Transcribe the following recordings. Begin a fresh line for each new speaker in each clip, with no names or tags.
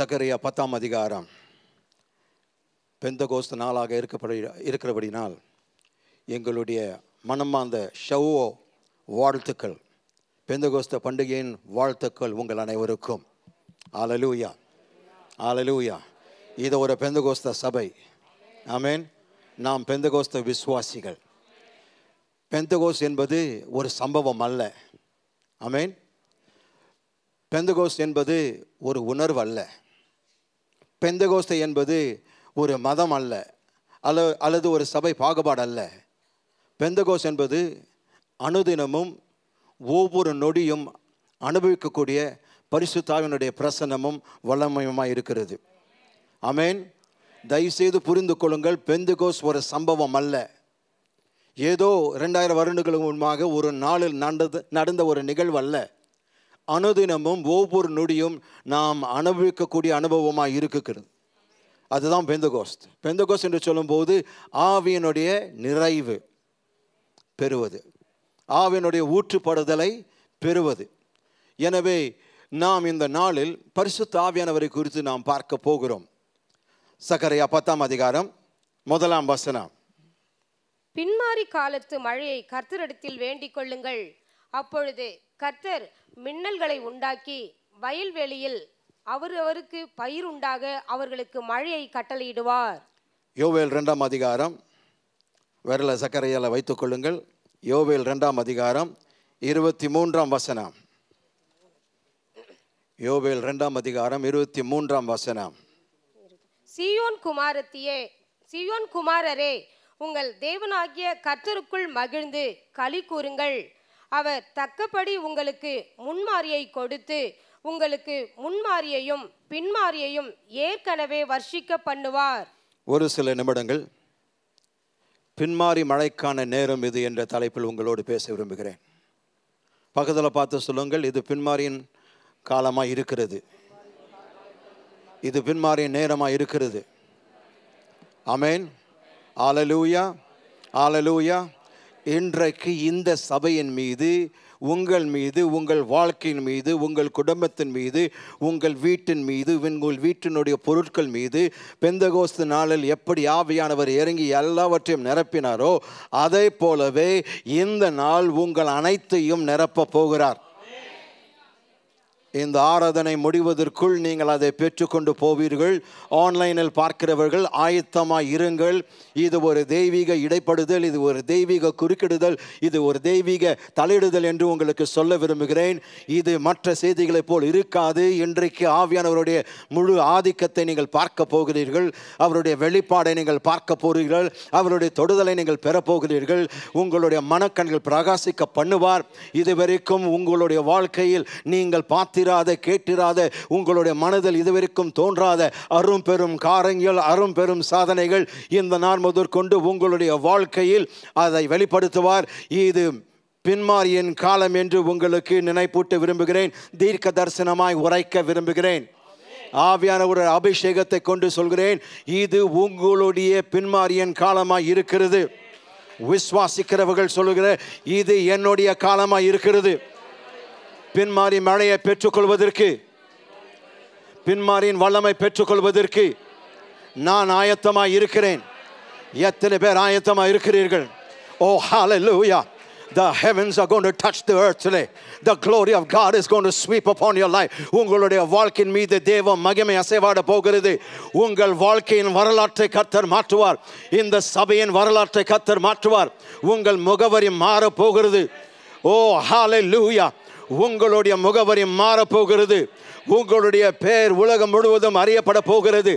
சகரியா பத்தாம் அதிகாரம் பெந்த கோஸ்து நாளாக இருக்கப்படி இருக்கிறபடினால் எங்களுடைய மனமார்ந்த ஷவோ வாழ்த்துக்கள் பெந்தகோஸ்த பண்டிகையின் வாழ்த்துக்கள் உங்கள் அனைவருக்கும் ஆலலூயா ஆலலூயா இது ஒரு பெந்தகோஸ்த சபை ஆமேன் நாம் பெந்தகோஸ்த விசுவாசிகள் பெந்தகோஸ் என்பது ஒரு சம்பவம் அல்ல அமேன் பெந்தகோஸ் என்பது ஒரு உணர்வு அல்ல பெந்தகோஸ்தை என்பது ஒரு மதம் அல்ல அல்ல அல்லது ஒரு சபை பாகுபாடு அல்ல பெந்தகோஸ் என்பது அனுதினமும் ஒவ்வொரு நொடியும் அனுபவிக்கக்கூடிய பரிசுத்தாவினுடைய பிரசன்னமும் வல்லமையுமாக இருக்கிறது அமேன் தயவுசெய்து புரிந்து கொள்ளுங்கள் பெந்துகோஸ் ஒரு சம்பவம் அல்ல ஏதோ ரெண்டாயிரம் வருடங்களுக்கு முன்பாக ஒரு நாளில் நடந்த நடந்த ஒரு நிகழ்வு அல்ல அனுதினமும் ஒவ்வொரு நொடியும் நாம் அனுபவிக்கக்கூடிய அனுபவமாக இருக்குகிறது அதுதான் பெந்தகோஸ்த் பெந்தகோஸ் என்று சொல்லும்போது ஆவியனுடைய நிறைவு பெறுவது ஆவியனுடைய ஊற்றுப்படுதலை பெறுவது எனவே நாம் இந்த நாளில் பரிசுத்த ஆவியானவரை குறித்து நாம் பார்க்க போகிறோம் சக்கரையா பத்தாம் அதிகாரம் முதலாம் வசனம்
பின்மாரி காலத்து மழையை கர்த்தரிடத்தில் வேண்டிக் கொள்ளுங்கள் அப்பொழுது கர்த்தர் மின்னல்களை உண்டாக்கி வயல்வெளியில் அவரவருக்கு பயிர் உண்டாக அவர்களுக்கு மழையை கட்டளையிடுவார்
யோவேல் ரெண்டாம் அதிகாரம் விரல சக்கரையால் வைத்துக் கொள்ளுங்கள் யோவேல் ரெண்டாம் அதிகாரம் இருபத்தி மூன்றாம் வசனம் யோவேல் ரெண்டாம் அதிகாரம் இருபத்தி மூன்றாம் வசனம்
சியோன் குமாரத்தியே சியோன் குமாரரே உங்கள் தேவனாகிய கர்த்தருக்குள் மகிழ்ந்து களி கூறுங்கள் அவர் தக்கபடி உங்களுக்கு முன்மாரியை கொடுத்து உங்களுக்கு முன்மாரியையும் பின்மாரியையும் ஏற்கனவே வர்ஷிக்க பண்ணுவார்
ஒரு சில நிமிடங்கள் பின்மாறி மழைக்கான நேரம் இது என்ற தலைப்பில் உங்களோடு பேச விரும்புகிறேன் பக்கத்தில் பார்த்து சொல்லுங்கள் இது பின்மாரியின் காலமாக இருக்கிறது இது பின்மாரியின் நேரமாக இருக்கிறது அமேன் ஆலலூயா ஆலலூயா இன்றைக்கு இந்த சபையின் மீது உங்கள் மீது உங்கள் வாழ்க்கையின் மீது உங்கள் குடும்பத்தின் மீது உங்கள் வீட்டின் மீது உங்கள் வீட்டினுடைய பொருட்கள் மீது பெந்தகோஸ்து நாளில் எப்படி ஆவியானவர் இறங்கி எல்லாவற்றையும் நிரப்பினாரோ அதே போலவே இந்த நாள் உங்கள் அனைத்தையும் நிரப்பப் போகிறார் இந்த ஆராதனை முடிவதற்குள் நீங்கள் அதை பெற்றுக்கொண்டு போவீர்கள் ஆன்லைனில் பார்க்கிறவர்கள் ஆயத்தமாக இருங்கள் இது ஒரு தெய்வீக இடைப்படுதல் இது ஒரு தெய்வீக குறுக்கிடுதல் இது ஒரு தெய்வீக தலையிடுதல் என்று உங்களுக்கு சொல்ல விரும்புகிறேன் இது மற்ற செய்திகளைப் போல் இருக்காது இன்றைக்கு ஆவியானவருடைய முழு ஆதிக்கத்தை நீங்கள் பார்க்க போகிறீர்கள் அவருடைய வெளிப்பாடை நீங்கள் பார்க்க போகிறீர்கள் அவருடைய தொடுதலை நீங்கள் பெறப்போகிறீர்கள் உங்களுடைய மனக்கண்கள் பிரகாசிக்க பண்ணுவார் இதுவரைக்கும் உங்களுடைய வாழ்க்கையில் நீங்கள் பார்த்து பார்த்திராத கேட்டிராத உங்களுடைய மனதில் இதுவரைக்கும் தோன்றாத அரும் பெரும் காரங்கள் அரும் பெரும் சாதனைகள் இந்த நாள் முதற்கொண்டு உங்களுடைய வாழ்க்கையில் அதை வெளிப்படுத்துவார் இது பின்மாரியின் காலம் என்று உங்களுக்கு நினைப்பூட்ட விரும்புகிறேன் தீர்க்க தரிசனமாய் உரைக்க விரும்புகிறேன் ஆவியான ஒரு அபிஷேகத்தை கொண்டு சொல்கிறேன் இது உங்களுடைய பின்மாரியன் காலமாக இருக்கிறது விஸ்வாசிக்கிறவர்கள் சொல்லுகிற இது என்னுடைய காலமாக இருக்கிறது பின்மாறி மழையை பெற்றுக்கொள்வதற்கு பின்மாறியின் வல்லமை பெற்றுக்கொள்வதற்கு நான் ஆயத்தமாக இருக்கிறேன் எத்தனை பேர் ஆயத்தமாக இருக்கிறீர்கள் ஓ ஹalleluya The heavens are going to touch the earth today. The glory of God is going to sweep upon your life. உங்களுடைய வாழ்க்கையின் மீது தேவ மகிமை அசைவாட போகிறது உங்கள் வாழ்க்கையின் வரலாற்றை கத்தர் மாற்றுவார் இந்த சபையின் வரலாற்றை கத்தர் மாற்றுவார் உங்கள் முகவரி மாற போகிறது ஓ ஹாலே லூயா உங்களுடைய முகவரி மாறப்போகிறது உங்களுடைய பேர் உலகம் முழுவதும் அறியப்பட போகிறது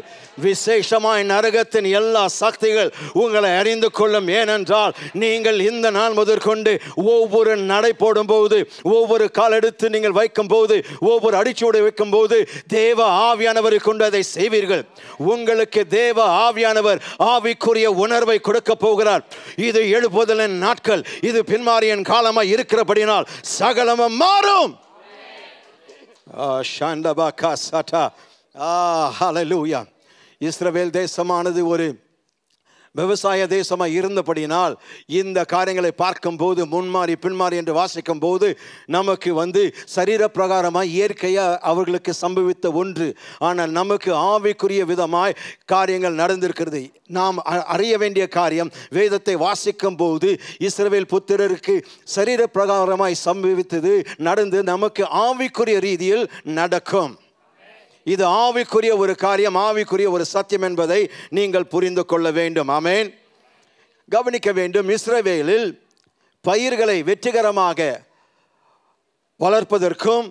விசேஷமாய் நரகத்தின் எல்லா சக்திகள் உங்களை அறிந்து கொள்ளும் ஏனென்றால் நீங்கள் இந்த நாள் முதற்கொண்டு ஒவ்வொரு நடை போடும் போது ஒவ்வொரு கால் எடுத்து நீங்கள் வைக்கும் போது ஒவ்வொரு அடிச்சூடை வைக்கும் போது தேவ ஆவியானவரை கொண்டு அதை செய்வீர்கள் உங்களுக்கு தேவ ஆவியானவர் ஆவிக்குரிய உணர்வை கொடுக்க போகிறார் இது எழுபதலின் நாட்கள் இது பின்மாரியின் காலமாக இருக்கிறபடினால் சகலமும் மாறும் ஷாண்டபா கா காசாட்டா ஆ ஹலலூயா இஸ்ரவேல் தேசமானது ஒரு விவசாய தேசமாக இருந்தபடினால் இந்த காரியங்களை பார்க்கும்போது முன்மாறி பின்மாறி என்று வாசிக்கும் போது நமக்கு வந்து சரீர இயற்கையாக அவர்களுக்கு சம்பவித்த ஒன்று ஆனால் நமக்கு ஆவிக்குரிய விதமாய் காரியங்கள் நடந்திருக்கிறது நாம் அறிய வேண்டிய காரியம் வேதத்தை வாசிக்கும் போது இஸ்ரவேல் புத்திரருக்கு சரீர பிரகாரமாய் சம்பவித்தது நடந்து நமக்கு ஆவிக்குரிய ரீதியில் நடக்கும் இது ஆவிக்குரிய ஒரு காரியம் ஆவிக்குரிய ஒரு சத்தியம் என்பதை நீங்கள் புரிந்து கொள்ள வேண்டும் ஆமேன் கவனிக்க வேண்டும் இஸ்ரவேலில் பயிர்களை வெற்றிகரமாக வளர்ப்பதற்கும்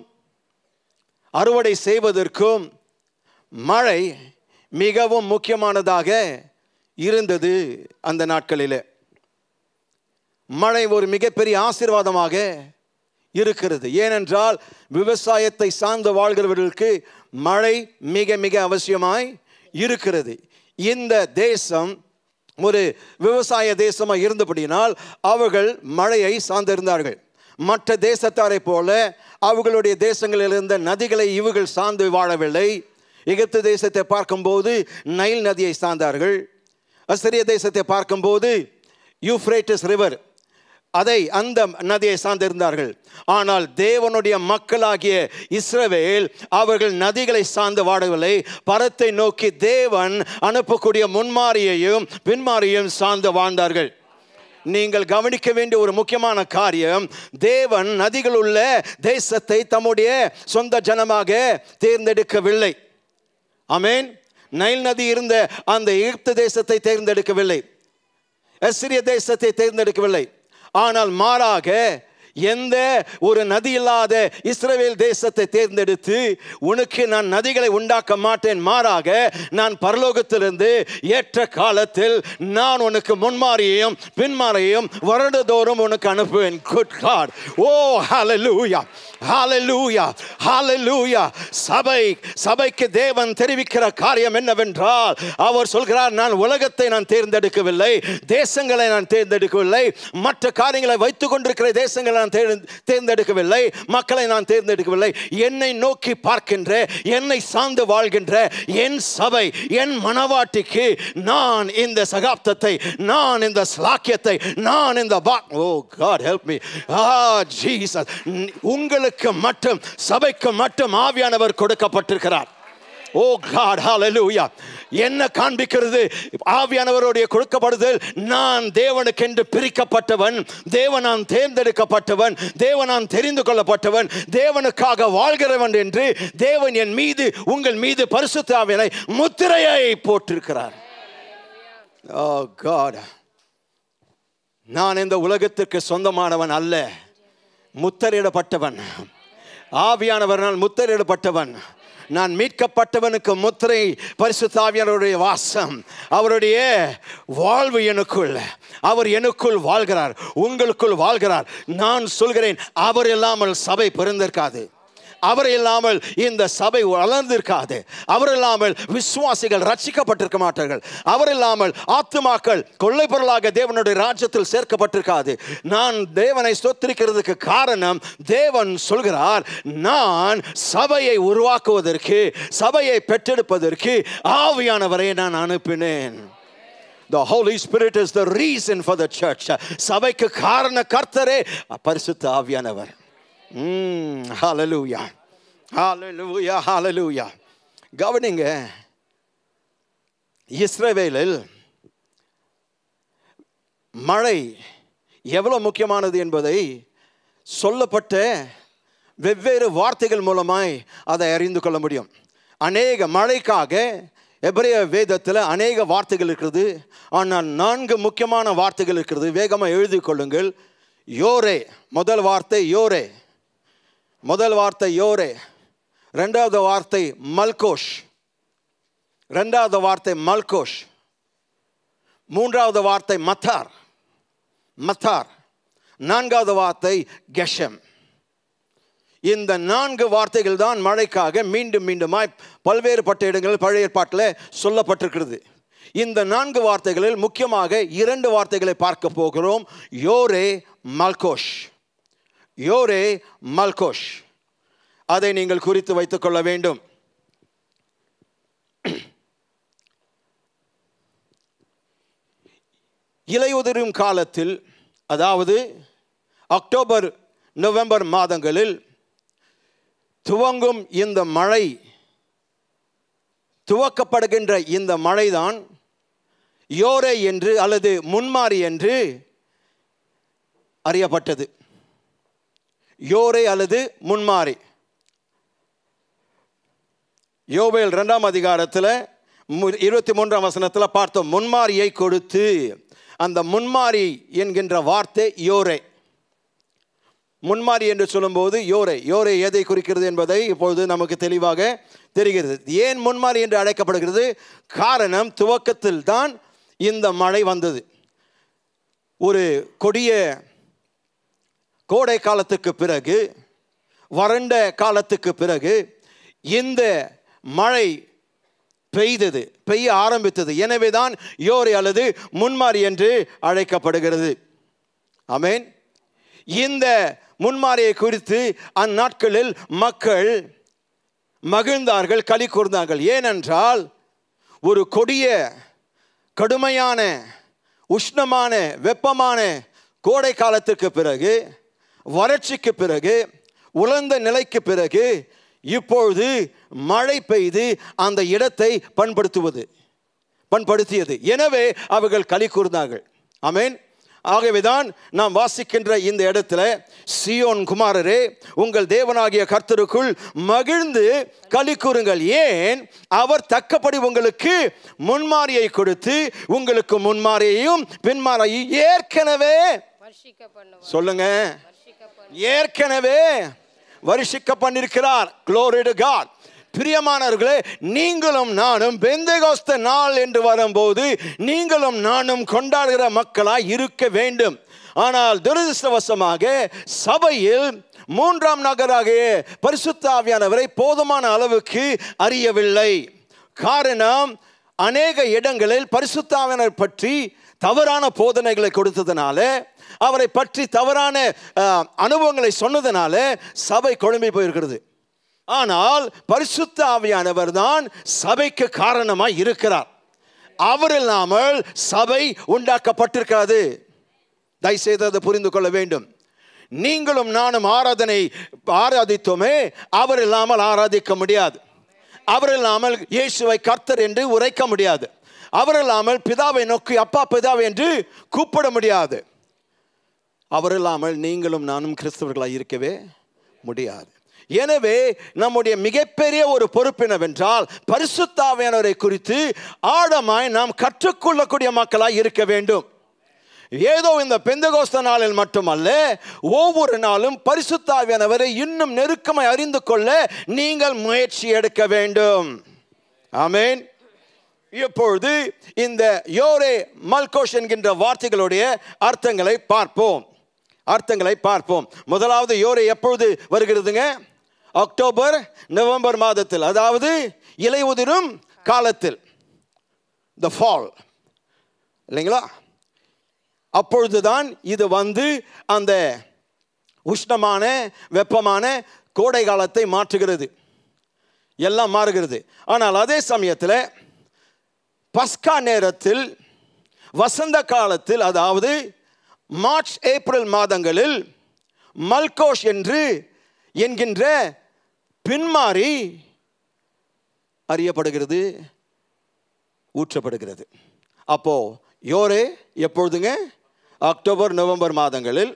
அறுவடை செய்வதற்கும் மழை மிகவும் முக்கியமானதாக இருந்தது அந்த நாட்களில் மழை ஒரு மிகப்பெரிய ஆசீர்வாதமாக இருக்கிறது ஏனென்றால் விவசாயத்தை சார்ந்து வாழ்கிறவர்களுக்கு மழை மிக மிக அவசியமாய் இருக்கிறது இந்த தேசம் ஒரு விவசாய தேசமாக இருந்தபடியினால் அவர்கள் மழையை சார்ந்திருந்தார்கள் மற்ற தேசத்தாரை போல அவர்களுடைய தேசங்களில் இருந்த நதிகளை இவர்கள் சார்ந்து வாழவில்லை எகிப்து தேசத்தை பார்க்கும்போது நைல் நதியை சார்ந்தார்கள் அசிரிய தேசத்தை பார்க்கும்போது யூஃப்ரேட்டஸ் ரிவர் அதை அந்த நதியை சார்ந்திருந்தார்கள் ஆனால் தேவனுடைய மக்களாகிய இஸ்ரவேல் அவர்கள் நதிகளை சார்ந்து வாடவில்லை பரத்தை நோக்கி தேவன் அனுப்பக்கூடிய முன்மாறியையும் பின்மாரியையும் சார்ந்து வாழ்ந்தார்கள் நீங்கள் கவனிக்க வேண்டிய ஒரு முக்கியமான காரியம் தேவன் நதிகள் உள்ள தேசத்தை தம்முடைய சொந்த ஜனமாக தேர்ந்தெடுக்கவில்லை அமேன் நைல் நதி இருந்த அந்த எகிப்து தேசத்தை தேர்ந்தெடுக்கவில்லை எஸ்ரிய தேசத்தை தேர்ந்தெடுக்கவில்லை ஆனால் மாறாக எந்த ஒரு நதி இல்லாத இஸ்ரவேல் தேசத்தை தேர்ந்தெடுத்து உனக்கு நான் நதிகளை உண்டாக்க மாட்டேன் மாறாக நான் பரலோகத்திலிருந்து ஏற்ற காலத்தில் நான் உனக்கு முன்மாறியையும் பின்மாறையும் வருடதோறும் உனக்கு அனுப்புவேன் good God oh hallelujah hallelujah hallelujah சபை சபைக்கு தேவன் தெரிவிக்கிற காரியம் என்னவென்றால் அவர் சொல்கிறார் நான் உலகத்தை நான் தேர்ந்தெடுக்கவில்லை தேசங்களை நான் தேர்ந்தெடுக்கவில்லை மற்ற காரியங்களை வைத்துக் கொண்டிருக்கிற தேசங்களை நான் தேர்ந்தெடுக்கவில்லை மக்களை நான் தேர்ந்தெடுக்கவில்லை என்னை நோக்கி பார்க்கின்ற என்னை சார்ந்து வாழ்கின்ற என் சபை என் மனவாட்டிக்கு நான் இந்த சகாப்தத்தை நான் இந்த ஸ்லாக்கியத்தை நான் இந்த பா oh God help me ah Jesus உங்களுக்கு மட்டும் சபைக்கு மட்டும் ஆவியானவர் கொடுக்கப்பட்டிருக்கிறார் ஓ காட் ஹalleluya என்ன காண்பிக்கிறது ஆவியானவருடைய கொடுக்கப்படுதல் நான் தேவனுக்கென்று பிரிக்கப்பட்டவன் தேவனான் தேர்ந்தெடுக்கப்பட்டவன் தேவனான் தெரிந்து கொள்ளப்பட்டவன் தேவனுக்காக வாழ்கிறவன் என்று தேவன் என் மீது உங்கள் மீது பரிசுத்தாவினை முத்திரையை போட்டிருக்கிறார் ஓ காட் நான் இந்த உலகத்திற்கு சொந்தமானவன் அல்ல முத்தரிடப்பட்டவன் ஆவியானவரால் முத்தரிடப்பட்டவன் நான் மீட்கப்பட்டவனுக்கு முத்திரை பரிசுத்தாவியருடைய வாசம் அவருடைய வாழ்வு எனக்குள் அவர் எனக்குள் வாழ்கிறார் உங்களுக்குள் வாழ்கிறார் நான் சொல்கிறேன் அவர் இல்லாமல் சபை பிறந்திருக்காது அவர் இல்லாமல் இந்த சபை வளர்ந்திருக்காது அவர் இல்லாமல் விசுவாசிகள் ரட்சிக்கப்பட்டிருக்க மாட்டார்கள் அவர் இல்லாமல் ஆத்துமாக்கள் கொள்ளை பொருளாக தேவனுடைய ராஜ்யத்தில் சேர்க்கப்பட்டிருக்காது நான் தேவனை ஸ்தோத்திரிக்கிறதுக்கு காரணம் தேவன் சொல்கிறார் நான் சபையை உருவாக்குவதற்கு சபையை பெற்றெடுப்பதற்கு ஆவியானவரை நான் அனுப்பினேன் The Holy Spirit is the reason for the church. சபைக்கு காரண கர்த்தரே பரிசுத்த ஆவியானவர் ம் ஹலலூயா ஹலலூயா ஹலலூயா கவனிங்க இஸ்ரேவேலில் மழை எவ்வளோ முக்கியமானது என்பதை சொல்லப்பட்ட வெவ்வேறு வார்த்தைகள் மூலமாய் அதை அறிந்து கொள்ள முடியும் அநேக மழைக்காக எப்படிய வேதத்தில் அநேக வார்த்தைகள் இருக்கிறது ஆனால் நான்கு முக்கியமான வார்த்தைகள் இருக்கிறது வேகமாக எழுதி கொள்ளுங்கள் யோரே முதல் வார்த்தை யோரே முதல் வார்த்தை யோரே ரெண்டாவது வார்த்தை மல்கோஷ் ரெண்டாவது வார்த்தை மல்கோஷ் மூன்றாவது வார்த்தை மத்தார் மத்தார் நான்காவது வார்த்தை கெஷம் இந்த நான்கு வார்த்தைகள் தான் மழைக்காக மீண்டும் மீண்டுமாய் பல்வேறு பட்ட இடங்களில் பழைய ஏற்பாட்டில் சொல்லப்பட்டிருக்கிறது இந்த நான்கு வார்த்தைகளில் முக்கியமாக இரண்டு வார்த்தைகளை பார்க்க போகிறோம் யோரே மல்கோஷ் யோரே மல்கோஷ் அதை நீங்கள் குறித்து வைத்துக் கொள்ள வேண்டும் இலையுதிரும் காலத்தில் அதாவது அக்டோபர் நவம்பர் மாதங்களில் துவங்கும் இந்த மழை துவக்கப்படுகின்ற இந்த மழைதான் யோரே என்று அல்லது முன்மாறி என்று அறியப்பட்டது யோரை அல்லது முன்மாறி யோவேல் ரெண்டாம் அதிகாரத்தில் இருபத்தி மூன்றாம் வசனத்தில் பார்த்தோம் முன்மாரியை கொடுத்து அந்த முன்மாரி என்கின்ற வார்த்தை யோரை முன்மாறி என்று சொல்லும்போது யோரை யோரே எதை குறிக்கிறது என்பதை இப்பொழுது நமக்கு தெளிவாக தெரிகிறது ஏன் முன்மாறி என்று அழைக்கப்படுகிறது காரணம் துவக்கத்தில் தான் இந்த மழை வந்தது ஒரு கொடிய கோடை காலத்துக்கு பிறகு வறண்ட காலத்துக்கு பிறகு இந்த மழை பெய்தது பெய்ய ஆரம்பித்தது எனவே தான் அல்லது முன்மாறி என்று அழைக்கப்படுகிறது அமேன் இந்த முன்மாரியை குறித்து அந்நாட்களில் மக்கள் மகிழ்ந்தார்கள் களி கூர்ந்தார்கள் ஏனென்றால் ஒரு கொடிய கடுமையான உஷ்ணமான வெப்பமான கோடை காலத்திற்கு பிறகு வறட்சிக்கு பிறகு உலர்ந்த நிலைக்கு பிறகு இப்பொழுது மழை பெய்து அந்த இடத்தை பண்படுத்துவது பண்படுத்தியது எனவே அவர்கள் களி கூர்ந்தார்கள் அமேன் ஆகவேதான் நாம் வாசிக்கின்ற இந்த இடத்துல சியோன் குமாரரே உங்கள் தேவனாகிய கர்த்தருக்குள் மகிழ்ந்து களி கூறுங்கள் ஏன் அவர் தக்கப்படி உங்களுக்கு முன்மாரியை கொடுத்து உங்களுக்கு முன்மாரியையும் பின்மாரையும் ஏற்கனவே சொல்லுங்க ஏற்கனவே வருஷிக்க பண்ணிருக்கிறார் குளோரிடு காட் பிரியமானவர்களே நீங்களும் நானும் பெந்தகோஸ்த நாள் என்று வரும்போது நீங்களும் நானும் கொண்டாடுகிற மக்களாக இருக்க வேண்டும் ஆனால் துரதிருஷ்டவசமாக சபையில் மூன்றாம் நகராகிய பரிசுத்தாவியானவரை போதுமான அளவுக்கு அறியவில்லை காரணம் அநேக இடங்களில் பரிசுத்தாவியனர் பற்றி தவறான போதனைகளை கொடுத்ததுனால அவரை பற்றி தவறான அனுபவங்களை சொன்னதுனால சபை குழம்பி போயிருக்கிறது ஆனால் பரிசுத்த ஆவியானவர் தான் சபைக்கு காரணமாக இருக்கிறார் அவர் இல்லாமல் சபை உண்டாக்கப்பட்டிருக்காது தயவுசெய்து அதை புரிந்து கொள்ள வேண்டும் நீங்களும் நானும் ஆராதனை ஆராதித்தோமே அவர் இல்லாமல் ஆராதிக்க முடியாது அவர் இல்லாமல் இயேசுவை கர்த்தர் என்று உரைக்க முடியாது அவர் இல்லாமல் பிதாவை நோக்கி அப்பா பிதாவை என்று கூப்பிட முடியாது அவர் இல்லாமல் நீங்களும் நானும் கிறிஸ்தவர்களாக இருக்கவே முடியாது எனவே நம்முடைய மிகப்பெரிய ஒரு பொறுப்பு என்னவென்றால் பரிசுத்தாவியானவரை குறித்து ஆழமாய் நாம் கற்றுக்கொள்ளக்கூடிய மக்களாக இருக்க வேண்டும் ஏதோ இந்த பெந்தகோஸ்த நாளில் மட்டுமல்ல ஒவ்வொரு நாளும் பரிசுத்தாவியானவரை இன்னும் நெருக்கமாய் அறிந்து கொள்ள நீங்கள் முயற்சி எடுக்க வேண்டும் ஆமேன் இப்பொழுது இந்த யோரே மல்கோஷ் என்கின்ற வார்த்தைகளுடைய அர்த்தங்களை பார்ப்போம் அர்த்தங்களை பார்ப்போம் முதலாவது யோரை எப்பொழுது வருகிறதுங்க அக்டோபர் நவம்பர் மாதத்தில் அதாவது இலை உதிரும் காலத்தில் த ஃபால் இல்லைங்களா அப்பொழுது தான் இது வந்து அந்த உஷ்ணமான வெப்பமான கோடை காலத்தை மாற்றுகிறது எல்லாம் மாறுகிறது ஆனால் அதே சமயத்தில் பஸ்கா நேரத்தில் வசந்த காலத்தில் அதாவது மார்ச் ஏப்ரல் மாதங்களில் மல்கோஷ் என்று என்கின்ற பின்மாறி அறியப்படுகிறது ஊற்றப்படுகிறது அப்போ யோரே எப்பொழுதுங்க அக்டோபர் நவம்பர் மாதங்களில்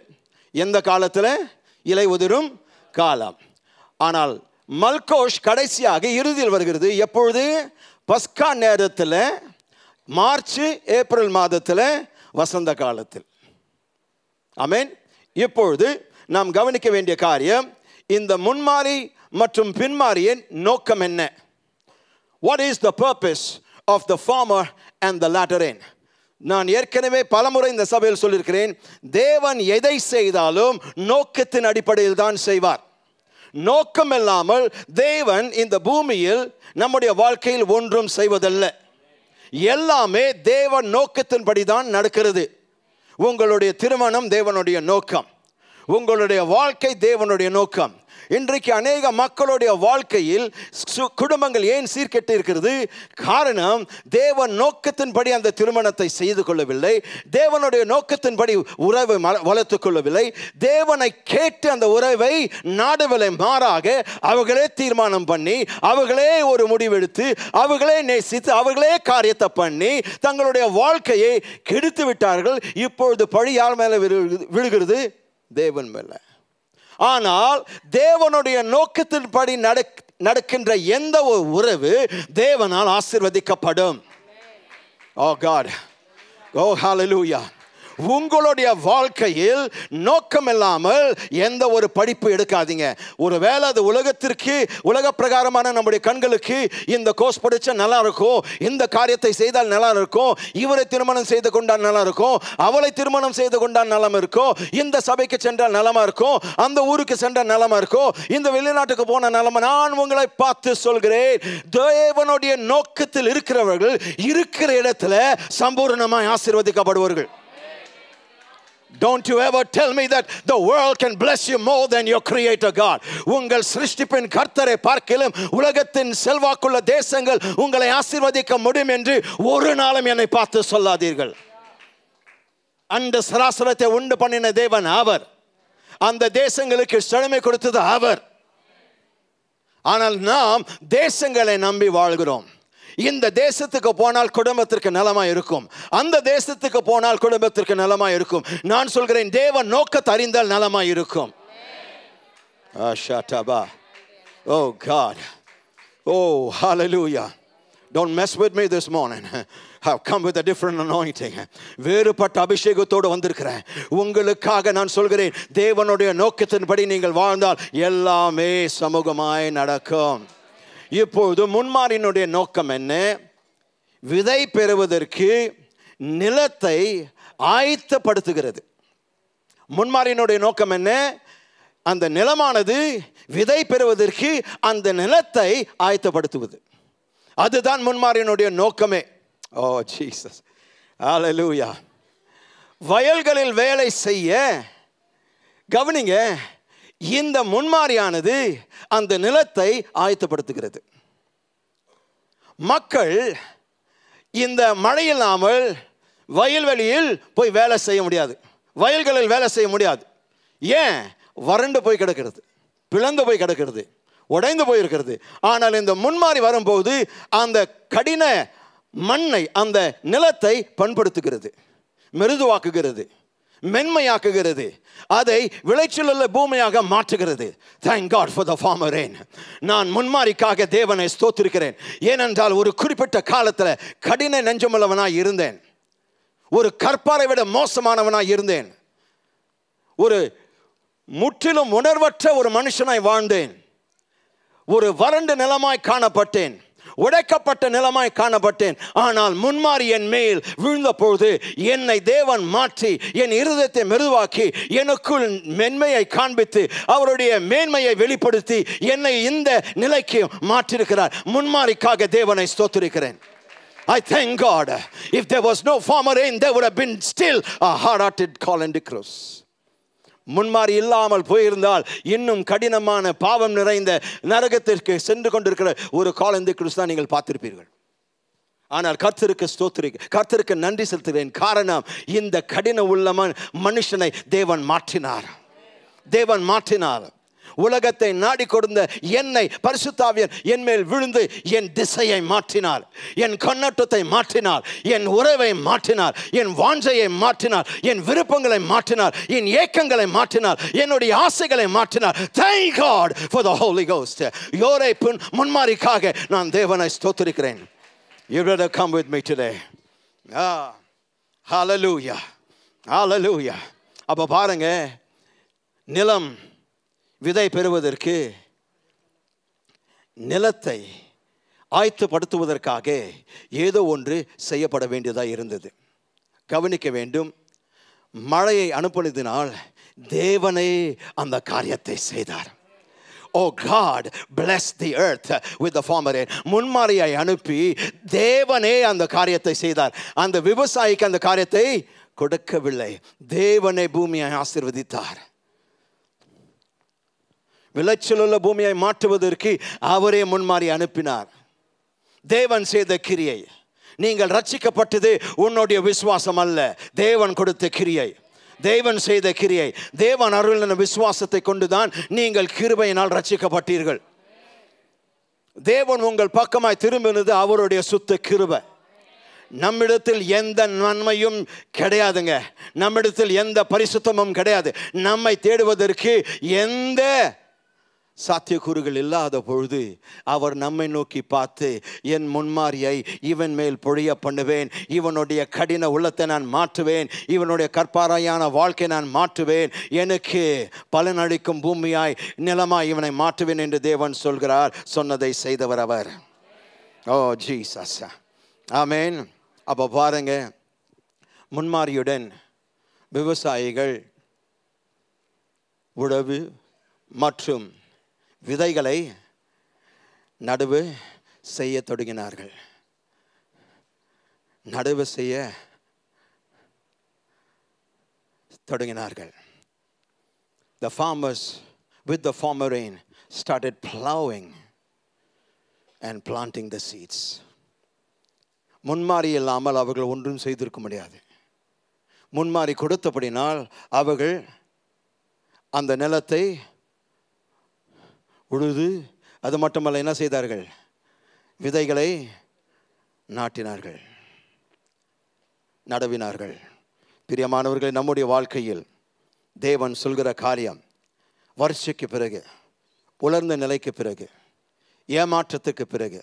எந்த காலத்தில் இலை உதிரும் காலம் ஆனால் மல்கோஷ் கடைசியாக இறுதியில் வருகிறது எப்பொழுது பஸ்கா நேரத்தில் மார்ச் ஏப்ரல் மாதத்தில் வசந்த காலத்தில் அமேன் இப்பொழுது நாம் கவனிக்க வேண்டிய காரியம் இந்த முன்மாறி மற்றும் பின்மாறியின் நோக்கம் என்ன what is the purpose of the former and the latter rain நான் ஏற்கனவே பலமுறை இந்த சபையில் சொல்லியிருக்கிறேன் தேவன் எதை செய்தாலும் நோக்கத்தின் அடிப்படையில் தான் செய்வார் நோக்கம் இல்லாமல் தேவன் இந்த பூமியில் நம்முடைய வாழ்க்கையில் ஒன்றும் செய்வதல்ல எல்லாமே தேவன் நோக்கத்தின்படி தான் நடக்கிறது உங்களுடைய திருமணம் தேவனுடைய நோக்கம் உங்களுடைய வாழ்க்கை தேவனுடைய நோக்கம் இன்றைக்கு அநேக மக்களுடைய வாழ்க்கையில் குடும்பங்கள் ஏன் சீர்கெட்டு இருக்கிறது காரணம் தேவன் நோக்கத்தின்படி அந்த திருமணத்தை செய்து கொள்ளவில்லை தேவனுடைய நோக்கத்தின்படி உறவை வளர்த்து கொள்ளவில்லை தேவனை கேட்டு அந்த உறவை நாடுவலை மாறாக அவர்களே தீர்மானம் பண்ணி அவர்களே ஒரு முடிவெடுத்து அவர்களே நேசித்து அவர்களே காரியத்தை பண்ணி தங்களுடைய வாழ்க்கையை கெடுத்து விட்டார்கள் இப்பொழுது பழி யார் மேலே விழுகிறது தேவன் மேலே ஆனால் தேவனுடைய நோக்கத்தின்படி நடக் நடக்கின்ற எந்த ஒரு உறவு தேவனால் ஆசிர்வதிக்கப்படும் ஓ காட் ஓ ஹாலலூயா உங்களுடைய வாழ்க்கையில் நோக்கம் இல்லாமல் எந்த ஒரு படிப்பு எடுக்காதீங்க ஒருவேளை அது உலகத்திற்கு உலக பிரகாரமான நம்முடைய கண்களுக்கு இந்த கோர்ஸ் படித்தா நல்லா இருக்கும் இந்த காரியத்தை செய்தால் நல்லா இருக்கும் இவரை திருமணம் செய்து கொண்டால் நல்லா இருக்கும் அவளை திருமணம் செய்து கொண்டால் நலம் இருக்கும் இந்த சபைக்கு சென்றால் நலமா இருக்கும் அந்த ஊருக்கு சென்றால் நலமா இருக்கும் இந்த வெளிநாட்டுக்கு போன நலமா நான் உங்களை பார்த்து சொல்கிறேன் தேவனுடைய நோக்கத்தில் இருக்கிறவர்கள் இருக்கிற இடத்துல சம்பூர்ணமாய் ஆசீர்வதிக்கப்படுவார்கள் Don't you ever tell me that the world can bless you more than your creator God. உங்கள் சிருஷ்டிப்பின் கர்த்தரை பார்க்கிலும் உலகத்தின் செல்வாக்குள்ள தேசங்கள் உங்களை ஆசீர்வதிக்க முடியும் என்று ஒரு நாளும் என்னை பார்த்து சொல்லாதீர்கள் அந்த சராசரத்தை உண்டு பண்ணின தேவன் அவர் அந்த தேசங்களுக்கு செழுமை கொடுத்தது அவர் ஆனால் நாம் தேசங்களை நம்பி வாழ்கிறோம் இந்த தேசத்துக்கு போனால் குடும்பத்திற்கு நலமாக இருக்கும் அந்த தேசத்துக்கு போனால் குடும்பத்திற்கு நலமாக இருக்கும் நான் சொல்கிறேன் தேவன் நோக்கத்தை அறிந்தால் நலமாக இருக்கும் ஓ ஓ ஹalleluya Don't mess with me this morning. I've come with a different வேறுபட்ட அபிஷேகத்தோடு வந்திருக்கிறேன் உங்களுக்காக நான் சொல்கிறேன் தேவனுடைய நோக்கத்தின்படி நீங்கள் வாழ்ந்தால் எல்லாமே சமூகமாய் நடக்கும் இப்பொழுது முன்மாரினுடைய நோக்கம் என்ன விதை பெறுவதற்கு நிலத்தை ஆயத்தப்படுத்துகிறது முன்மாரியினுடைய நோக்கம் என்ன அந்த நிலமானது விதை பெறுவதற்கு அந்த நிலத்தை ஆயத்தப்படுத்துவது அதுதான் முன்மாரியினுடைய நோக்கமே ஓ ஜீசஸ் வயல்களில் வேலை செய்ய கவனிங்க இந்த முன்மாரியானது அந்த நிலத்தை ஆயத்தப்படுத்துகிறது மக்கள் இந்த மழை இல்லாமல் வயல்வெளியில் போய் வேலை செய்ய முடியாது வயல்களில் வேலை செய்ய முடியாது ஏன் வறண்டு போய் கிடக்கிறது பிளந்து போய் கிடக்கிறது உடைந்து போயிருக்கிறது ஆனால் இந்த முன்மாறி வரும்போது அந்த கடின மண்ணை அந்த நிலத்தை பண்படுத்துகிறது மெருதுவாக்குகிறது மென்மையாக்குகிறது அதை உள்ள பூமியாக மாற்றுகிறது thank God for the former rain நான் முன்மாரிக்காக தேவனை ஸ்தோத்திருக்கிறேன் ஏனென்றால் ஒரு குறிப்பிட்ட காலத்தில் கடின நெஞ்சமுள்ளவனாய் இருந்தேன் ஒரு கற்பாரை விட மோசமானவனாய் இருந்தேன் ஒரு முற்றிலும் உணர்வற்ற ஒரு மனுஷனாய் வாழ்ந்தேன் ஒரு வறண்டு நிலமாய் காணப்பட்டேன் உடைக்கப்பட்ட நிலமாய் காணப்பட்டேன் ஆனால் முன்மாறி என் மேல் பொழுது என்னை தேவன் மாற்றி என் இருதயத்தை மெதுவாக்கி எனக்குள் மென்மையை காண்பித்து அவருடைய மேன்மையை வெளிப்படுத்தி என்னை இந்த நிலைக்கு மாற்றிருக்கிறார் முன்மாறிக்காக தேவனை ஸ்தோத்திருக்கிறேன் I thank God. If there was no former rain, there would have been still a hard hearted call and cross. முன்மாறி இல்லாமல் போயிருந்தால் இன்னும் கடினமான பாவம் நிறைந்த நரகத்திற்கு சென்று கொண்டிருக்கிற ஒரு காலந்து கிறிஸ்து தான் நீங்கள் பார்த்திருப்பீர்கள் ஆனால் கர்த்தருக்கு ஸ்தோத்திரி கர்த்தருக்கு நன்றி செலுத்துகிறேன் காரணம் இந்த கடின உள்ளமன் மனுஷனை தேவன் மாற்றினார் தேவன் மாற்றினார் உலகத்தை நாடி கொடுத்த என்னை பரிசுத்தாவியர் என் மேல் விழுந்து என் திசையை மாற்றினார் என் கண்ணோட்டத்தை மாற்றினார் என் உறவை மாற்றினார் என் வாஞ்சையை மாற்றினார் என் விருப்பங்களை மாற்றினார் என் ஏக்கங்களை மாற்றினார் என்னுடைய ஆசைகளை மாற்றினார் thank God for the Holi Ghost யோரை பின் முன்மாரிக்காக நான் தேவனை ஸ்தோத்திருக்கிறேன் You better come with me today. Ah, hallelujah. அப்போ பாருங்க நிலம் விதை பெறுவதற்கு நிலத்தை ஆய்த்துப்படுத்துவதற்காக ஏதோ ஒன்று செய்யப்பட வேண்டியதாக இருந்தது கவனிக்க வேண்டும் மழையை அனுப்பினதினால் தேவனே அந்த காரியத்தை செய்தார் oh God bless the earth with the former முன்மாரியை அனுப்பி தேவனே அந்த காரியத்தை செய்தார் அந்த விவசாயிக்கு அந்த காரியத்தை கொடுக்கவில்லை தேவனை பூமியை ஆசிர்வதித்தார் விளைச்சலுள்ள பூமியை மாற்றுவதற்கு அவரே முன்மாறி அனுப்பினார் தேவன் செய்த கிரியை நீங்கள் ரட்சிக்கப்பட்டது உன்னுடைய விசுவாசம் அல்ல தேவன் கொடுத்த கிரியை தேவன் செய்த கிரியை தேவன் என விசுவாசத்தை கொண்டுதான் நீங்கள் கிருபையினால் ரட்சிக்கப்பட்டீர்கள் தேவன் உங்கள் பக்கமாய் திரும்பினது அவருடைய சுத்த கிருபை நம்மிடத்தில் எந்த நன்மையும் கிடையாதுங்க நம்மிடத்தில் எந்த பரிசுத்தமும் கிடையாது நம்மை தேடுவதற்கு எந்த சாத்தியக்கூறுகள் இல்லாத பொழுது அவர் நம்மை நோக்கி பார்த்து என் முன்மாரியை இவன் மேல் பொழிய பண்ணுவேன் இவனுடைய கடின உள்ளத்தை நான் மாற்றுவேன் இவனுடைய கற்பாராயான வாழ்க்கை நான் மாற்றுவேன் எனக்கு பலனளிக்கும் பூமியாய் நிலமாய் இவனை மாற்றுவேன் என்று தேவன் சொல்கிறார் சொன்னதை செய்தவர் அவர் ஓ ஜி ஜீசஸ் ஆமேன் அப்போ பாருங்க முன்மாரியுடன் விவசாயிகள் உழவு மற்றும் விதைகளை நடுவு செய்ய தொடங்கினார்கள் நடுவு செய்ய தொடங்கினார்கள் the farmers with the former rain started ploughing and planting the seeds முன்மாறி இல்லாமல் அவர்கள் ஒன்றும் செய்திருக்க முடியாது முன்மாறி கொடுத்தபடினால் அவர்கள் அந்த நிலத்தை உழுது அது மட்டுமல்ல என்ன செய்தார்கள் விதைகளை நாட்டினார்கள் நடவினார்கள் பிரியமானவர்களை நம்முடைய வாழ்க்கையில் தேவன் சொல்கிற காரியம் வருஷைக்கு பிறகு உலர்ந்த நிலைக்கு பிறகு ஏமாற்றத்துக்கு பிறகு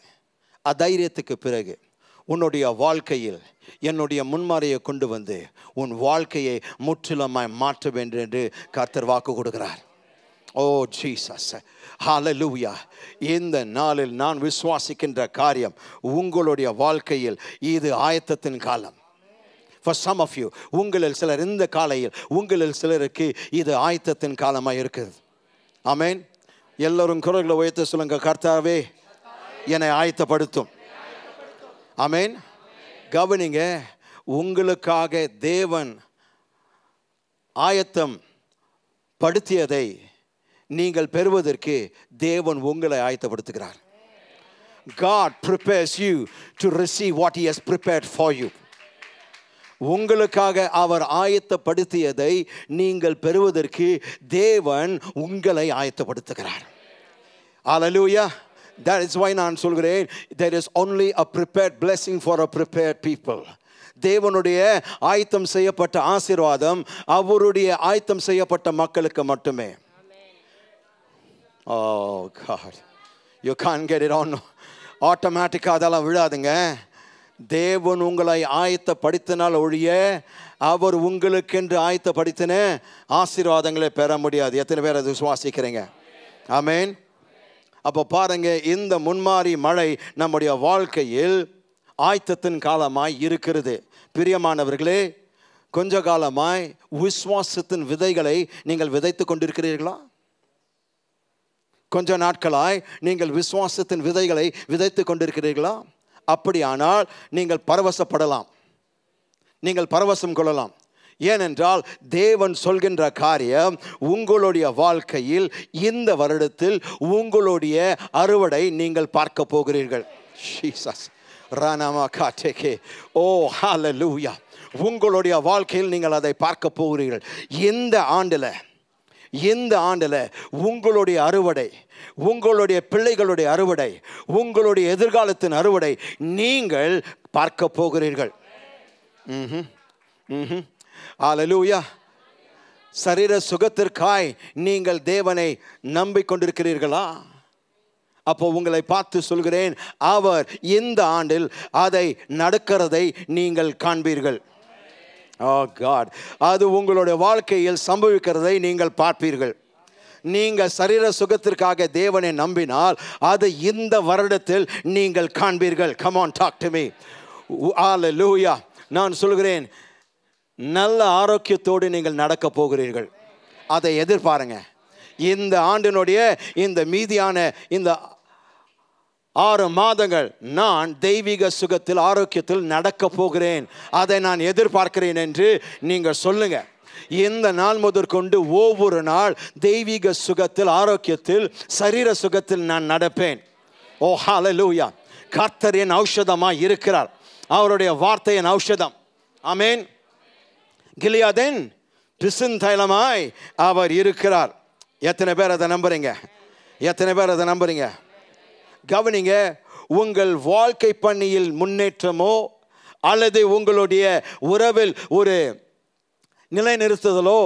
அதைரியத்துக்கு பிறகு உன்னுடைய வாழ்க்கையில் என்னுடைய முன்மறையை கொண்டு வந்து உன் வாழ்க்கையை முற்றிலுமாய் மாற்ற வேண்டும் என்று கர்த்தர் வாக்கு கொடுக்கிறார் ஓ ஜீசஸ் ஹலலூயா இந்த நாளில் நான் விசுவாசிக்கின்ற காரியம் உங்களுடைய வாழ்க்கையில் இது ஆயத்தத்தின் காலம் ஃபார் சம் ஆஃப் யூ உங்களில் சிலர் இந்த காலையில் உங்களில் சிலருக்கு இது ஆயத்தத்தின் காலமாக இருக்குது ஆமேன் எல்லோரும் குரல்களை உயர்த்த சொல்லுங்க கர்த்தாவே என்னை ஆயத்தப்படுத்தும் ஆமேன் கவனிங்க உங்களுக்காக தேவன் ஆயத்தம் படுத்தியதை நீங்கள் பெறுவதற்கு தேவன் உங்களை ஆயத்தப்படுத்துகிறார் God prepares you to receive what is prepared for you உங்களுக்காக அவர் ஆயத்தப்படுத்தியதை நீங்கள் பெறுவதற்கு தேவன் உங்களை ஆயத்தப்படுத்துகிறார் ஆலலூயா தட் இஸ் வை நான் சொல்கிறேன் there is only a prepared blessing for a prepared people தேவனுடைய ஆயத்தம் செய்யப்பட்ட ஆசீர்வாதம் அவருடைய ஆயத்தம் செய்யப்பட்ட மக்களுக்கு மட்டுமே oh God you can get it on ஆட்டோமேட்டிக்காக அதெல்லாம் விழாதுங்க தேவன் உங்களை ஆயத்த படித்தினால் ஒழிய அவர் உங்களுக்கென்று ஆயத்த படித்தின ஆசீர்வாதங்களை பெற முடியாது எத்தனை பேர் அது சுவாசிக்கிறீங்க ஆமேன் அப்போ பாருங்க இந்த முன்மாறி மழை நம்முடைய வாழ்க்கையில் ஆயத்தத்தின் காலமாய் இருக்கிறது பிரியமானவர்களே கொஞ்ச காலமாய் விஸ்வாசத்தின் விதைகளை நீங்கள் விதைத்து கொண்டிருக்கிறீர்களா கொஞ்ச நாட்களாய் நீங்கள் விசுவாசத்தின் விதைகளை விதைத்து கொண்டிருக்கிறீர்களா அப்படியானால் நீங்கள் பரவசப்படலாம் நீங்கள் பரவசம் கொள்ளலாம் ஏனென்றால் தேவன் சொல்கின்ற காரியம் உங்களுடைய வாழ்க்கையில் இந்த வருடத்தில் உங்களுடைய அறுவடை நீங்கள் பார்க்க போகிறீர்கள் உங்களுடைய வாழ்க்கையில் நீங்கள் அதை பார்க்க போகிறீர்கள் இந்த ஆண்டில் இந்த ஆண்டில் உங்களுடைய அறுவடை உங்களுடைய பிள்ளைகளுடைய அறுவடை உங்களுடைய எதிர்காலத்தின் அறுவடை நீங்கள் பார்க்க போகிறீர்கள் ஆலலூயா சரீர சுகத்திற்காய் நீங்கள் தேவனை நம்பிக்கொண்டிருக்கிறீர்களா அப்போ உங்களை பார்த்து சொல்கிறேன் அவர் இந்த ஆண்டில் அதை நடக்கிறதை நீங்கள் காண்பீர்கள் ஓ oh காட் அது உங்களுடைய வாழ்க்கையில் சம்பவிக்கிறதை நீங்கள் பார்ப்பீர்கள் நீங்கள் சரீர சுகத்திற்காக தேவனை நம்பினால் அது இந்த வருடத்தில் நீங்கள் காண்பீர்கள் கமான் டாக் டு மீ ஆல லூயா நான் சொல்கிறேன் நல்ல ஆரோக்கியத்தோடு நீங்கள் நடக்கப் போகிறீர்கள் அதை எதிர்பாருங்க இந்த ஆண்டினுடைய இந்த மீதியான இந்த ஆறு மாதங்கள் நான் தெய்வீக சுகத்தில் ஆரோக்கியத்தில் நடக்க போகிறேன் அதை நான் எதிர்பார்க்கிறேன் என்று நீங்கள் சொல்லுங்க இந்த நாள் முதற்கொண்டு ஒவ்வொரு நாள் தெய்வீக சுகத்தில் ஆரோக்கியத்தில் சரீர சுகத்தில் நான் நடப்பேன் ஓ ஹலலூயா கர்த்தர் என் ஔஷதமாக இருக்கிறார் அவருடைய வார்த்தை என் ஔஷதம் ஆமேன் கிளியாதென் பிசுன் தைலமாய் அவர் இருக்கிறார் எத்தனை பேர் அதை நம்புறீங்க எத்தனை பேர் அதை நம்புறீங்க கவனிங்க உங்கள் வாழ்க்கை பணியில் முன்னேற்றமோ அல்லது உங்களுடைய உறவில் ஒரு நிலைநிறுத்துதலோ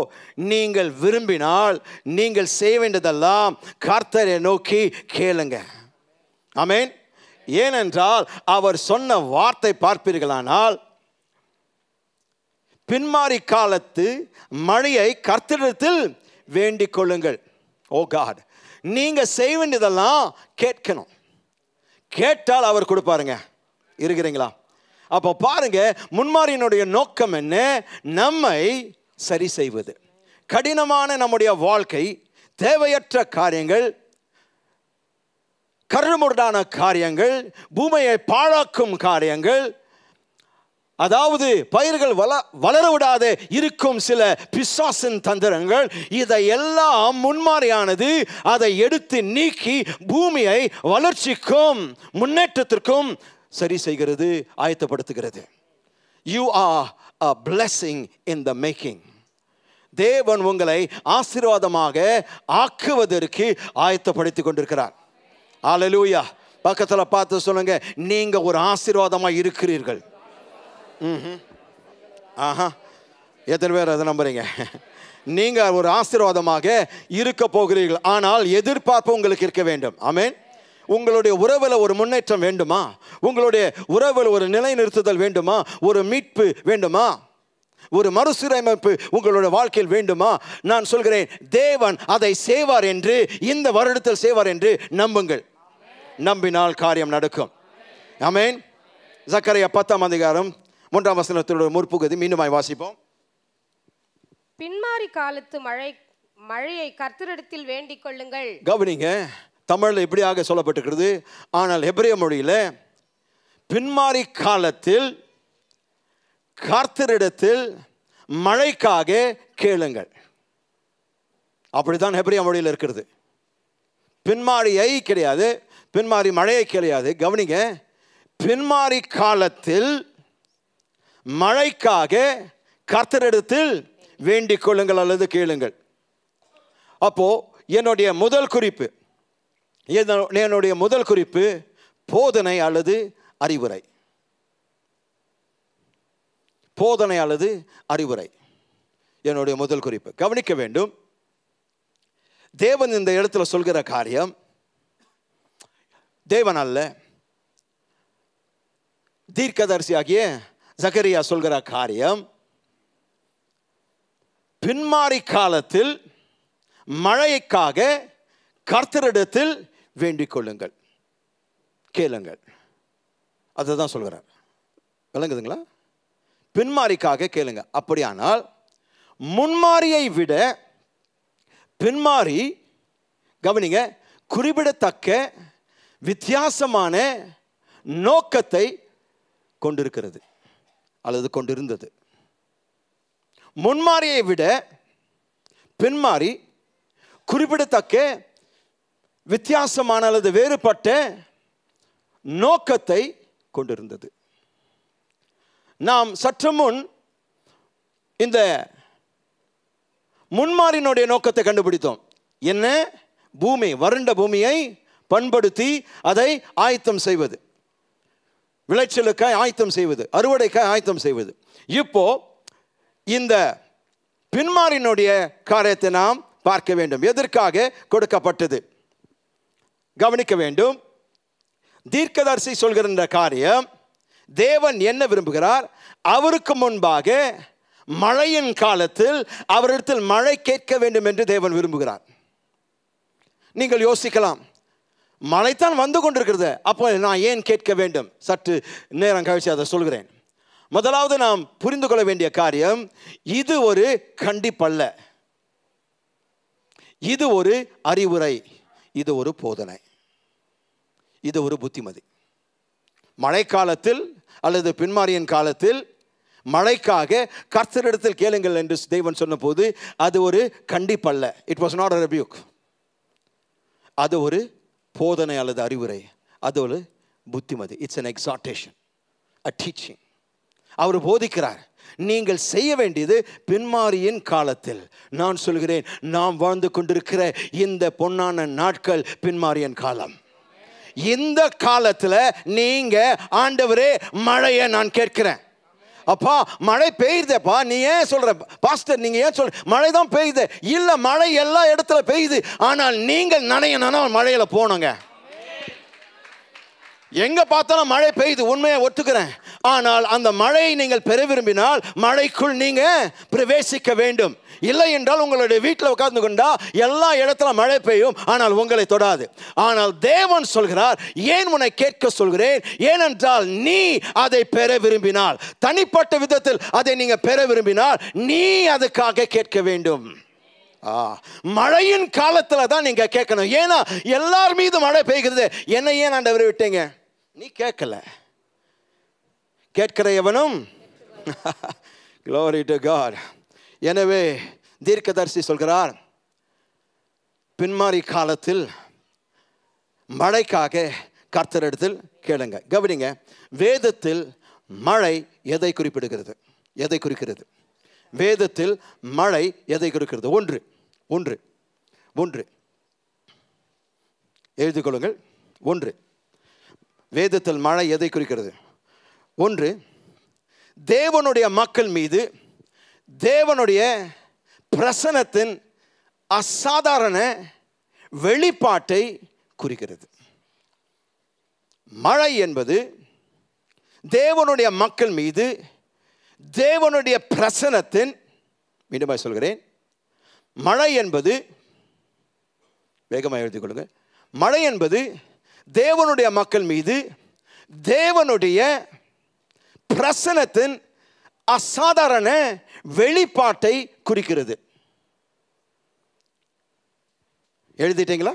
நீங்கள் விரும்பினால் நீங்கள் செய்ய வேண்டியதெல்லாம் கர்த்தரை நோக்கி கேளுங்க ஆமேன் ஏனென்றால் அவர் சொன்ன வார்த்தை பார்ப்பீர்களானால் பின்மாறி காலத்து மழையை கர்த்தரிடத்தில் வேண்டிக் கொள்ளுங்கள் ஓ காட் நீங்கள் செய்ய வேண்டியதெல்லாம் கேட்கணும் கேட்டால் அவர் கொடுப்பாருங்க இருக்கிறீங்களா அப்போ பாருங்க முன்மாரியினுடைய நோக்கம் என்ன நம்மை சரி செய்வது கடினமான நம்முடைய வாழ்க்கை தேவையற்ற காரியங்கள் கருமுருடான காரியங்கள் பூமியை பாழாக்கும் காரியங்கள் அதாவது பயிர்கள் வள வளர விடாத இருக்கும் சில பிசாசின் தந்திரங்கள் இதையெல்லாம் முன்மாறியானது அதை எடுத்து நீக்கி பூமியை வளர்ச்சிக்கும் முன்னேற்றத்திற்கும் சரி செய்கிறது ஆயத்தப்படுத்துகிறது you are a blessing in the making தேவன் உங்களை ஆசீர்வாதமாக ஆக்குவதற்கு ஆயத்தப்படுத்தி கொண்டிருக்கிறார் ஆலலூயா பக்கத்தில் பார்த்து சொல்லுங்க நீங்கள் ஒரு ஆசீர்வாதமாக இருக்கிறீர்கள் ம் ஆஹா எத்தனை பேர் அதை நம்புறீங்க நீங்கள் ஒரு ஆசீர்வாதமாக இருக்க போகிறீர்கள் ஆனால் எதிர்பார்ப்பு உங்களுக்கு இருக்க வேண்டும் அமேன் உங்களுடைய உறவில் ஒரு முன்னேற்றம் வேண்டுமா உங்களுடைய உறவில் ஒரு நிலைநிறுத்துதல் வேண்டுமா ஒரு மீட்பு வேண்டுமா ஒரு மறுசீரமைப்பு உங்களுடைய வாழ்க்கையில் வேண்டுமா நான் சொல்கிறேன் தேவன் அதை செய்வார் என்று இந்த வருடத்தில் செய்வார் என்று நம்புங்கள் நம்பினால் காரியம் நடக்கும் அமேன் சக்கரையா பத்தாம் அதிகாரம் மூன்றாம் முற்பகுதி மீண்டும் ஆய் வாசிப்போம்
பின்மாறி காலத்து மழை மழையை கர்த்தரிடத்தில் வேண்டிக் கொள்ளுங்கள்
கவனிங்க தமிழில் இப்படியாக சொல்லப்பட்டிருக்கிறது ஆனால் எப்படிய மொழியில் பின்மாறி காலத்தில் கர்த்தரிடத்தில் மழைக்காக கேளுங்கள் அப்படித்தான் ஹெப்ரியா மொழியில் இருக்கிறது பின்மாரியை கிடையாது பின்மாறி மழையை கிடையாது கவனிங்க பின்மாறி காலத்தில் மழைக்காக கர்த்தரிடத்தில் வேண்டிக் கொள்ளுங்கள் அல்லது கேளுங்கள் அப்போது என்னுடைய முதல் குறிப்பு என்னுடைய முதல் குறிப்பு போதனை அல்லது அறிவுரை போதனை அல்லது அறிவுரை என்னுடைய முதல் குறிப்பு கவனிக்க வேண்டும் தேவன் இந்த இடத்துல சொல்கிற காரியம் தேவன் அல்ல தீர்க்கதரிசி ஆகிய ஜகரியா சொல்கிற காரியம் பின்மாறி காலத்தில் மழைக்காக கர்த்தரிடத்தில் வேண்டிக் கொள்ளுங்கள் கேளுங்கள் அதை தான் சொல்கிறார் விளங்குதுங்களா பின்மாரிக்காக கேளுங்க அப்படியானால் முன்மாரியை விட பின்மாறி கவனிங்க குறிப்பிடத்தக்க வித்தியாசமான நோக்கத்தை கொண்டிருக்கிறது அல்லது கொண்டிருந்தது முன்மாரியை விட பின்மாறி குறிப்பிடத்தக்க வித்தியாசமான அல்லது வேறுபட்ட நோக்கத்தை கொண்டிருந்தது நாம் சற்று முன் இந்த முன்மாறினுடைய நோக்கத்தை கண்டுபிடித்தோம் என்ன பூமி வறண்ட பூமியை பண்படுத்தி அதை ஆயத்தம் செய்வது விளைச்சலுக்காய் ஆயத்தம் செய்வது அறுவடைக்காய் ஆயத்தம் செய்வது இப்போ இந்த பின்மாரினுடைய காரியத்தை நாம் பார்க்க வேண்டும் எதற்காக கொடுக்கப்பட்டது கவனிக்க வேண்டும் தீர்க்கதரிசி சொல்கிற காரியம் தேவன் என்ன விரும்புகிறார் அவருக்கு முன்பாக மழையின் காலத்தில் அவரிடத்தில் மழை கேட்க வேண்டும் என்று தேவன் விரும்புகிறார் நீங்கள் யோசிக்கலாம் மழைத்தான் வந்து கொண்டிருக்கிறது அப்போ நான் ஏன் கேட்க வேண்டும் சற்று நேரம் கழிச்சு அதை சொல்கிறேன் முதலாவது நாம் புரிந்து கொள்ள வேண்டிய காரியம் இது ஒரு கண்டிப்பல்ல இது ஒரு அறிவுரை இது ஒரு போதனை இது ஒரு புத்திமதி மழைக்காலத்தில் அல்லது பின்மாரியின் காலத்தில் மழைக்காக கர்த்தரிடத்தில் கேளுங்கள் என்று தெய்வன் சொன்னபோது அது ஒரு கண்டிப்பல்ல it was not a rebuke அது ஒரு போதனை அல்லது அறிவுரை அது ஒரு புத்திமதி it's an exhortation a teaching அவர் போதிக்கிறார் நீங்கள் செய்ய வேண்டியது பின்மாரியின் காலத்தில் நான் சொல்கிறேன் நாம் வாழ்ந்து கொண்டிருக்கிற இந்த பொன்னான நாட்கள் பின்மாரியன் காலம் இந்த காலத்தில் நீங்கள் ஆண்டவரே மழையை நான் கேட்கிறேன் அப்பா மழை பெய்யுதேப்பா நீ ஏன் சொல்கிற பாஸ்டர் நீங்கள் ஏன் சொல்ற மழை தான் பெய்யுது இல்லை மழை எல்லா இடத்துல பெய்யுது ஆனால் நீங்கள் நனையணும்னா மழையில் போனோங்க எங்கே பார்த்தாலும் மழை பெய்யுது உண்மையை ஒத்துக்கிறேன் ஆனால் அந்த மழையை நீங்கள் பெற விரும்பினால் மழைக்குள் நீங்கள் பிரவேசிக்க வேண்டும் இல்லை என்றால் உங்களுடைய வீட்டில் உட்கார்ந்து கொண்டா எல்லா இடத்துல மழை பெய்யும் ஆனால் உங்களை தொடாது ஆனால் தேவன் சொல்கிறார் ஏன் உன்னை கேட்க சொல்கிறேன் ஏனென்றால் நீ அதை பெற விரும்பினால் தனிப்பட்ட விதத்தில் அதை நீங்கள் பெற விரும்பினால் நீ அதுக்காக கேட்க வேண்டும் மழையின் காலத்தில் தான் நீங்கள் கேட்கணும் ஏன்னா எல்லார் மீதும் மழை பெய்கிறது என்ன ஏன் ஆண்டவரை விட்டீங்க நீ கேட்கல கேட்கிற எவனும் க்ளோரி டு காட் எனவே தீர்க்கதரிசி சொல்கிறார் பின்மாறி காலத்தில் மழைக்காக கர்த்தரிடத்தில் கேளுங்க கவனிங்க வேதத்தில் மழை எதை குறிப்பிடுகிறது எதை குறிக்கிறது வேதத்தில் மழை எதை குறிக்கிறது ஒன்று ஒன்று ஒன்று எழுதிக்கொள்ளுங்கள் ஒன்று வேதத்தில் மழை எதை குறிக்கிறது ஒன்று தேவனுடைய மக்கள் மீது தேவனுடைய பிரசனத்தின் அசாதாரண வெளிப்பாட்டை குறிக்கிறது மழை என்பது தேவனுடைய மக்கள் மீது தேவனுடைய பிரசனத்தின் மீண்டும் சொல்கிறேன் மழை என்பது வேகமாக எழுதி கொள்ளுங்கள் மழை என்பது தேவனுடைய மக்கள் மீது தேவனுடைய பிரசனத்தின் அசாதாரண வெளிப்பாட்டை குறிக்கிறது எழுதிட்டீங்களா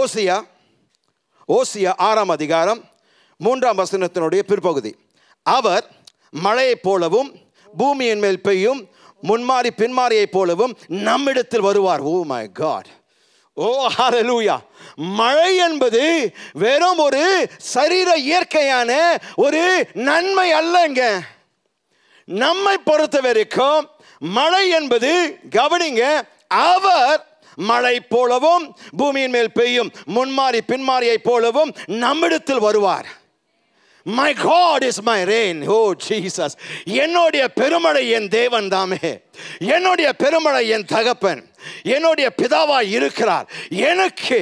ஓசியா ஓசியா ஆறாம் அதிகாரம் மூன்றாம் வசனத்தினுடைய பிற்பகுதி அவர் மழையைப் போலவும் பூமியின் மேல் பெய்யும் முன்மாறி பின்மாறியைப் போலவும் நம்மிடத்தில் வருவார் ஓ மை காட் ஓ லூயா மழை என்பது வெறும் ஒரு சரீர இயற்கையான ஒரு நன்மை அல்லங்க நம்மை பொறுத்த வரைக்கும் மழை என்பது கவனிங்க அவர் மழை போலவும் பூமியின் மேல் பெய்யும் முன்மாறி பின்மாறியை போலவும் நம்மிடத்தில் வருவார் my God is my rain oh Jesus என்னுடைய பெருமழை என் தேவன் தாமே என்னுடைய பெருமழை என் தகப்பன் என்னுடைய பிதாவாய் இருக்கிறார் எனக்கு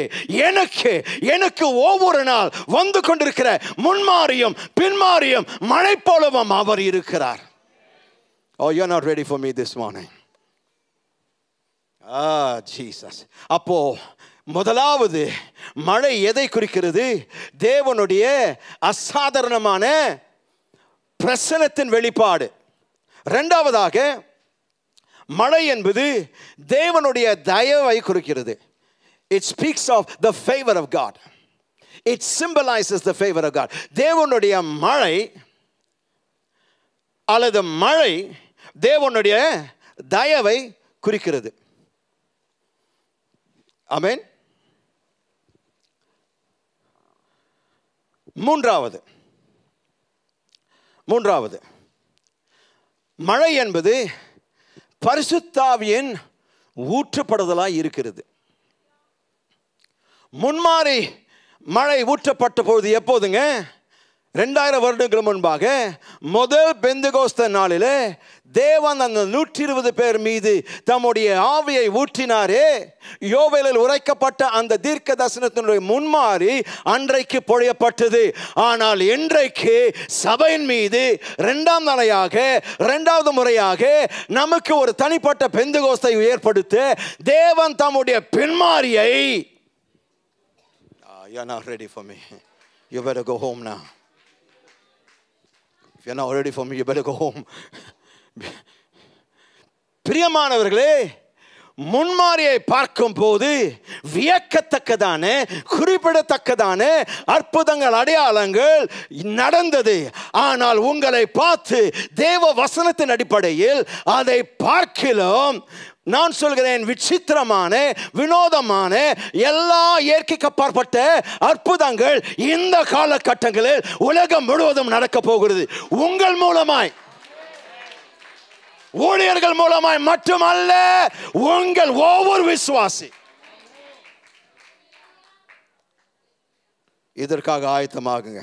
எனக்கு எனக்கு ஒவ்வொரு நாள் வந்து கொண்டிருக்கிற முன்மாறியும் பின்மாறியும் மழை போலவும் அவர் இருக்கிறார் oh you not ready for me this morning ah Jesus அப்போ முதலாவது மழை எதை குறிக்கிறது தேவனுடைய அசாதாரணமான பிரசனத்தின் வெளிப்பாடு ரெண்டாவதாக மழை என்பது தேவனுடைய தயவை குறிக்கிறது it speaks of the favour of God it symbolises the favour of God தேவனுடைய மழை அல்லது மழை தேவனுடைய தயவை குறிக்கிறது அமேன் மூன்றாவது மூன்றாவது மழை என்பது பரிசுத்தாவியின் ஊற்றப்படுதலாக இருக்கிறது முன்மாறி மழை ஊற்றப்பட்ட பொழுது எப்போதுங்க ரெண்டாயிரம் வருடங்கள் முன்பாக முதல் பெந்துகோஸ்த நாளில் தேவன் அந்த நூற்றி இருபது பேர் மீது தம்முடைய ஆவியை ஊற்றினாரே யோவேலில் உரைக்கப்பட்ட அந்த தீர்க்க தரிசனத்தினுடைய முன்மாறி அன்றைக்கு பொழியப்பட்டது ஆனால் இன்றைக்கு சபையின் மீது ரெண்டாம் தலையாக ரெண்டாவது முறையாக நமக்கு ஒரு தனிப்பட்ட பெந்துகோஸ்தை ஏற்படுத்த தேவன் தம்முடைய பின்மாரியை you ready for me you were go home நான் If you're not ready for me, you better go home. பிரியமானவர்களே முன்மாரியை பார்க்கும் போது வியக்கத்தக்கதான குறிப்பிடத்தக்கதான அற்புதங்கள் அடையாளங்கள் நடந்தது ஆனால் உங்களை பார்த்து தேவ வசனத்தின் அடிப்படையில் அதை பார்க்கிலும் நான் சொல்கிறேன் விசித்திரமான வினோதமான எல்லா இயற்கைக்கு அப்பாற்பட்ட அற்புதங்கள் இந்த காலகட்டங்களில் உலகம் முழுவதும் நடக்க போகிறது உங்கள் மூலமாய் ஊழியர்கள்
மூலமாய் மட்டுமல்ல உங்கள் ஒவ்வொரு விசுவாசி
இதற்காக ஆயத்தமாகுங்க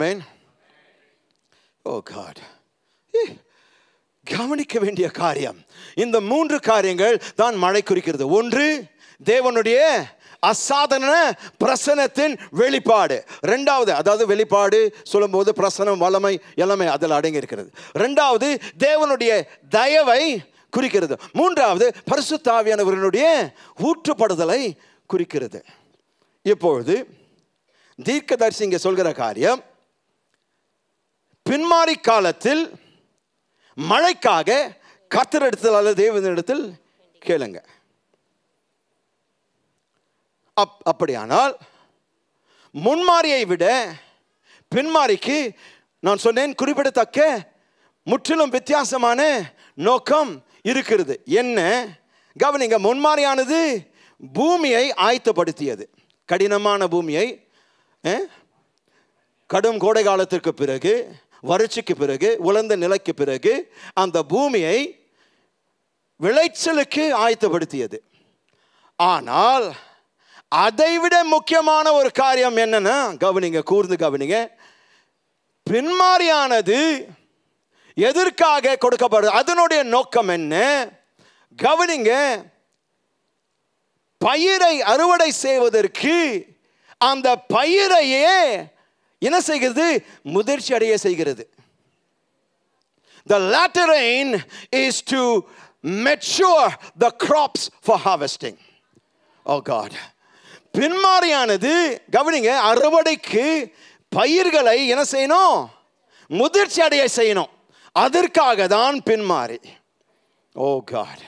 மீன் ஓ காட் கவனிக்க வேண்டிய காரியம் இந்த மூன்று காரியங்கள் தான் மழை குறிக்கிறது ஒன்று தேவனுடைய அசாதன பிரசனத்தின் வெளிப்பாடு ரெண்டாவது அதாவது வெளிப்பாடு சொல்லும்போது பிரசனம் வளமை எல்லாமே அதில் அடங்கி இருக்கிறது ரெண்டாவது தேவனுடைய தயவை குறிக்கிறது மூன்றாவது பரிசு தாவியானவர்களுடைய ஊற்றுப்படுதலை குறிக்கிறது இப்பொழுது தீர்க்கதர்சி இங்கே சொல்கிற காரியம் பின்மாறி காலத்தில் மழைக்காக கத்திரத்தில் அல்லது தேவனிடத்தில் கேளுங்க அப் அப்படியானால் முன்மாரியை விட பின்மாரிக்கு நான் சொன்னேன் குறிப்பிடத்தக்க முற்றிலும் வித்தியாசமான நோக்கம் இருக்கிறது என்ன கவனிங்க முன்மாரியானது பூமியை ஆயத்தப்படுத்தியது கடினமான பூமியை கடும் கோடை காலத்திற்கு பிறகு வறட்சிக்கு பிறகு உலர்ந்த நிலைக்கு பிறகு அந்த பூமியை விளைச்சலுக்கு ஆயத்தப்படுத்தியது ஆனால் அதைவிட முக்கியமான ஒரு காரியம் என்னன்னா கவனிங்க கூர்ந்து கவனிங்க பின்மாரியானது எதற்காக கொடுக்கப்படுது அதனுடைய நோக்கம் என்ன கவனிங்க பயிரை அறுவடை செய்வதற்கு அந்த பயிரையே என்ன செய்கிறது முதிர்ச்சி அடைய செய்கிறது the latter rain is to mature the crops for harvesting oh God பின்மாறியானது கவனிங்க அறுவடைக்கு பயிர்களை என்ன செய்யணும் முதிர்ச்சி அடைய செய்யணும் அதற்காக தான் பின்மாறி ஓ oh காட்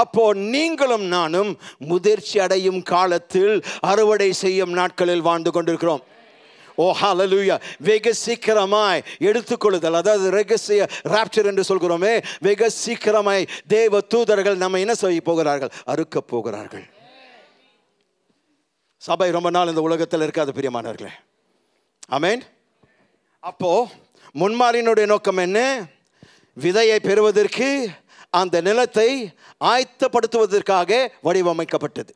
அப்போ நீங்களும் நானும் முதிர்ச்சி அடையும் காலத்தில் அறுவடை செய்யும் நாட்களில் வாழ்ந்து கொண்டிருக்கிறோம் ஓ ஹலலூயா வெக சீக்கிரமாய் எடுத்துக்கொள்ளுதல் அதாவது ரகசிய ராப்சர் என்று சொல்கிறோமே வெக சீக்கிரமாய் தேவ தூதர்கள் நம்ம என்ன செய்ய போகிறார்கள் அறுக்க போகிறார்கள் சபை ரொம்ப நாள் இந்த உலகத்தில் இருக்காத பிரியமானவர்களே அமேன் அப்போ முன்மாரியினுடைய நோக்கம் என்ன விதையை பெறுவதற்கு அந்த நிலத்தை ஆயத்தப்படுத்துவதற்காக வடிவமைக்கப்பட்டது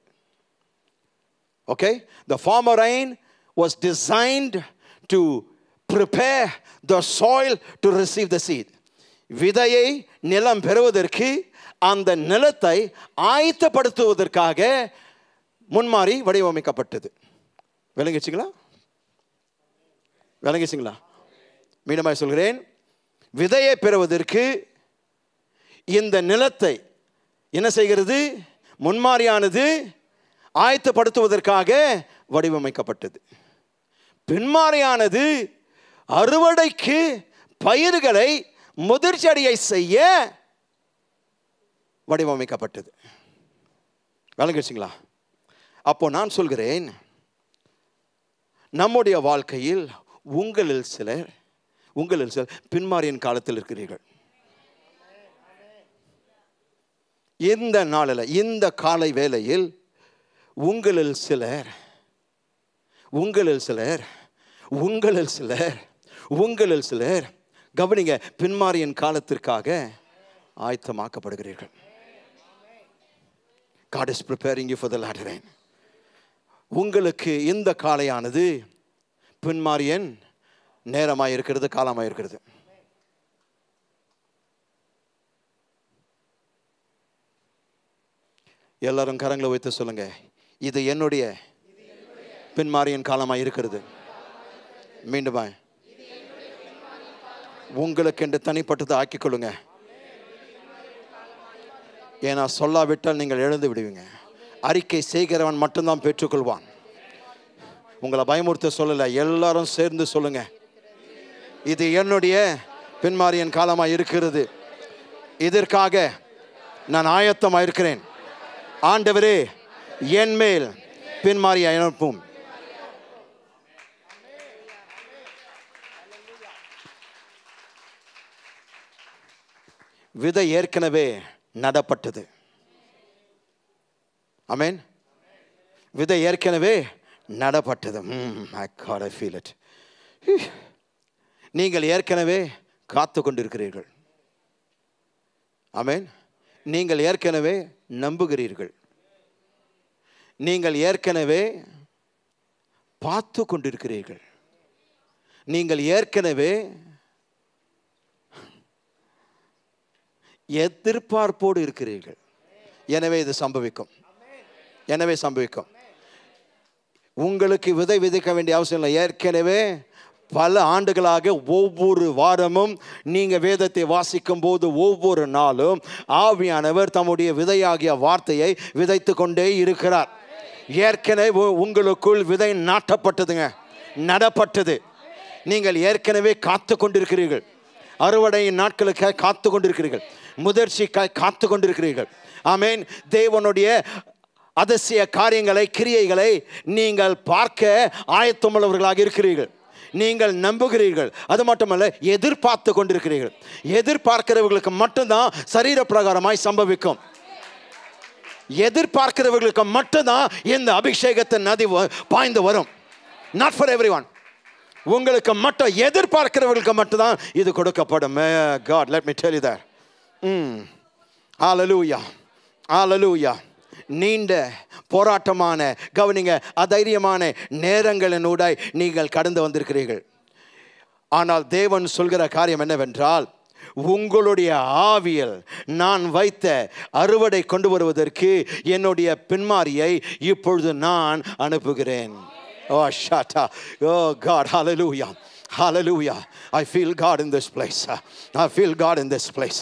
okay the former rain was designed to prepare the soil to receive the seed. விதையை நிலம் பெறுவதற்கு அந்த நிலத்தை ஆயத்தப்படுத்துவதற்காக முன்மாறி வடிவமைக்கப்பட்டது விளங்கிச்சிங்களா விளங்கிச்சிங்களா மீனமாய் சொல்கிறேன் விதையை பெறுவதற்கு இந்த நிலத்தை என்ன செய்கிறது முன்மாறியானது ஆயத்தப்படுத்துவதற்காக வடிவமைக்கப்பட்டது பெண்மாறையானது அறுவடைக்கு பயிர்களை முதிர்ச்சடியை செய்ய வடிவமைக்கப்பட்டது விளங்கிடுச்சிங்களா அப்போ நான் சொல்கிறேன் நம்முடைய வாழ்க்கையில் உங்களில் சிலர் உங்களில் சிலர் பின்மாறியின் காலத்தில் இருக்கிறீர்கள் இந்த நாளில் இந்த காலை வேளையில் உங்களில் சிலர் உங்களில் சிலர் உங்களில் சிலர் உங்களில் சிலர் கவனிங்க பின்மாரியின் காலத்திற்காக ஆயத்தமாக்கப்படுகிறீர்கள் God is preparing you for the உங்களுக்கு இந்த காலையானது பின்மாரியன் நேரமாக இருக்கிறது காலமாக இருக்கிறது எல்லாரும் கரங்களை வைத்து சொல்லுங்க இது என்னுடைய பின்மாரியின் காலமாக இருக்கிறது மீண்டும் உங்களுக்கு என்று தனிப்பட்டதை கொள்ளுங்க ஏன்னா சொல்லாவிட்டால் நீங்கள் எழுந்து விடுவீங்க அறிக்கை செய்கிறவன் மட்டும்தான் பெற்றுக்கொள்வான் உங்களை பயமுறுத்த சொல்லலை எல்லாரும் சேர்ந்து சொல்லுங்க இது என்னுடைய பின்மாரியன் காலமாக இருக்கிறது இதற்காக நான் ஆயத்தமாக இருக்கிறேன் ஆண்டவரே என் மேல் பின்மாரியை அனுப்பும் விதை ஏற்கனவே நடப்பட்டது அமேன் விதை ஏற்கனவே நடப்பட்டது mm, நீங்கள் ஏற்கனவே காத்து கொண்டிருக்கிறீர்கள் அமேன் நீங்கள் ஏற்கனவே நம்புகிறீர்கள் நீங்கள் ஏற்கனவே பார்த்து கொண்டிருக்கிறீர்கள் நீங்கள் ஏற்கனவே எதிர்பார்ப்போடு இருக்கிறீர்கள் எனவே இது சம்பவிக்கும் எனவே சம்பவிக்கும் உங்களுக்கு விதை விதைக்க வேண்டிய அவசியம் இல்லை ஏற்கனவே பல ஆண்டுகளாக ஒவ்வொரு வாரமும் நீங்கள் வேதத்தை வாசிக்கும் போது ஒவ்வொரு நாளும் ஆவியானவர் தம்முடைய விதையாகிய வார்த்தையை விதைத்து கொண்டே இருக்கிறார் ஏற்கனவே உங்களுக்குள் விதை நாட்டப்பட்டதுங்க நடப்பட்டது நீங்கள் ஏற்கனவே காத்து கொண்டிருக்கிறீர்கள் அறுவடையின் நாட்களுக்காக காத்து கொண்டிருக்கிறீர்கள் முதிர்ச்சி காத்து கொண்டிருக்கிறீர்கள் மீன் தேவனுடைய அதிசய காரியங்களை கிரியைகளை நீங்கள் பார்க்க ஆயத்தமுள்ளவர்களாக இருக்கிறீர்கள் நீங்கள் நம்புகிறீர்கள் அது மட்டுமல்ல எதிர்பார்த்து கொண்டிருக்கிறீர்கள் எதிர்பார்க்கிறவர்களுக்கு மட்டும்தான் சரீர பிரகாரமாய் சம்பவிக்கும் எதிர்பார்க்கிறவர்களுக்கு மட்டும்தான் இந்த அபிஷேகத்தின் நதி பாய்ந்து வரும் நாட் ஃபார் எவ்ரி ஒன் உங்களுக்கு மட்டும் எதிர்பார்க்கிறவர்களுக்கு மட்டும்தான் இது கொடுக்கப்படும் God let me tell you there hmm hallelujah ஆலலூயா நீண்ட போராட்டமான கவனிங்க அதைரியமான நேரங்களினூடாய் நீங்கள் கடந்து வந்திருக்கிறீர்கள் ஆனால் தேவன் சொல்கிற காரியம் என்னவென்றால் உங்களுடைய ஆவியல் நான் வைத்த அறுவடை கொண்டு வருவதற்கு என்னுடைய பின்மாரியை இப்பொழுது நான் அனுப்புகிறேன் ஓ ஷாட்டா oh God hallelujah Hallelujah. I feel God in this place. I feel God in this place.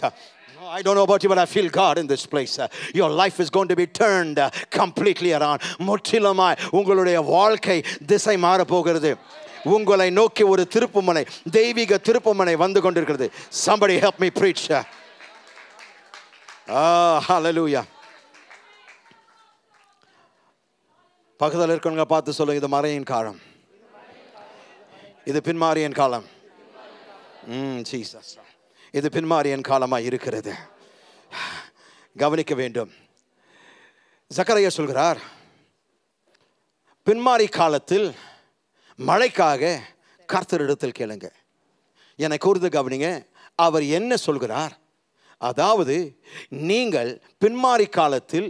I don't know about you, but I feel God in this place. Uh, your life is going to be turned uh, completely around. Mutilamai, Ungulodia, Walke, Desai Marapogarde, Ungulai Noki, or a Tirupumane, Devi, a Tirupumane, Vandagundarde. Somebody help me preach. Uh. Ah, uh, hallelujah. Pakadalakunga Pathasolo, the Marian Karam, the Pin Marian Kalam. Mm, Jesus. இது பின்மாறிய காலமாக இருக்கிறது கவனிக்க வேண்டும் ஜக்கரையா சொல்கிறார் பின்மாறி காலத்தில் மழைக்காக கர்த்தரிடத்தில் கேளுங்க என்னை கூறுது கவனிங்க அவர் என்ன சொல்கிறார் அதாவது நீங்கள் பின்மாறி காலத்தில்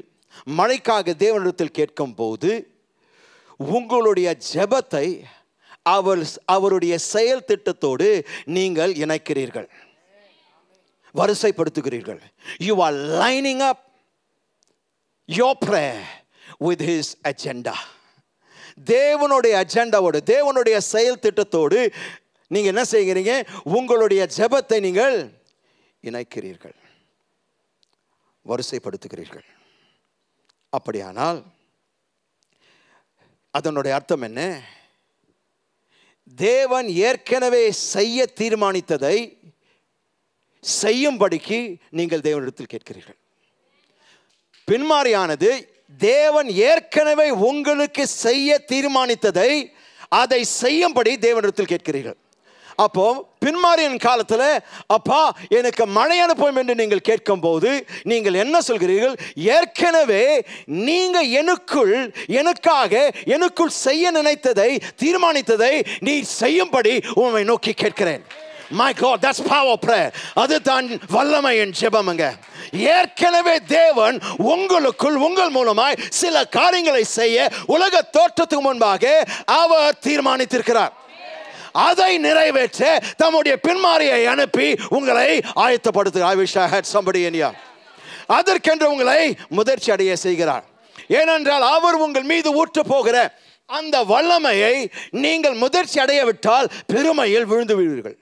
மழைக்காக தேவனிடத்தில் கேட்கும் போது உங்களுடைய ஜெபத்தை அவர் அவருடைய செயல் திட்டத்தோடு நீங்கள் இணைக்கிறீர்கள் வரிசைப்படுத்துகிறீர்கள் you are lining up your prayer with his agenda தேவனுடைய அஜெண்டாவோடு தேவனுடைய செயல் திட்டத்தோடு நீங்கள் என்ன செய்கிறீங்க உங்களுடைய ஜபத்தை நீங்கள் இணைக்கிறீர்கள் வரிசைப்படுத்துகிறீர்கள் அப்படியானால் அதனுடைய அர்த்தம் என்ன தேவன் ஏற்கனவே செய்ய தீர்மானித்ததை செய்யும்படிக்கு நீங்கள் தேவனிடத்தில் கேட்கிறீர்கள் பின்மாறியானது தேவன் ஏற்கனவே உங்களுக்கு செய்ய தீர்மானித்ததை அதை செய்யும்படி தேவனிடத்தில் கேட்கிறீர்கள் அப்போ பின்மாரியின் காலத்தில் அப்பா எனக்கு மழை அனுப்பும் என்று நீங்கள் கேட்கும்போது நீங்கள் என்ன சொல்கிறீர்கள் ஏற்கனவே நீங்கள் எனக்குள் எனக்காக எனக்குள் செய்ய நினைத்ததை தீர்மானித்ததை நீ செய்யும்படி உண்மை நோக்கி கேட்கிறேன் my God that's power prayer அது தான் வல்லமையின் ஜெபமுங்க ஏற்கனவே தேவன் உங்களுக்குள் உங்கள் மூலமாய் சில காரியங்களை செய்ய உலக தோற்றத்துக்கு முன்பாக அவர் தீர்மானித்திருக்கிறார் அதை நிறைவேற்ற தம்முடைய பின்மாரியை அனுப்பி உங்களை ஆயத்தப்படுத்துகிறார் அதற்கென்று உங்களை முதிர்ச்சி அடைய செய்கிறார் ஏனென்றால் அவர் உங்கள் மீது ஊற்று போகிற அந்த வல்லமையை நீங்கள் முதிர்ச்சி அடையவிட்டால் பெருமையில் விழுந்து விடுவீர்கள்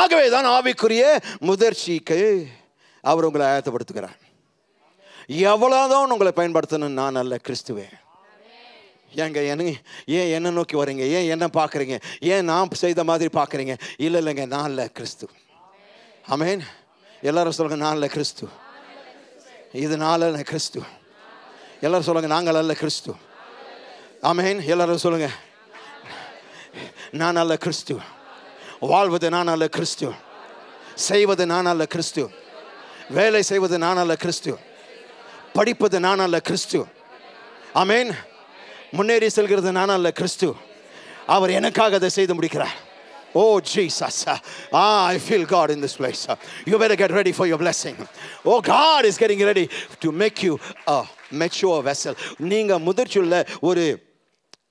ஆகவே தான் ஆவிக்குரிய முதிர்ச்சிக்கு அவர் உங்களை ஆயத்தப்படுத்துகிறார் எவ்வளோதான் உங்களை பயன்படுத்தணும் நான் அல்ல கிறிஸ்துவே ஏங்க என்ன ஏன் என்ன நோக்கி வரீங்க ஏன் என்ன பார்க்குறீங்க ஏன் நான் செய்த மாதிரி பார்க்குறீங்க இல்லை இல்லைங்க நான் இல்லை கிறிஸ்து அமேன் எல்லாரும் சொல்லுங்க நான் இல்லை கிறிஸ்து இது நான் இல்லை கிறிஸ்து எல்லாரும் சொல்லுங்க நாங்கள் அல்ல கிறிஸ்து அமேன் எல்லாரும் சொல்லுங்க நான் அல்ல கிறிஸ்துவன் வாழ்வது நான் அல்ல கிறிஸ்து செய்வது நான் அல்ல கிறிஸ்து வேலை செய்வது நான் அல்ல கிறிஸ்து படிப்பது நான் அல்ல கிறிஸ்து அமேன் முன்னேறி செல்கிறது நான் அல்ல கிறிஸ்து அவர் எனக்காக அதை செய்து முடிக்கிறார் Oh, Jesus. Ah, I feel God in this place. You better get ready for your blessing. Oh, God is getting ready to make you a mature vessel. நீங்கள் முதிர்ச்சியுள்ள ஒரு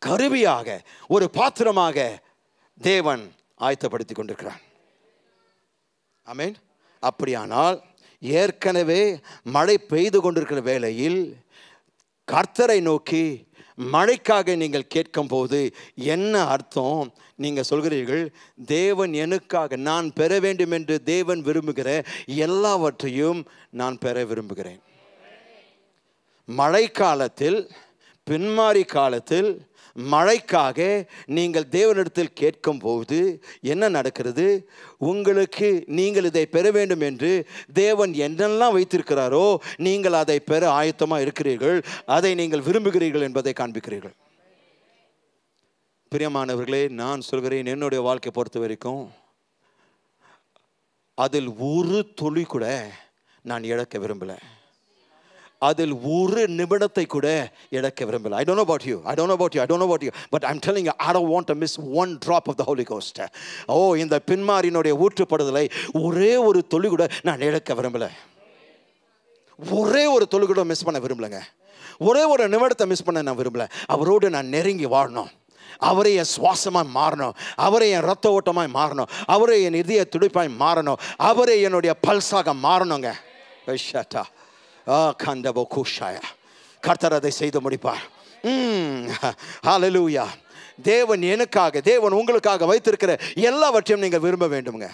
கருவியாக ஒரு பாத்திரமாக தேவன் ஆயத்தப்படுத்தி கொண்டிருக்கிறான் ஆமேன் அப்படியானால் ஏற்கனவே மழை பெய்து கொண்டிருக்கிற வேளையில் கர்த்தரை நோக்கி மழைக்காக நீங்கள் கேட்கும் போது என்ன அர்த்தம் நீங்கள் சொல்கிறீர்கள் தேவன் எனக்காக நான் பெற வேண்டும் என்று தேவன் விரும்புகிற எல்லாவற்றையும் நான் பெற விரும்புகிறேன் மழை காலத்தில் காலத்தில் மழைக்காக நீங்கள் தேவனிடத்தில் கேட்கும்போது என்ன நடக்கிறது உங்களுக்கு நீங்கள் இதை பெற வேண்டும் என்று தேவன் என்னெல்லாம் வைத்திருக்கிறாரோ நீங்கள் அதை பெற ஆயத்தமாக இருக்கிறீர்கள் அதை நீங்கள் விரும்புகிறீர்கள் என்பதை காண்பிக்கிறீர்கள் பிரியமானவர்களே நான் சொல்கிறேன் என்னுடைய வாழ்க்கை பொறுத்த வரைக்கும் அதில் ஒரு துளி கூட நான் இழக்க விரும்பலை அதில் ஒரு நிமிடத்தை கூட இழக்க விரும்பல I don't about you I don't about you I don't about you but I'm telling I are want miss one drop of the Holi ghost oh இந்த பின்மாரினுடைய ஊற்றுப்படுதலை ஒரே ஒரு தொழில் கூட நான் இழக்க விரும்பலை ஒரே ஒரு தொழில் கூட மிஸ் பண்ண விரும்பலைங்க ஒரே ஒரு நிமிடத்தை மிஸ் பண்ண நான் விரும்பல அவரோடு நான் நெருங்கி வாழணும் அவரை என் சுவாசமாக மாறணும் அவரை என் ரத்த ஓட்டமாக மாறணும் அவரை என் இதய துடிப்பாய் மாறணும் அவரை என்னுடைய பல்ஸாக மாறணுங்க ஷட்டா கர்த்தரதை செய்து முடிப்பார் ஹலலூயா தேவன் எனக்காக தேவன் உங்களுக்காக வைத்திருக்கிற எல்லாவற்றையும் நீங்கள் விரும்ப வேண்டுங்க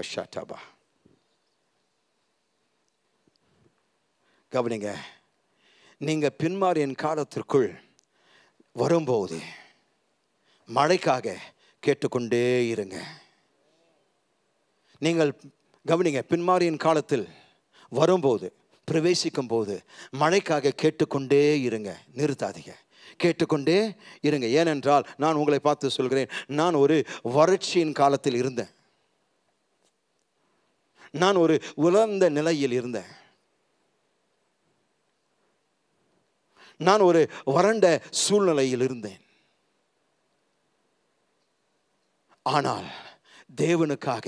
அஷாட்டாபா கவனிங்க நீங்கள் பின்மாறியின் காலத்திற்குள் வரும்போது மழைக்காக கேட்டுக்கொண்டே இருங்க நீங்கள் கவனிங்க பின்மாரியின் காலத்தில் வரும்போது பிரவேசிக்கும் போது மழைக்காக கேட்டுக்கொண்டே இருங்க நிறுத்தாதீங்க கேட்டுக்கொண்டே இருங்க ஏனென்றால் நான் உங்களை பார்த்து சொல்கிறேன் நான் ஒரு வறட்சியின் காலத்தில் இருந்தேன் நான் ஒரு உலர்ந்த நிலையில் இருந்தேன் நான் ஒரு வறண்ட சூழ்நிலையில் இருந்தேன் ஆனால் தேவனுக்காக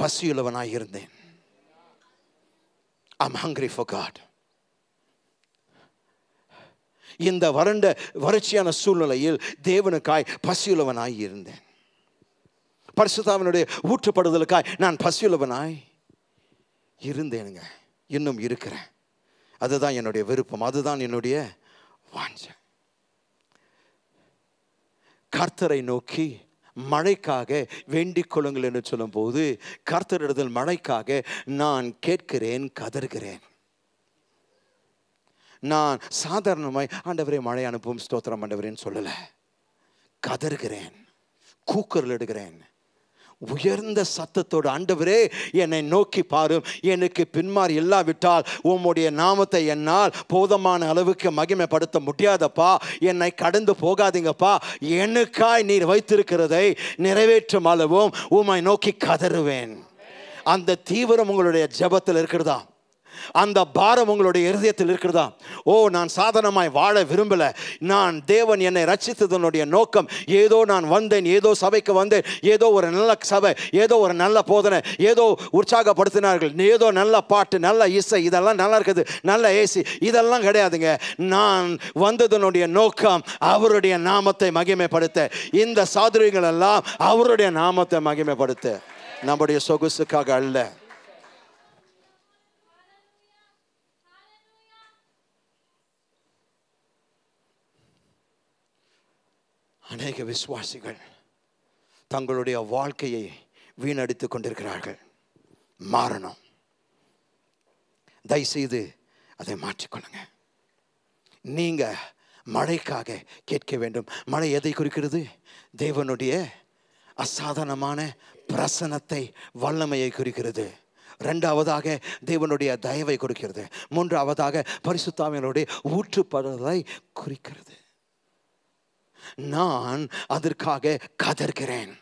பசியுள்ளவனாக இருந்தேன் ஐம் ஹங்க்ரி ஃபார் காட் இந்த வறண்ட வறட்சியான சூழ்நிலையில் தேவனுக்காய் பசியுள்ளவனாய் இருந்தேன் பரிசுதாவினுடைய ஊற்றப்படுதலுக்காய் நான் பசியுள்ளவனாய் இருந்தேனுங்க இன்னும் இருக்கிறேன் அதுதான் என்னுடைய விருப்பம் அதுதான் என்னுடைய வாஞ்ச கர்த்தரை நோக்கி மழைக்காக வேண்டிக் கொள்ளுங்கள் என்று சொல்லும்போது கர்த்தரிடத்தில் மழைக்காக நான் கேட்கிறேன் கதறுகிறேன் நான் சாதாரணமாய் ஆண்டவரே மழை அனுப்பும் ஸ்தோத்திரம் ஆண்டவரேன்னு சொல்லலை கதறுகிறேன் கூக்கரில் எடுக்கிறேன் உயர்ந்த சத்தத்தோடு ஆண்டவரே என்னை நோக்கி பாரும் எனக்கு பின்மாறி இல்லாவிட்டால் உம்முடைய நாமத்தை என்னால் போதமான அளவுக்கு மகிமைப்படுத்த முடியாதப்பா என்னை கடந்து போகாதீங்கப்பா எனக்காய் நீர் வைத்திருக்கிறதை நிறைவேற்றும் அளவும் உம்மை நோக்கி கதறுவேன் அந்த தீவிரம் உங்களுடைய ஜபத்தில் இருக்கிறதா அந்த பாரம் உங்களுடைய இருதயத்தில் இருக்கிறதா ஓ நான் சாதனமாய் வாழ விரும்பலை நான் தேவன் என்னை ரட்சித்ததனுடைய நோக்கம் ஏதோ நான் வந்தேன் ஏதோ சபைக்கு வந்தேன் ஏதோ ஒரு நல்ல சபை ஏதோ ஒரு நல்ல போதனை ஏதோ உற்சாகப்படுத்தினார்கள் ஏதோ நல்ல பாட்டு நல்ல இசை இதெல்லாம் நல்லா இருக்குது நல்ல ஏசி இதெல்லாம் கிடையாதுங்க நான் வந்ததனுடைய நோக்கம் அவருடைய நாமத்தை மகிமைப்படுத்த இந்த சாதுரியங்கள் எல்லாம் அவருடைய நாமத்தை மகிமைப்படுத்த நம்முடைய சொகுசுக்காக அல்ல அநேக விசுவாசிகள் தங்களுடைய வாழ்க்கையை வீணடித்து கொண்டிருக்கிறார்கள் மாறணும் தயவுசெய்து அதை மாற்றிக்கொள்ளுங்க நீங்கள் மழைக்காக கேட்க வேண்டும் மழை எதை குறிக்கிறது தேவனுடைய அசாதாரணமான பிரசனத்தை வல்லமையை குறிக்கிறது ரெண்டாவதாக தேவனுடைய தயவை குறிக்கிறது மூன்றாவதாக பரிசுத்தாமியனுடைய ஊற்றுப்படுதலை குறிக்கிறது நான் அதற்காக கதர்கிறேன்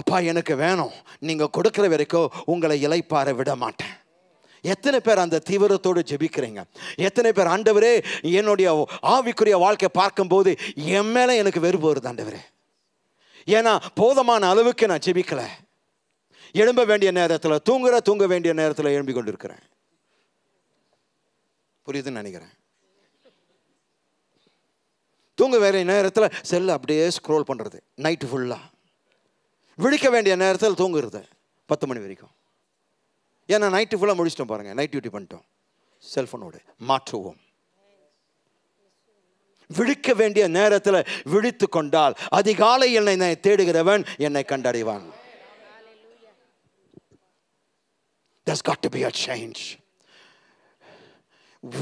அப்பா எனக்கு வேணும் நீங்கள் கொடுக்குற வரைக்கும் உங்களை இலைப்பார விட மாட்டேன் எத்தனை பேர் அந்த தீவிரத்தோடு ஜெபிக்கிறீங்க எத்தனை பேர் ஆண்டவரே என்னுடைய ஆவிக்குரிய வாழ்க்கை பார்க்கும்போது என் மேலே எனக்கு வெறுப்பு வருது ஆண்டவரே ஏன்னா போதமான அளவுக்கு நான் ஜெபிக்கலை எழும்ப வேண்டிய நேரத்தில் தூங்குற தூங்க வேண்டிய நேரத்தில் எழும்பிக் கொண்டிருக்கிறேன் புரியுதுன்னு நினைக்கிறேன் தூங்க வேண்டிய நேரத்தில் செல் அப்படியே ஸ்க்ரோல் பண்ணுறது நைட்டு ஃபுல்லாக விழிக்க வேண்டிய நேரத்தில் தூங்குறது பத்து மணி வரைக்கும் ஏன்னா நைட்டு ஃபுல்லாக முடிச்சிட்டோம் பாருங்கள் நைட் டியூட்டி பண்ணிட்டோம் செல்ஃபோனோடு மாற்றுவோம் விழிக்க வேண்டிய நேரத்தில் விழித்து கொண்டால் அதிகாலை என்னை தேடுகிறவன் என்னை கண்டறிவான் There's got to be a change.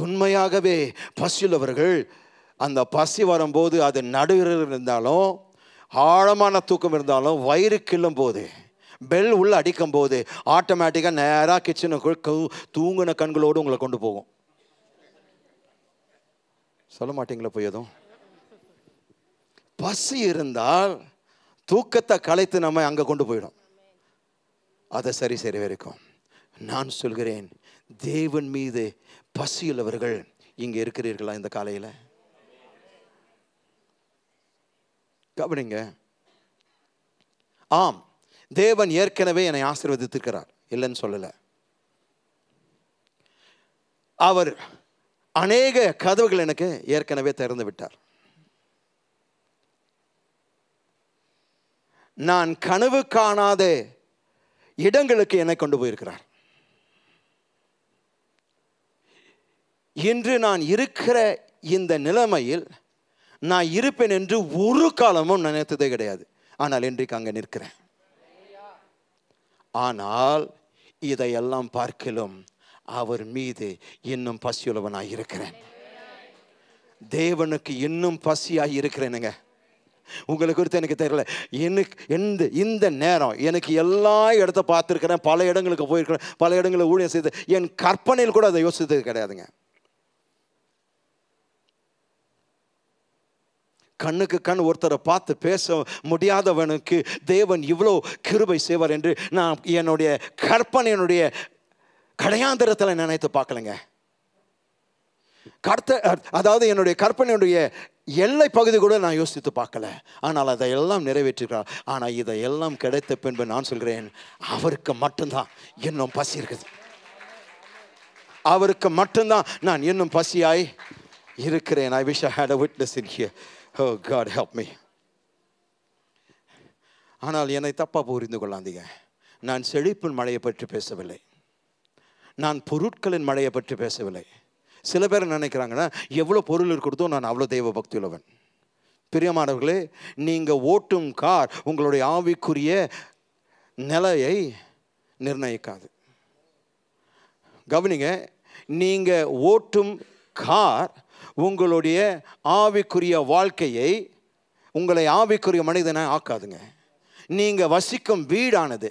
உண்மையாகவே பசியுள்ளவர்கள் அந்த பசி வரும்போது அது நடுவில் இருந்தாலும் ஆழமான தூக்கம் இருந்தாலும் வயிறு கிள்ளும் போது பெல் உள்ளே அடிக்கும் போது ஆட்டோமேட்டிக்காக நேராக கிச்சனுக்குள் தூங்கின கண்களோடு உங்களை கொண்டு போகும் சொல்ல மாட்டீங்களா போய் எதுவும் பசி இருந்தால் தூக்கத்தை கலைத்து நம்ம அங்கே கொண்டு போயிடும் அதை சரி சரி வரைக்கும் நான் சொல்கிறேன் தேவன் மீது பசியுள்ளவர்கள் இங்கே இருக்கிறீர்களா இந்த காலையில் கவனிங்க ஆம் தேவன் ஏற்கனவே என்னை ஆசீர்வதித்திருக்கிறார் இல்லைன்னு சொல்லலை அவர் அநேக கதவுகள் எனக்கு ஏற்கனவே திறந்து விட்டார் நான் கனவு காணாத இடங்களுக்கு என்னை கொண்டு போயிருக்கிறார் இன்று நான் இருக்கிற இந்த நிலைமையில் நான் இருப்பேன் என்று ஒரு காலமும் நினைத்ததே கிடையாது ஆனால் இன்றைக்கு அங்கே நிற்கிறேன் ஆனால் இதையெல்லாம் பார்க்கலும் அவர் மீது இன்னும் பசியுள்ளவனாக இருக்கிறேன் தேவனுக்கு இன்னும் பசியாக இருக்கிறேனுங்க உங்களை குறித்து எனக்கு தெரியல எனக்கு எந்த இந்த நேரம் எனக்கு எல்லா இடத்த பார்த்துருக்கிறேன் பல இடங்களுக்கு போயிருக்கிறேன் பல இடங்களில் ஊழியம் செய்து என் கற்பனையில் கூட அதை யோசித்தது கிடையாதுங்க கண்ணுக்கு கண் ஒருத்தரை பார்த்து பேச முடியாதவனுக்கு தேவன் இவ்வளோ கிருபை செய்வார் என்று நான் என்னுடைய கற்பனையினுடைய கடையாந்திரத்தில் நினைத்து பார்க்கலங்க கர்த்த அதாவது என்னுடைய கற்பனையுடைய எல்லை பகுதி கூட நான் யோசித்து பார்க்கல ஆனால் அதையெல்லாம் நிறைவேற்றுகிறார் ஆனால் இதையெல்லாம் கிடைத்த பின்பு நான் சொல்கிறேன் அவருக்கு மட்டும்தான் இன்னும் பசி இருக்குது அவருக்கு மட்டும்தான் நான் இன்னும் பசியாய் இருக்கிறேன் I wish I had a witness in here oh God help me ஆனால் என்னை தப்பாக புரிந்து கொள்ளாதீங்க நான் செழிப்பின் மழையை பற்றி பேசவில்லை நான் பொருட்களின் மழையை பற்றி பேசவில்லை சில பேர் நினைக்கிறாங்கன்னா எவ்வளோ பொருள் இருக்கிறதோ நான் அவ்வளோ தெய்வ பக்தி உள்ளவன் பிரியமானவர்களே நீங்கள் ஓட்டும் கார் உங்களுடைய ஆவிக்குரிய நிலையை நிர்ணயிக்காது கவனிங்க நீங்கள் ஓட்டும் கார் உங்களுடைய ஆவிக்குரிய வாழ்க்கையை உங்களை ஆவிக்குரிய மனிதனை ஆக்காதுங்க நீங்கள் வசிக்கும் வீடானது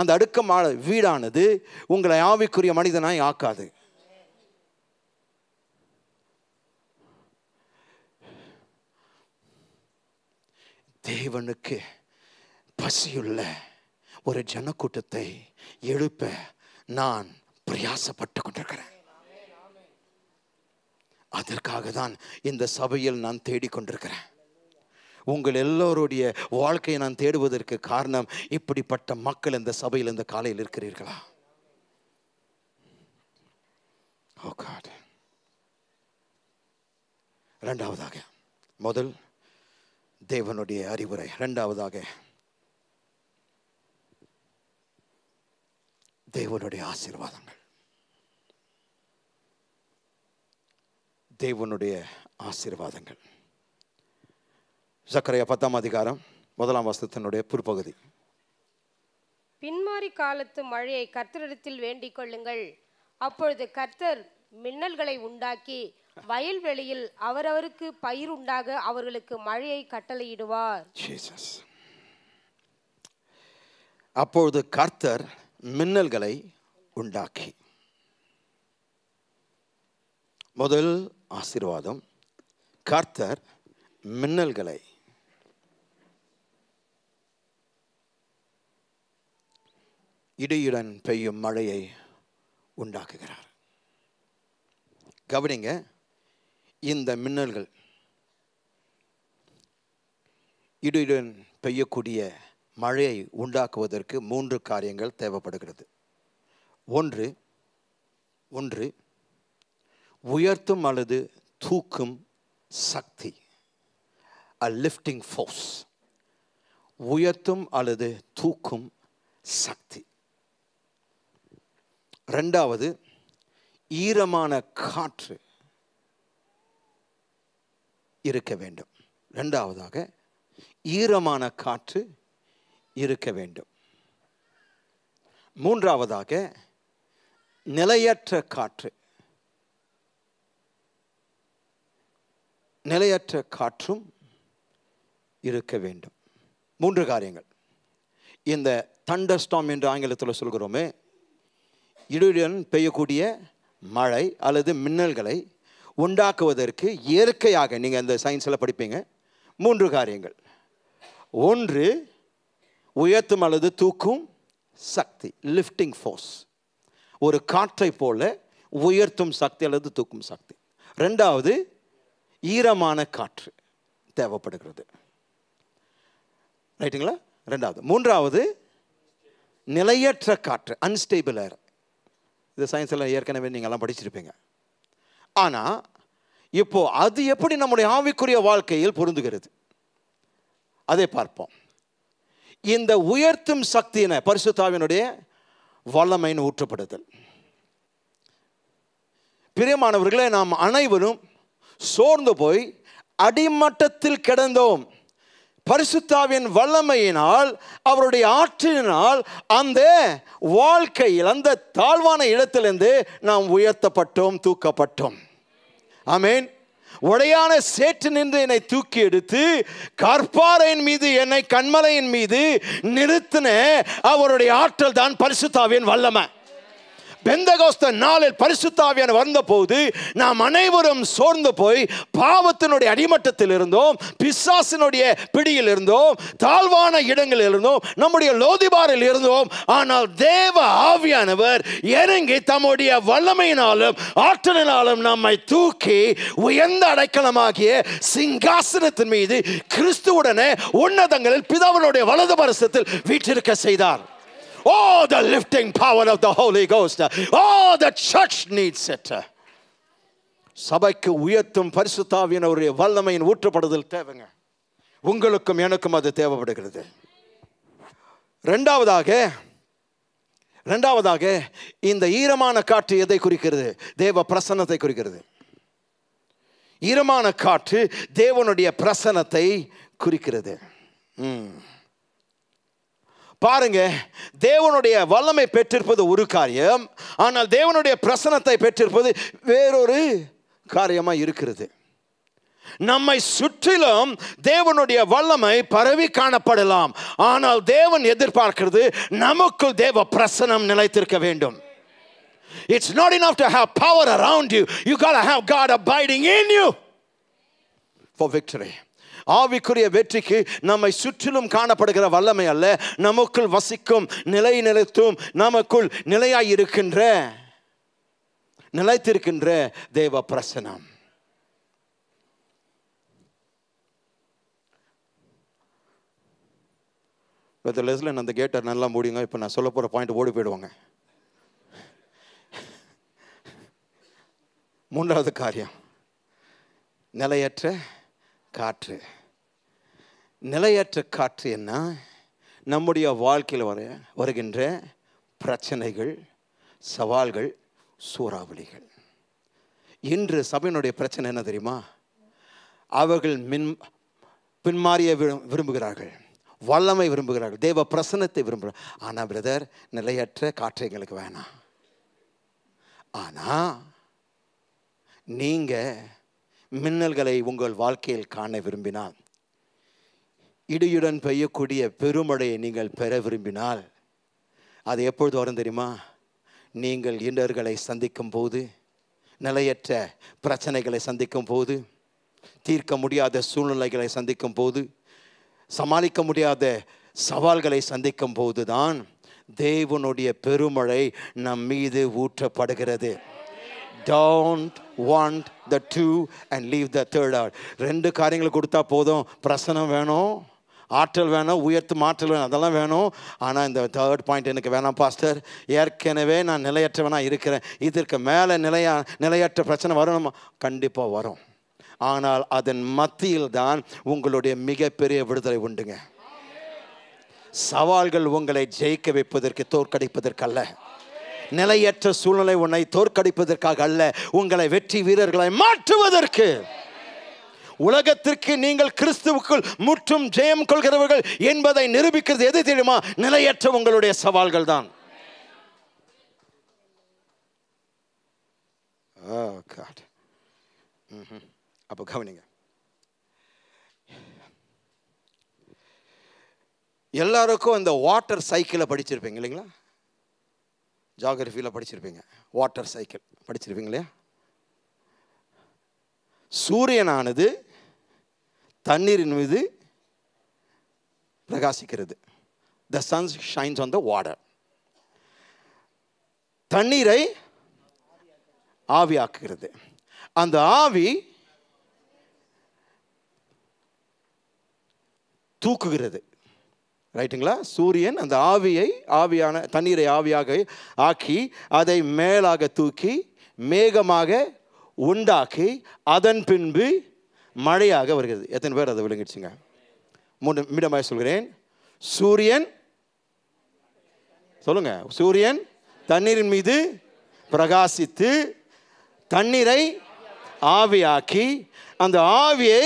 அந்த அடுக்கமான வீடானது உங்களை ஆவிக்குரிய மனிதனாய் ஆக்காது தேவனுக்கு பசியுள்ள ஒரு ஜனக்கூட்டத்தை எழுப்ப நான் பிரயாசப்பட்டு கொண்டிருக்கிறேன் அதற்காக தான் இந்த சபையில் நான் தேடிக்கொண்டிருக்கிறேன் உங்கள் எல்லோருடைய வாழ்க்கையை நான் தேடுவதற்கு காரணம் இப்படிப்பட்ட மக்கள் இந்த சபையில் இந்த காலையில் இருக்கிறீர்களா oh ரெண்டாவதாக முதல் தேவனுடைய அறிவுரை ரெண்டாவதாக தேவனுடைய ஆசீர்வாதங்கள் தேவனுடைய ஆசீர்வாதங்கள் சர்க்கரைய பத்தாம் அதிகாரம் முதலாம் வசத்தினுடைய பிற்பகுதி
பின்மாறி காலத்து மழையை கர்த்தரிடத்தில் வேண்டிக் கொள்ளுங்கள் அப்பொழுது கர்த்தர் மின்னல்களை உண்டாக்கி வயல்வெளியில் அவரவருக்கு பயிர் உண்டாக அவர்களுக்கு மழையை கட்டளையிடுவார்
அப்பொழுது கர்த்தர் மின்னல்களை உண்டாக்கி முதல் ஆசீர்வாதம் கர்த்தர் மின்னல்களை இடியுடன் பெய்யும் மழையை உண்டாக்குகிறார் கவனிங்க இந்த மின்னல்கள் இடியுடன் பெய்யக்கூடிய மழையை உண்டாக்குவதற்கு மூன்று காரியங்கள் தேவைப்படுகிறது ஒன்று ஒன்று உயர்த்தும் அல்லது தூக்கும் சக்தி அ லிஃப்டிங் ஃபோர்ஸ் உயர்த்தும் அல்லது தூக்கும் சக்தி ரெண்டாவது ஈரமான காற்று இருக்க வேண்டும் ரெண்டாவதாக ஈரமான காற்று இருக்க வேண்டும் மூன்றாவதாக நிலையற்ற காற்று நிலையற்ற காற்றும் இருக்க வேண்டும் மூன்று காரியங்கள் இந்த ஸ்டாம் என்று ஆங்கிலத்தில் சொல்கிறோமே இடியுடன் பெய்யக்கூடிய மழை அல்லது மின்னல்களை உண்டாக்குவதற்கு இயற்கையாக நீங்கள் அந்த சயின்ஸில் படிப்பீங்க மூன்று காரியங்கள் ஒன்று உயர்த்தும் அல்லது தூக்கும் சக்தி லிஃப்டிங் ஃபோர்ஸ் ஒரு காற்றை போல உயர்த்தும் சக்தி அல்லது தூக்கும் சக்தி ரெண்டாவது ஈரமான காற்று தேவைப்படுகிறது ரைட்டுங்களா ரெண்டாவது மூன்றாவது நிலையற்ற காற்று அன்ஸ்டேபிள் ஏர் இது சயின்ஸில் ஏற்கனவே நீங்கள்லாம் படிச்சிருப்பீங்க ஆனால் இப்போது அது எப்படி நம்முடைய ஆவிக்குரிய வாழ்க்கையில் பொருந்துகிறது அதை பார்ப்போம் இந்த உயர்த்தும் சக்தியின பரிசுத்தாவினுடைய வல்லமைன்னு ஊற்றப்படுதல் பிரியமானவர்களே நாம் அனைவரும் சோர்ந்து போய் அடிமட்டத்தில் கிடந்தோம் பரிசுத்தாவின் வல்லமையினால் அவருடைய ஆற்றினால் அந்த வாழ்க்கையில் அந்த தாழ்வான இடத்திலிருந்து நாம் உயர்த்தப்பட்டோம் தூக்கப்பட்டோம் ஆமேன் உடையான சேற்று நின்று என்னை தூக்கி எடுத்து கற்பாறையின் மீது என்னை கண்மலையின் மீது நிறுத்தின அவருடைய ஆற்றல் தான் பரிசுத்தாவின் வல்லமை பெந்தகோஸ்த நாளில் பரிசுத்தாவியான வந்தபோது நாம் அனைவரும் சோர்ந்து போய் பாவத்தினுடைய அடிமட்டத்தில் இருந்தோம் பிசாசினுடைய பிடியில் இருந்தோம் தாழ்வான இடங்களில் இருந்தோம் நம்முடைய லோதிபாரில் இருந்தோம் ஆனால் தேவ ஆவியானவர் இறங்கி தம்முடைய வல்லமையினாலும் ஆற்றலினாலும் நம்மை தூக்கி உயர்ந்த அடைக்கலமாகிய சிங்காசனத்தின் மீது கிறிஸ்துவுடனே உன்னதங்களில் பிதாவனுடைய வலது பரிசத்தில் வீட்டிற்க செய்தார் Oh, the lifting power of the Holy Ghost. Oh, the church needs it. சபைக்கு உயர்த்தும் பரிசுத்தாவியனுடைய வல்லமையின் ஊற்றப்படுதல் தேவைங்க உங்களுக்கும் எனக்கும் அது தேவைப்படுகிறது ரெண்டாவதாக ரெண்டாவதாக இந்த ஈரமான காற்று எதை குறிக்கிறது தேவ பிரசன்னத்தை குறிக்கிறது ஈரமான காற்று தேவனுடைய பிரசன்னத்தை குறிக்கிறது ம் பாருங்க தேவனுடைய வல்லமை பெற்றிருப்பது ஒரு காரியம் ஆனால் தேவனுடைய பிரசனத்தை பெற்றிருப்பது வேறொரு காரியமாக இருக்கிறது நம்மை சுற்றிலும் தேவனுடைய வல்லமை பரவி காணப்படலாம் ஆனால் தேவன் எதிர்பார்க்கிறது நமக்குள் தேவ பிரசனம் நிலைத்திருக்க வேண்டும் it's not in to have power around you you gotta have God abiding in you for victory ஆவிக்குரிய வெற்றிக்கு நம்மை சுற்றிலும் காணப்படுகிற வல்லமை அல்ல நமக்குள் வசிக்கும் நிலை நிறுத்தும் நமக்குள் நிலையாய் இருக்கின்ற நிலைத்திருக்கின்ற தேவ பிரசனம் இந்த லெஸ்லன் அந்த கேட்டை நல்லா மூடிங்க இப்போ நான் சொல்ல போகிற பாயிண்ட் ஓடி போயிடுவாங்க மூன்றாவது காரியம் நிலையற்ற காற்று நிலையற்ற காற்று என்ன நம்முடைய வாழ்க்கையில் வர வருகின்ற பிரச்சனைகள் சவால்கள் சூறாவளிகள் இன்று சபையினுடைய பிரச்சனை என்ன தெரியுமா அவர்கள் மின் பின்மாறிய விரும்புகிறார்கள் வல்லமை விரும்புகிறார்கள் தேவ பிரசனத்தை விரும்புகிறார்கள் ஆனால் பிரதர் நிலையற்ற காற்று எங்களுக்கு வேணாம் ஆனால் நீங்கள் மின்னல்களை உங்கள் வாழ்க்கையில் காண விரும்பினால் இடியுடன் பெய்யக்கூடிய பெருமழையை நீங்கள் பெற விரும்பினால் அது எப்பொழுது வரும் தெரியுமா நீங்கள் இன்னர்களை சந்திக்கும் போது நிலையற்ற பிரச்சனைகளை சந்திக்கும் போது தீர்க்க முடியாத சூழ்நிலைகளை சந்திக்கும் போது சமாளிக்க முடியாத சவால்களை சந்திக்கும் போது தான் தேவனுடைய பெருமழை நம் மீது ஊற்றப்படுகிறது don't want the two and leave the third or ரெண்டு காரியங்கள் கொடுத்தா போதும் பிரசனம் வேணும் ஆற்றல் வேணும் உயர்த்து மாற்றல் வேணும் அதெல்லாம் வேணும் ஆனால் இந்த தேர்ட் பாயிண்ட் எனக்கு வேணாம் பாஸ்டர் ஏற்கனவே நான் நிலையற்றவனாக இருக்கிறேன் இதற்கு மேலே நிலையா நிலையற்ற பிரச்சனை வரணும் கண்டிப்பாக வரும் ஆனால் அதன் மத்தியில் தான் உங்களுடைய மிகப்பெரிய விடுதலை உண்டுங்க சவால்கள் உங்களை ஜெயிக்க வைப்பதற்கு தோற்கடிப்பதற்கல்ல நிலையற்ற சூழ்நிலை உன்னை தோற்கடிப்பதற்காக அல்ல உங்களை வெற்றி வீரர்களை மாற்றுவதற்கு உலகத்திற்கு நீங்கள் கிறிஸ்துவுக்குள் முற்றும் ஜெயம் கொள்கிறவர்கள் என்பதை நிரூபிக்கிறது எது தெரியுமா நிலையற்ற உங்களுடைய சவால்கள் தான் oh, mm-hmm. அப்போ கவனிங்க எல்லாருக்கும் இந்த வாட்டர் சைக்கிளை படிச்சிருப்பீங்க இல்லைங்களா ஜாகிரஃபியில் படிச்சிருப்பீங்க வாட்டர் சைக்கிள் படிச்சிருப்பீங்க இல்லையா சூரியனானது தண்ணீரின் மீது பிரகாசிக்கிறது the suns shines on the water தண்ணீரை ஆவியாக்குகிறது அந்த ஆவி தூக்குகிறது ரைட்டுங்களா சூரியன் அந்த ஆவியை ஆவியான தண்ணீரை ஆவியாக ஆக்கி அதை மேலாக தூக்கி மேகமாக உண்டாக்கி அதன் பின்பு மழையாக வருகிறது எத்தனை பேர் அதை விழுங்கிடுச்சுங்க மூன்று மீடமாக சொல்கிறேன் சூரியன் சொல்லுங்க சூரியன் தண்ணீரின் மீது பிரகாசித்து தண்ணீரை ஆவியாக்கி அந்த ஆவியை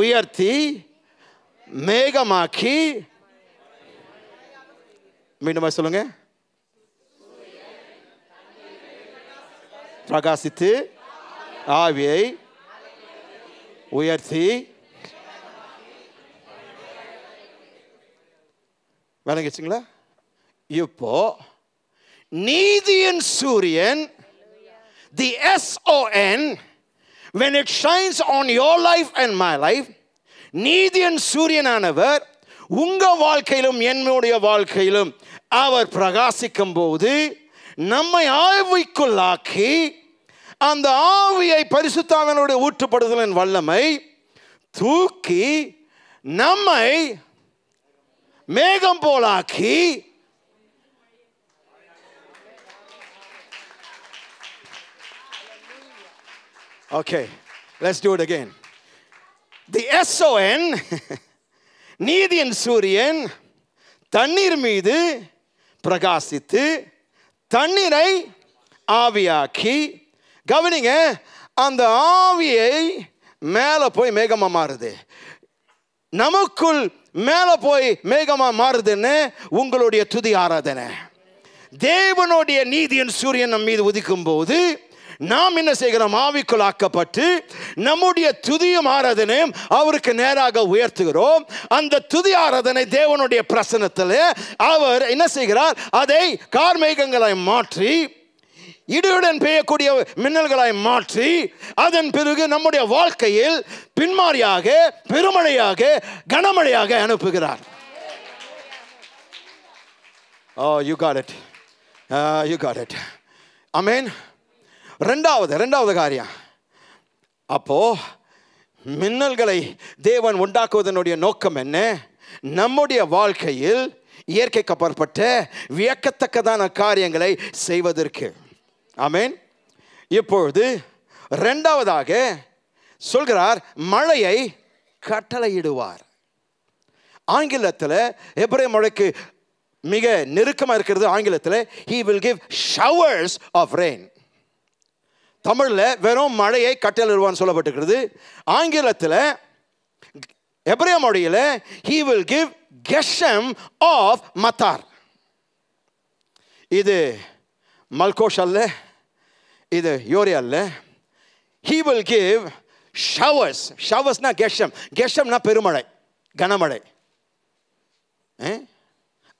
உயர்த்தி மேகமாக்கி மீண்டுமா சொல்லுங்க பிரகாசித்து ஆவியை உயர்த்தி விளங்கிச்சுங்களா இப்போ நீதியின் சூரியன் the S O N when it shines on your life and my life நீதியின் சூரியனானவர் உங்கள் வாழ்க்கையிலும் என்னுடைய வாழ்க்கையிலும் அவர் பிரகாசிக்கும் போது நம்மை ஆவிக்குள்ளாக்கி அந்த ஆவியை பரிசுத்தாவினுடைய ஊற்றுப்படுதலின் வல்லமை தூக்கி நம்மை மேகம் போலாக்கி okay let's do it again. The நீதியின் சூரியன் தண்ணீர் மீது பிரகாசித்து தண்ணீரை ஆவியாக்கி கவனிங்க அந்த ஆவியை மேலே போய் மேகமாக மாறுது நமக்குள் மேலே போய் மேகமாக மாறுதுன்னு உங்களுடைய துதி ஆராதனை தேவனுடைய நீதியின் சூரியன் நம் மீது உதிக்கும் போது நாம் என்ன செய்கிறோம் ஆவிக்குள் ஆக்கப்பட்டு நம்முடைய துதியும் ஆராதனையும் அவருக்கு நேராக உயர்த்துகிறோம் அந்த துதி ஆராதனை தேவனுடைய பிரசனத்தில் அவர் என்ன செய்கிறார் அதை கார்மேகங்களை மாற்றி இடியுடன் பெய்யக்கூடிய மின்னல்களை மாற்றி அதன் பிறகு நம்முடைய வாழ்க்கையில் பின்மாரியாக பெருமழையாக கனமழையாக அனுப்புகிறார் oh you got it you got it I mean ரெண்டாவது ரெண்டாவது காரியம் அப்போது மின்னல்களை தேவன் உண்டாக்குவதனுடைய நோக்கம் என்ன நம்முடைய வாழ்க்கையில் இயற்கைக்கு அப்பாற்பட்ட வியக்கத்தக்கதான காரியங்களை செய்வதற்கு ஆமேன் இப்பொழுது ரெண்டாவதாக சொல்கிறார் மழையை கட்டளையிடுவார் ஆங்கிலத்தில் எப்படி மழைக்கு மிக நெருக்கமாக இருக்கிறது ஆங்கிலத்தில் he will give showers of rain தமிழில் வெறும் மழையை கட்டளிடுவான்னு சொல்லப்பட்டிருக்கிறது ஆங்கிலத்தில் எப்ரே மொழியில் ஹீ வில் கிவ் கெஷம் ஆஃப் மத்தார் இது மல்கோஷ் அல்ல இது யோரி அல்ல ஹீ வில் கிவ் ஷவர்ஸ் ஷவர்ஸ்னா கெஷம் கெஷம்னா பெருமழை கனமழை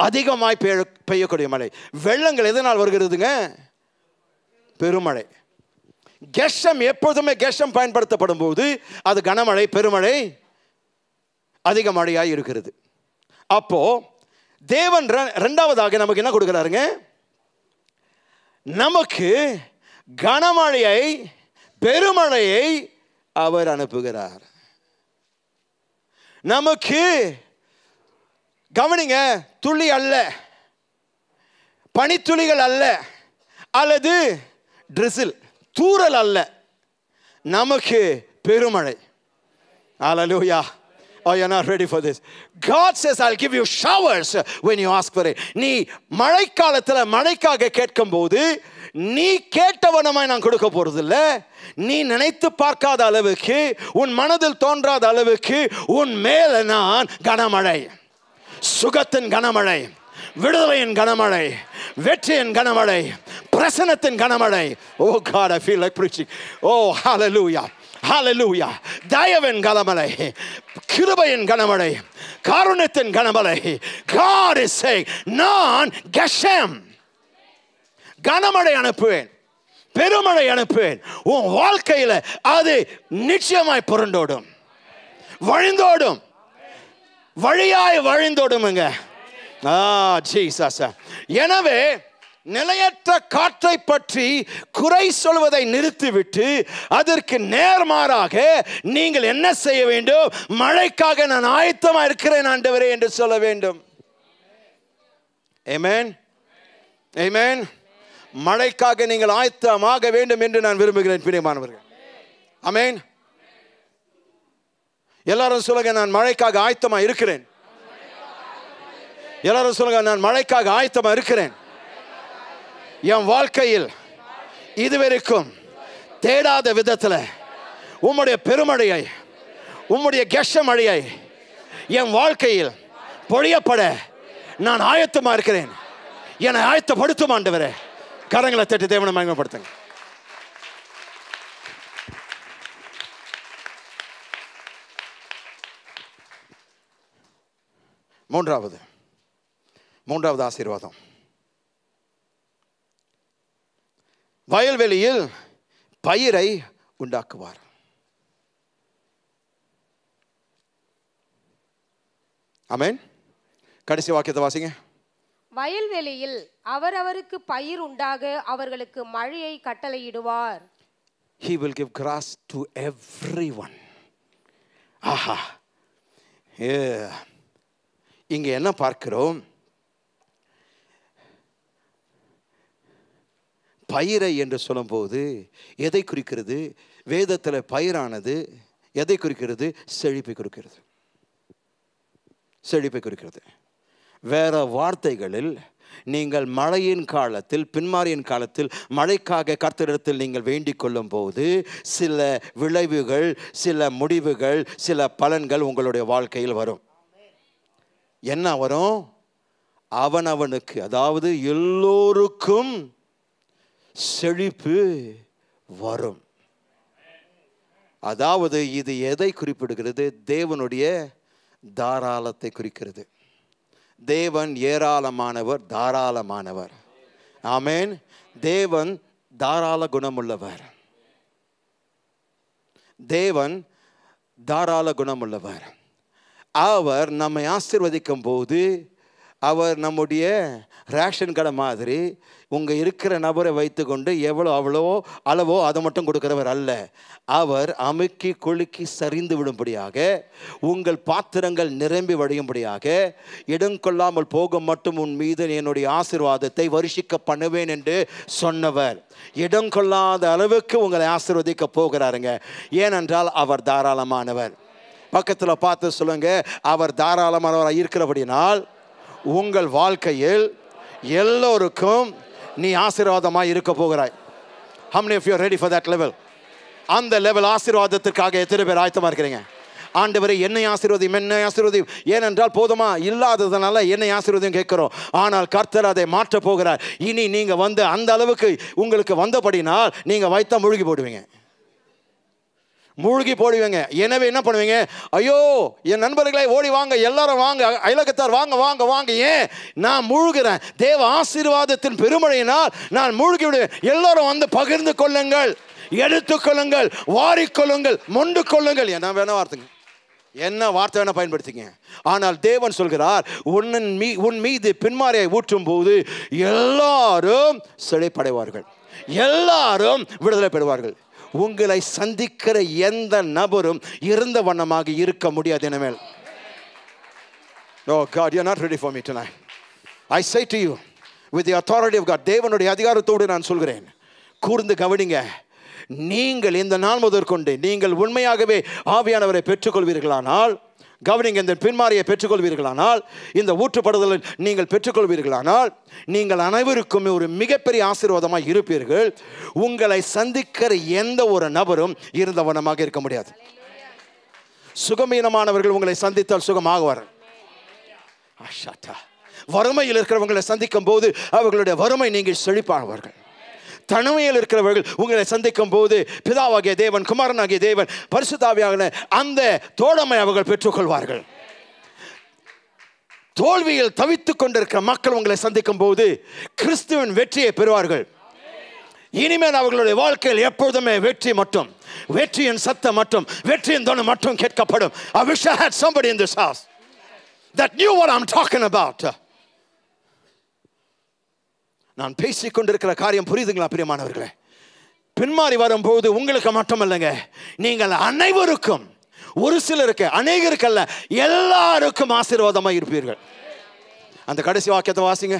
அதிகமாய் பெய்ய பெய்யக்கூடிய மழை வெள்ளங்கள் எதனால் வருகிறதுங்க பெருமழை கெஷம் எப்போதுமே கெஷம் பயன்படுத்தப்படும் போது அது கனமழை பெருமழை அதிக மழையாக இருக்கிறது அப்போது தேவன் ரெண்டாவதாக நமக்கு என்ன கொடுக்குறாருங்க நமக்கு கனமழையை பெருமழையை அவர் அனுப்புகிறார் நமக்கு கவனிங்க துளி அல்ல பனித்துளிகள் அல்ல அல்லது ட்ரிசில் தூரல் அல்ல நமக்கு பெருமழை Hallelujah. Oh, you're not ready for this God says, I'll give you showers when you ask for நீ மழைக்காலத்தில் மழைக்காக கேட்கும் போது நீ கேட்டவனமாய் நான் கொடுக்க போறதில்ல நீ நினைத்து பார்க்காத அளவுக்கு உன் மனதில் தோன்றாத அளவுக்கு உன் மேலே நான் கனமழை சுகத்தின் கனமழை விடுதலையின் கனமழை வெற்றியின் கனமழை பிரசனத்தின் கனமழை oh God I feel like preaching oh hallelujah hallelujah தயவின் கனமழை கிருபையின் கனமழை கருணத்தின் கனமழை God is saying நான் கஷம் கனமழை அனுப்புவேன் பெருமழை அனுப்புவேன் உன் வாழ்க்கையில் அது நிச்சயமாய் புரண்டோடும் வழிந்தோடும் வழியாய் வழிந்தோடும் ஆ ah, எனவே நிலையற்ற காற்றை பற்றி குறை சொல்வதை நிறுத்திவிட்டு அதற்கு நேர்மாறாக நீங்கள் என்ன செய்ய வேண்டும் மழைக்காக நான் ஆயத்தமாக இருக்கிறேன் ஆண்டவரே என்று சொல்ல வேண்டும் ஏமேன் ஏமேன் மழைக்காக நீங்கள் ஆயத்தமாக வேண்டும் என்று நான் விரும்புகிறேன் பிரியமானவர்கள் அமேன் எல்லாரும் சொல்லுங்க நான் மழைக்காக ஆயத்தமாக இருக்கிறேன் எல்லாரும் சொல்லுங்க நான் மழைக்காக ஆயத்தமாக இருக்கிறேன் என் வாழ்க்கையில் இதுவரைக்கும் தேடாத விதத்தில் உம்முடைய பெருமழையை உம்முடைய கெஷ மழையை என் வாழ்க்கையில் பொழியப்பட நான் ஆயத்தமாக இருக்கிறேன் என்னை ஆயத்தப்படுத்தும் வர கரங்களை தட்டி தேவனை மயமப்படுத்துங்க மூன்றாவது மூன்றாவது ஆசீர்வாதம் வயல்வெளியில் பயிரை உண்டாக்குவார் அமேன் கடைசி வாக்கியத்தை வாசிங்க
வயல்வெளியில் அவரவருக்கு பயிர் உண்டாக அவர்களுக்கு மழையை கட்டளையிடுவார்
he will give grass to everyone ஆஹா இங்கே என்ன பார்க்கிறோம் பயிரை என்று சொல்லும்போது எதை குறிக்கிறது வேதத்தில் பயிரானது எதை குறிக்கிறது செழிப்பை குறிக்கிறது செழிப்பை குறிக்கிறது வேற வார்த்தைகளில் நீங்கள் மழையின் காலத்தில் பின்மாரியின் காலத்தில் மழைக்காக கர்த்தரிடத்தில் நீங்கள் வேண்டிக் கொள்ளும் போது சில விளைவுகள் சில முடிவுகள் சில பலன்கள் உங்களுடைய வாழ்க்கையில் வரும் என்ன வரும் அவனவனுக்கு அதாவது எல்லோருக்கும் செழிப்பு வரும் அதாவது இது எதை குறிப்பிடுகிறது தேவனுடைய தாராளத்தை குறிக்கிறது தேவன் ஏராளமானவர் தாராளமானவர் ஆமேன் தேவன் தாராள குணமுள்ளவர் தேவன் தாராள குணமுள்ளவர் அவர் நம்மை ஆசிர்வதிக்கும் போது அவர் நம்முடைய ரேஷன் கடை மாதிரி உங்கள் இருக்கிற நபரை வைத்துக்கொண்டு எவ்வளோ அவ்வளவோ அளவோ அதை மட்டும் கொடுக்குறவர் அல்ல அவர் அமுக்கி குலுக்கி சரிந்து விடும்படியாக உங்கள் பாத்திரங்கள் நிரம்பி வடையும்படியாக இடம் கொள்ளாமல் போக மட்டும் உன் மீது என்னுடைய ஆசிர்வாதத்தை வருஷிக்க பண்ணுவேன் என்று சொன்னவர் இடம் கொள்ளாத அளவுக்கு உங்களை ஆசிர்வதிக்க போகிறாருங்க ஏனென்றால் அவர் தாராளமானவர் பக்கத்தில் பார்த்து சொல்லுங்க அவர் தாராளமானவராக இருக்கிறபடினால் உங்கள் வாழ்க்கையில் எல்லோருக்கும் நீ ஆசீர்வாதமாக இருக்க போகிறாய் ஹம்னி if you're ready for that level அந்த லெவல் ஆசீர்வாதத்திற்காக எத்தனை பேர் ஆயத்தமாக இருக்கிறீங்க ஆண்டு வரை என்னை ஆசீர்வதியும் என்னை ஆசீர்வதியும் ஏனென்றால் போதுமா இல்லாததுனால என்னை ஆசீர்வதியும் கேட்குறோம் ஆனால் கர்த்தர் அதை மாற்றப் போகிறார் இனி நீங்கள் வந்து அந்த அளவுக்கு உங்களுக்கு வந்தபடினால் நீங்கள் வைத்தா மூழ்கி போடுவீங்க மூழ்கி போடுவீங்க எனவே என்ன பண்ணுவீங்க ஐயோ என் நண்பர்களே ஓடி வாங்க எல்லாரும் வாங்க அயலகத்தார் வாங்க வாங்க வாங்க ஏன் நான் மூழ்கிறேன் தேவ ஆசீர்வாதத்தின் பெருமழையினால் நான் மூழ்கி விடுவேன் எல்லாரும் வந்து பகிர்ந்து கொள்ளுங்கள் எடுத்துக்கொள்ளுங்கள் வாரிக்கொள்ளுங்கள் மொண்டு கொள்ளுங்கள் என்ன வேணா வார்த்தைங்க என்ன வார்த்தை வேணால் பயன்படுத்திங்க ஆனால் தேவன் சொல்கிறார் உன்னன் மீ உன் மீது பின்மாரியை ஊற்றும் போது எல்லாரும் சிலைப்படைவார்கள் எல்லாரும் விடுதலை பெறுவார்கள் உங்களை சந்திக்கிற எந்த நபரும் இருந்த வண்ணமாக இருக்க முடியாது இனமேல் oh God you not ready for me tonight I say to you with the authority of God தேவனுடைய அதிகாரத்தோடு நான் சொல்கிறேன் கூர்ந்து கவனிங்க நீங்கள் இந்த நாள் முதற்கொண்டு நீங்கள் உண்மையாகவே ஆவியானவரை பெற்றுக்கொள்வீர்களானால் கவனிங்க இந்த பின்மாறியை பெற்றுக்கொள்வீர்களானால் இந்த ஊற்றுப்படுதலை நீங்கள் பெற்றுக்கொள்வீர்களானால் நீங்கள் அனைவருக்குமே ஒரு மிகப்பெரிய ஆசீர்வாதமாக இருப்பீர்கள் உங்களை சந்திக்கிற எந்த ஒரு நபரும் இருந்தவனமாக இருக்க முடியாது சுகமீனமானவர்கள் உங்களை சந்தித்தால் சுகமாகுவார்கள் வறுமையில் இருக்கிறவங்களை சந்திக்கும் போது அவர்களுடைய வறுமை நீங்கள் செழிப்பாகுவார்கள் தனிமையில் இருக்கிறவர்கள் உங்களை சந்திக்கும் போது பிதாவாகிய தேவன் குமாரனாகிய தேவன் பரிசுதாவியாக அந்த தோழமை அவர்கள் பெற்றுக்கொள்வார்கள் தோல்வியில் தவித்துக் கொண்டிருக்கிற மக்கள் உங்களை சந்திக்கும் போது கிறிஸ்துவின் வெற்றியை பெறுவார்கள் இனிமேல் அவர்களுடைய வாழ்க்கையில் எப்பொழுதுமே வெற்றி மட்டும் வெற்றியின் சத்தம் மட்டும் வெற்றியின் தொண்டு மட்டும் கேட்கப்படும் I wish I had somebody in this house that knew what I'm talking about. நான் பேசிக்கொண்டிருக்கிற காரியம் புரியுதுங்களா பிரியமானவர்களே பின்மாறி வரும்போது உங்களுக்கு மட்டும் இல்லைங்க நீங்கள் அனைவருக்கும் ஒரு சிலருக்கு அநேகருக்கு அல்ல எல்லாருக்கும் ஆசீர்வாதமாக இருப்பீர்கள் அந்த கடைசி வாக்கியத்தை வாசிங்க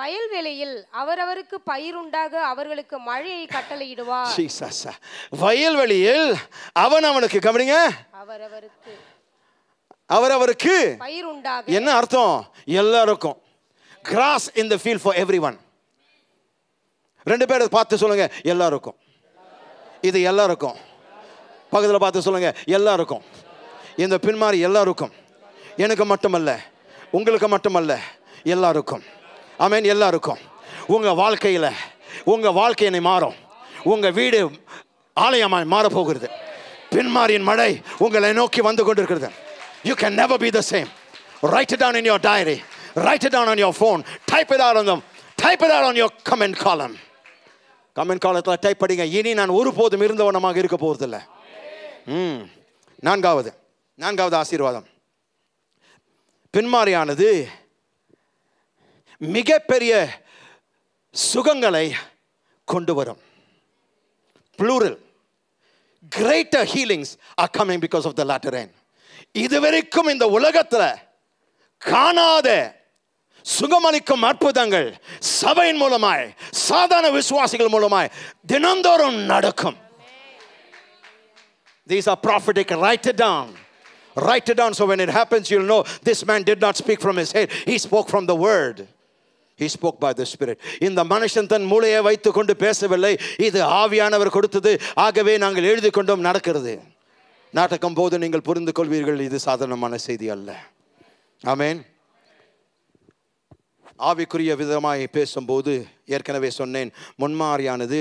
வயல்வெளியில் அவரவருக்கு பயிர் உண்டாக அவர்களுக்கு மழையை கட்டளையிடுவார்
வயல்வெளியில் அவன் அவனுக்கு கவனிங்க அவரவருக்கு அவரவருக்கு பயிர் உண்டாக என்ன அர்த்தம் எல்லாருக்கும் grass in the field for everyone ரெண்டு பேர் பார்த்து சொல்லுங்க எல்லாருக்கும் இது எல்லாருக்கும் பக்கத்தில் பார்த்து சொல்லுங்க எல்லாருக்கும் இந்த பின்மாறி எல்லாருக்கும் எனக்கு மட்டுமல்ல உங்களுக்கு மட்டுமல்ல எல்லாருக்கும் ஆமேன் எல்லாருக்கும் உங்கள் வாழ்க்கையில் உங்கள் வாழ்க்கையினை மாறும் உங்கள் வீடு ஆலயமாய் மாறப்போகிறது பின்மாரியின் மழை உங்களை நோக்கி வந்து கொண்டிருக்கிறது you can never be the same write down in your diary Write it down on your phone. Type it out on them. Type it out on your comment column. Comment காலத்தில் டைப் படிங்க இனி நான் ஒருபோதும் இருந்தவனமாக இருக்க போகிறதில்ல ம் நான்காவது நான்காவது ஆசீர்வாதம் பின்மாறியானது மிகப்பெரிய சுகங்களை கொண்டு வரும் plural greater healings are coming because of the latter rain இதுவரைக்கும் இந்த உலகத்தில் காணாத சுகமளிக்கும் அற்புதங்கள் சபையின் மூலமாய் சாதாரண விசுவாசிகள் மூலமாய் தினந்தோறும் நடக்கும் These are prophetic. Write it down. Write it down so when it happens, you'll know this man did not speak from his head. He spoke from the word. He spoke by the Spirit. இந்த மனுஷன் தன் மூளையை வைத்து கொண்டு பேசவில்லை இது ஆவியானவர் கொடுத்தது ஆகவே நாங்கள் எழுதி கொண்டோம் நடக்கிறது நடக்கும் போது நீங்கள் புரிந்து கொள்வீர்கள் இது சாதாரணமான செய்தி அல்ல ஆமேன் ஆவிக்குரிய விதமாய் பேசும்போது ஏற்கனவே சொன்னேன் முன்மாரியானது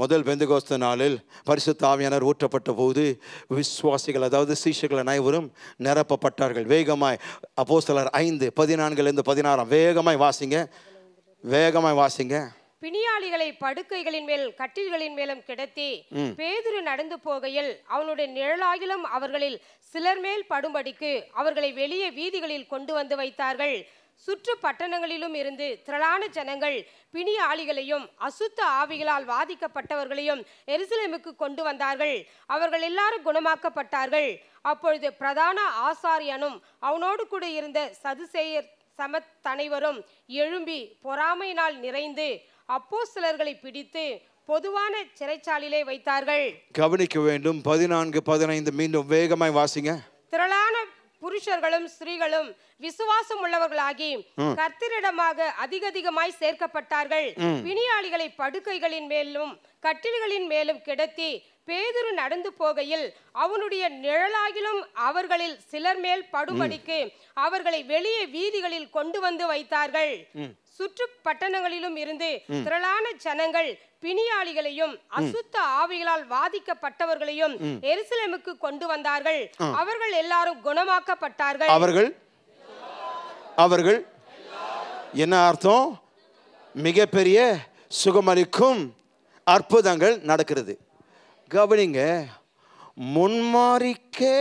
முதல் பெந்தகோஸ்த நாளில் பரிசுத்த ஆவியானர் ஊற்றப்பட்ட போது விஸ்வாசிகள் அதாவது சீஷர்கள் அனைவரும் நிரப்பப்பட்டார்கள் வேகமாய் அப்போஸ்தலர் ஐந்து பதினான்குலேருந்து பதினாறாம் வேகமாய் வாசிங்க வேகமாய் வாசிங்க
பிணியாளிகளை படுக்கைகளின் மேல் கட்டில்களின் மேலும் கிடத்தி பேதுரு நடந்து போகையில் அவனுடைய நிழலாயிலும் அவர்களில் சிலர் மேல் படும்படிக்கு அவர்களை வெளியே வீதிகளில் கொண்டு வந்து வைத்தார்கள் சுற்று பட்டணங்களிலும் இருந்து திரளான ஜனங்கள் பிணி ஆளிகளையும் அசுத்த ஆவிகளால் பாதிக்கப்பட்டவர்களையும் எருசலேமுக்கு கொண்டு வந்தார்கள் அவர்கள் எல்லாரும் குணமாக்கப்பட்டார்கள் அப்பொழுது பிரதான ஆசாரியனும் அவனோடு கூட இருந்த சதுசேயர் சமத் தனைவரும் எழும்பி பொறாமையினால் நிறைந்து அப்போ சிலர்களை பிடித்து பொதுவான சிறைச்சாலிலே வைத்தார்கள்
கவனிக்க வேண்டும் பதினான்கு பதினைந்து மீண்டும் வேகமாய் வாசிங்க
திரளான புருஷர்களும் ஸ்திரீகளும் விசுவாசம் உள்ளவர்களாகி கர்த்தரிடமாக அதிக அதிகமாய் சேர்க்கப்பட்டார்கள் பிணியாளிகளை படுக்கைகளின் மேலும் கட்டில்களின் மேலும் கிடத்தி பேதுரு நடந்து போகையில் அவனுடைய நிழலாகிலும் அவர்களில் சிலர் மேல் படுபடிக்கு அவர்களை வெளியே வீதிகளில் கொண்டு வந்து வைத்தார்கள் சுற்று பட்டணங்களிலும் இருந்து திரளான ஜனங்கள் பிணியாளிகளையும் அசுத்த ஆவிகளால் வாதிக்கப்பட்டவர்களையும் எருசலேமுக்கு கொண்டு வந்தார்கள் அவர்கள் எல்லாரும் குணமாக்கப்பட்டார்கள் அவர்கள்
அவர்கள் என்ன அர்த்தம் மிகப்பெரிய சுகமளிக்கும் அற்புதங்கள் நடக்கிறது கவனிங்க முன்மாறிக்கே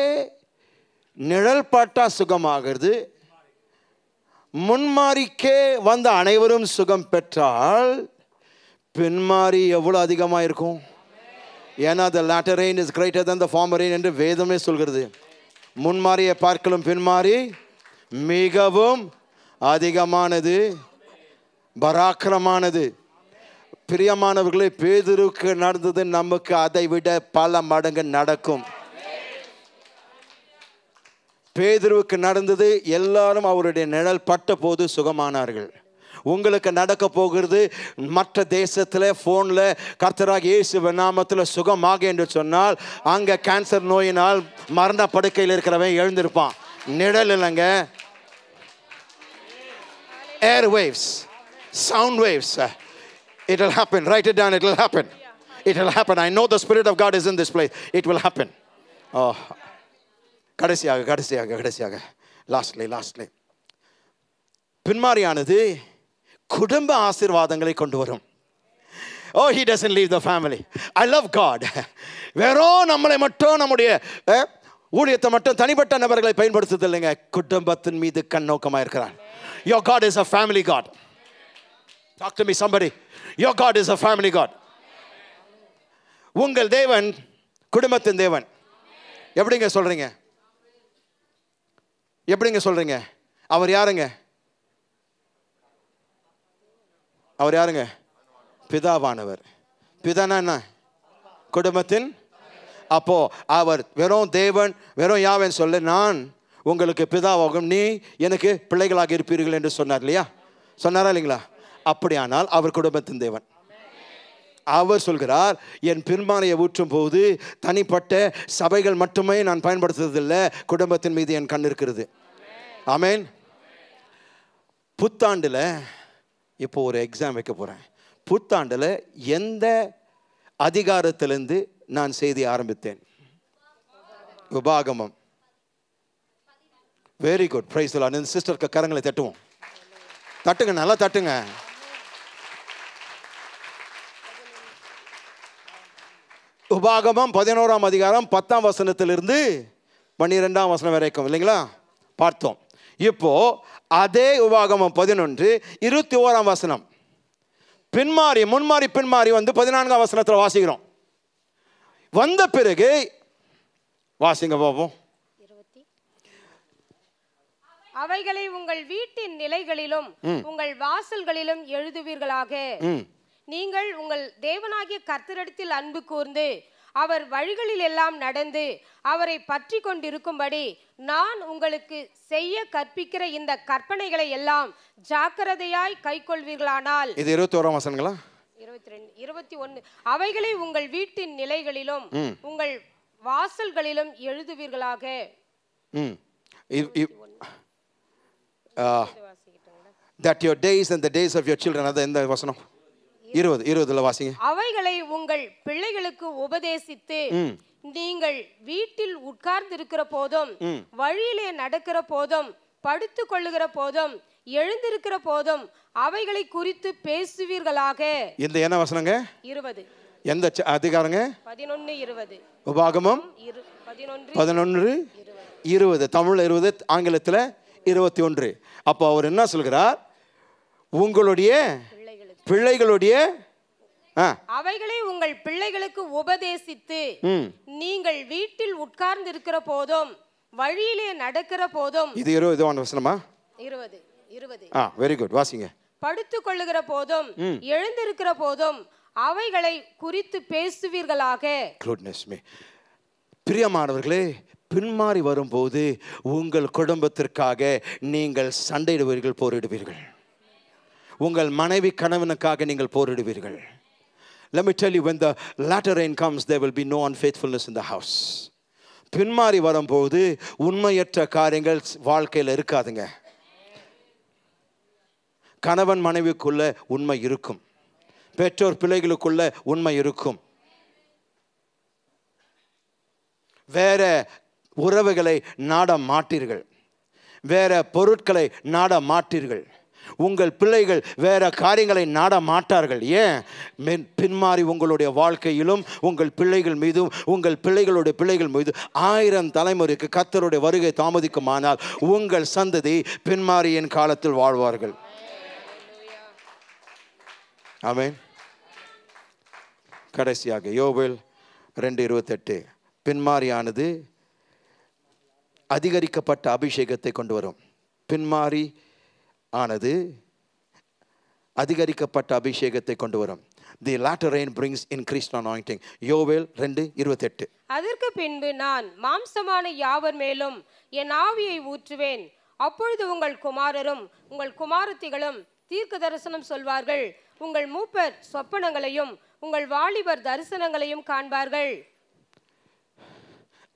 நிழல் பாட்டா சுகமாகிறது முன்மாறிக்கே வந்த அனைவரும் சுகம் பெற்றால் பின்மாறி எவ்வளோ அதிகமாக இருக்கும் ஏன்னா the latter rain is greater than the former rain என்று வேதமே சொல்கிறது முன்மாறியை பார்க்கலும் பின்மாறி மிகவும் அதிகமானது பராக்கிரமானது பிரியமானவர்களே பேதருக்கு நடந்தது நமக்கு அதை விட பல மடங்கு நடக்கும் பேதுருவுக்கு நடந்தது எல்லாரும் அவருடைய நிழல் பட்ட போது சுகமானார்கள் உங்களுக்கு நடக்க போகிறது மற்ற தேசத்தில் ஃபோனில் கர்த்தராக இயேசு நாமத்தில் சுகமாக என்று சொன்னால் அங்கே கேன்சர் நோயினால் மரண படுக்கையில் இருக்கிறவன் எழுந்திருப்பான் நிழல் இல்லைங்க air waves sound waves it will happen write it down it will happen it will happen I know the spirit of God is in this place it will happen oh கடைசியாக கடைசியாக கடைசியாக லாஸ்ட்லி லாஸ்ட்லி பின்மாரியானது குடும்ப ஆசீர்வாதங்களை கொண்டு வரும் oh he doesn't leave the family I love God வெறும் நம்மளை மட்டும் நம்முடைய ஊழியத்தை மட்டும் தனிப்பட்ட நபர்களை பயன்படுத்துறது குடும்பத்தின் மீது கண்ணோக்கமாக இருக்கிறான் your God is a family God talk to me somebody your God is a family God உங்கள் தேவன் குடும்பத்தின் தேவன் எப்படிங்க சொல்கிறீங்க எப்படிங்க சொல்கிறீங்க அவர் யாருங்க அவர் யாருங்க பிதாவானவர் பிதானா என்ன குடும்பத்தின் அப்போ அவர் வெறும் தேவன் வெறும் யாவன் சொல்ல நான் உங்களுக்கு பிதாவாகும் நீ எனக்கு பிள்ளைகளாக இருப்பீர்கள் என்று சொன்னார் இல்லையா சொன்னாரா இல்லைங்களா அப்படியானால் அவர் குடும்பத்தின் தேவன் அவர் சொல்கிறார் என் பெருமானையை ஊற்றும் போது தனிப்பட்ட சபைகள் மட்டுமே நான் பயன்படுத்துறதில்லை குடும்பத்தின் மீது என் கண் இருக்கிறது ஆமேன் புத்தாண்டில் இப்போ ஒரு எக்ஸாம் வைக்க போகிறேன் புத்தாண்டில் எந்த அதிகாரத்திலேருந்து நான் செய்தி ஆரம்பித்தேன் விபாகமம் வெரி குட் ப்ரைஸ் இந்த சிஸ்டருக்கு கரங்களை தட்டுவோம் தட்டுங்க நல்லா தட்டுங்க உபாகமம் பதினோராம் அதிகாரம் பத்தாம் வசனத்திலிருந்து பன்னிரெண்டாம் வசனம் வரைக்கும் இல்லைங்களா பார்த்தோம் இப்போது அதே உபாகமம் பதினொன்று இருபத்தி ஓராம் வசனம் பின்மாறி முன்மாறி பின்மாறி வந்து பதினான்காம் வசனத்தில் வாசிக்கிறோம் வந்த பிறகு வாசிங்க பார்ப்போம்
அவைகளை உங்கள் வீட்டின் நிலைகளிலும் உங்கள் வாசல்களிலும் எழுதுவீர்களாக நீங்கள் உங்கள் தேவனாகிய கர்த்தரிடத்தில் அன்பு கூர்ந்து அவர் வழிகளில் எல்லாம் நடந்து அவரை பற்றி கொண்டிருக்கும்படி நான் உங்களுக்கு செய்ய கற்பிக்கிற இந்த கற்பனைகளை எல்லாம் ஜாக்கிரதையாய் கைக்கொள்வீர்களானால் இது இருபத்தி ஓராம் வசனங்களா இருபத்தி ரெண்டு இருபத்தி ஒன்று அவைகளை உங்கள் வீட்டின் நிலைகளிலும் உங்கள் வாசல்களிலும் எழுதுவீர்களாக
that your days and the days of your children அதான் எந்த வசனம் இருபது இருபதுல வாசிங்க
அவைகளை உங்கள் பிள்ளைகளுக்கு உபதேசித்து நீங்கள் வீட்டில் உட்கார்ந்து இருக்கிற போதும் வழியிலே நடக்கிற போதும் படுத்து கொள்ளுகிற போதும் எழுந்திருக்கிற போதும் அவைகளை குறித்து பேசுவீர்களாக
இந்த என்ன வசனங்க இருபது எந்த அதிகாரங்க
பதினொன்னு இருபது
உபாகமம் பதினொன்று இருபது தமிழ் இருபது ஆங்கிலத்தில் இருபத்தி ஒன்று அப்போ அவர் என்ன சொல்கிறார் உங்களுடைய பிள்ளைகளுடைய
அவைகளை உங்கள் பிள்ளைகளுக்கு உபதேசித்து நீங்கள் வீட்டில் உட்கார்ந்து இருக்கிற போதும் வழியிலே நடக்கிற போதும் இது
இருபது வசனமா
இருபது இருபது
ஆ வெரி குட் வாசிங்க
படுத்து கொள்ளுகிற போதும் எழுந்திருக்கிற போதும் அவைகளை குறித்து பேசுவீர்களாக
குட்னஸ் மீ பிரியமானவர்களே பின்மாறி வரும்போது உங்கள் குடும்பத்திற்காக நீங்கள் சண்டையிடுவீர்கள் போரிடுவீர்கள் உங்கள் மனைவி கணவனுக்காக நீங்கள் போரிடுவீர்கள் let me tell you when the latter rain comes there will be no unfaithfulness in the house பின்மாறி வரும்போது உண்மையற்ற காரியங்கள் வாழ்க்கையில் இருக்காதுங்க கணவன் மனைவிக்குள்ள உண்மை இருக்கும் பெற்றோர் பிள்ளைகளுக்குள்ள உண்மை இருக்கும் வேற உறவுகளை நாட மாட்டீர்கள் வேற பொருட்களை நாட மாட்டீர்கள் உங்கள் பிள்ளைகள் வேற காரியங்களை நாட மாட்டார்கள் ஏன் பின்மாறி உங்களுடைய வாழ்க்கையிலும் உங்கள் பிள்ளைகள் மீதும் உங்கள் பிள்ளைகளுடைய பிள்ளைகள் மீது ஆயிரம் தலைமுறைக்கு கத்தருடைய வருகை தாமதிக்குமானால் உங்கள் சந்ததி பின்மாறியின் காலத்தில் வாழ்வார்கள் ஆமேன் கடைசியாக யோவில் ரெண்டு இருபத்தெட்டு பின்மாரியானது அதிகரிக்கப்பட்ட அபிஷேகத்தை கொண்டு வரும் பின்மாறி ஆனது அதிகரிக்கப்பட்ட அபிஷேகத்தை கொண்டு வரும் the latter rain brings increase anointing யோவேல் ரெண்டு இருபத்தெட்டு
அதற்கு பின்பு நான் மாம்சமான யாவர் மேலும் என் ஆவியை ஊற்றுவேன் அப்பொழுது உங்கள் குமாரரும் உங்கள் குமாரத்திகளும் தீர்க்க தரிசனம் சொல்வார்கள் உங்கள் மூப்பர் சொப்பனங்களையும் உங்கள் வாலிபர் தரிசனங்களையும் காண்பார்கள்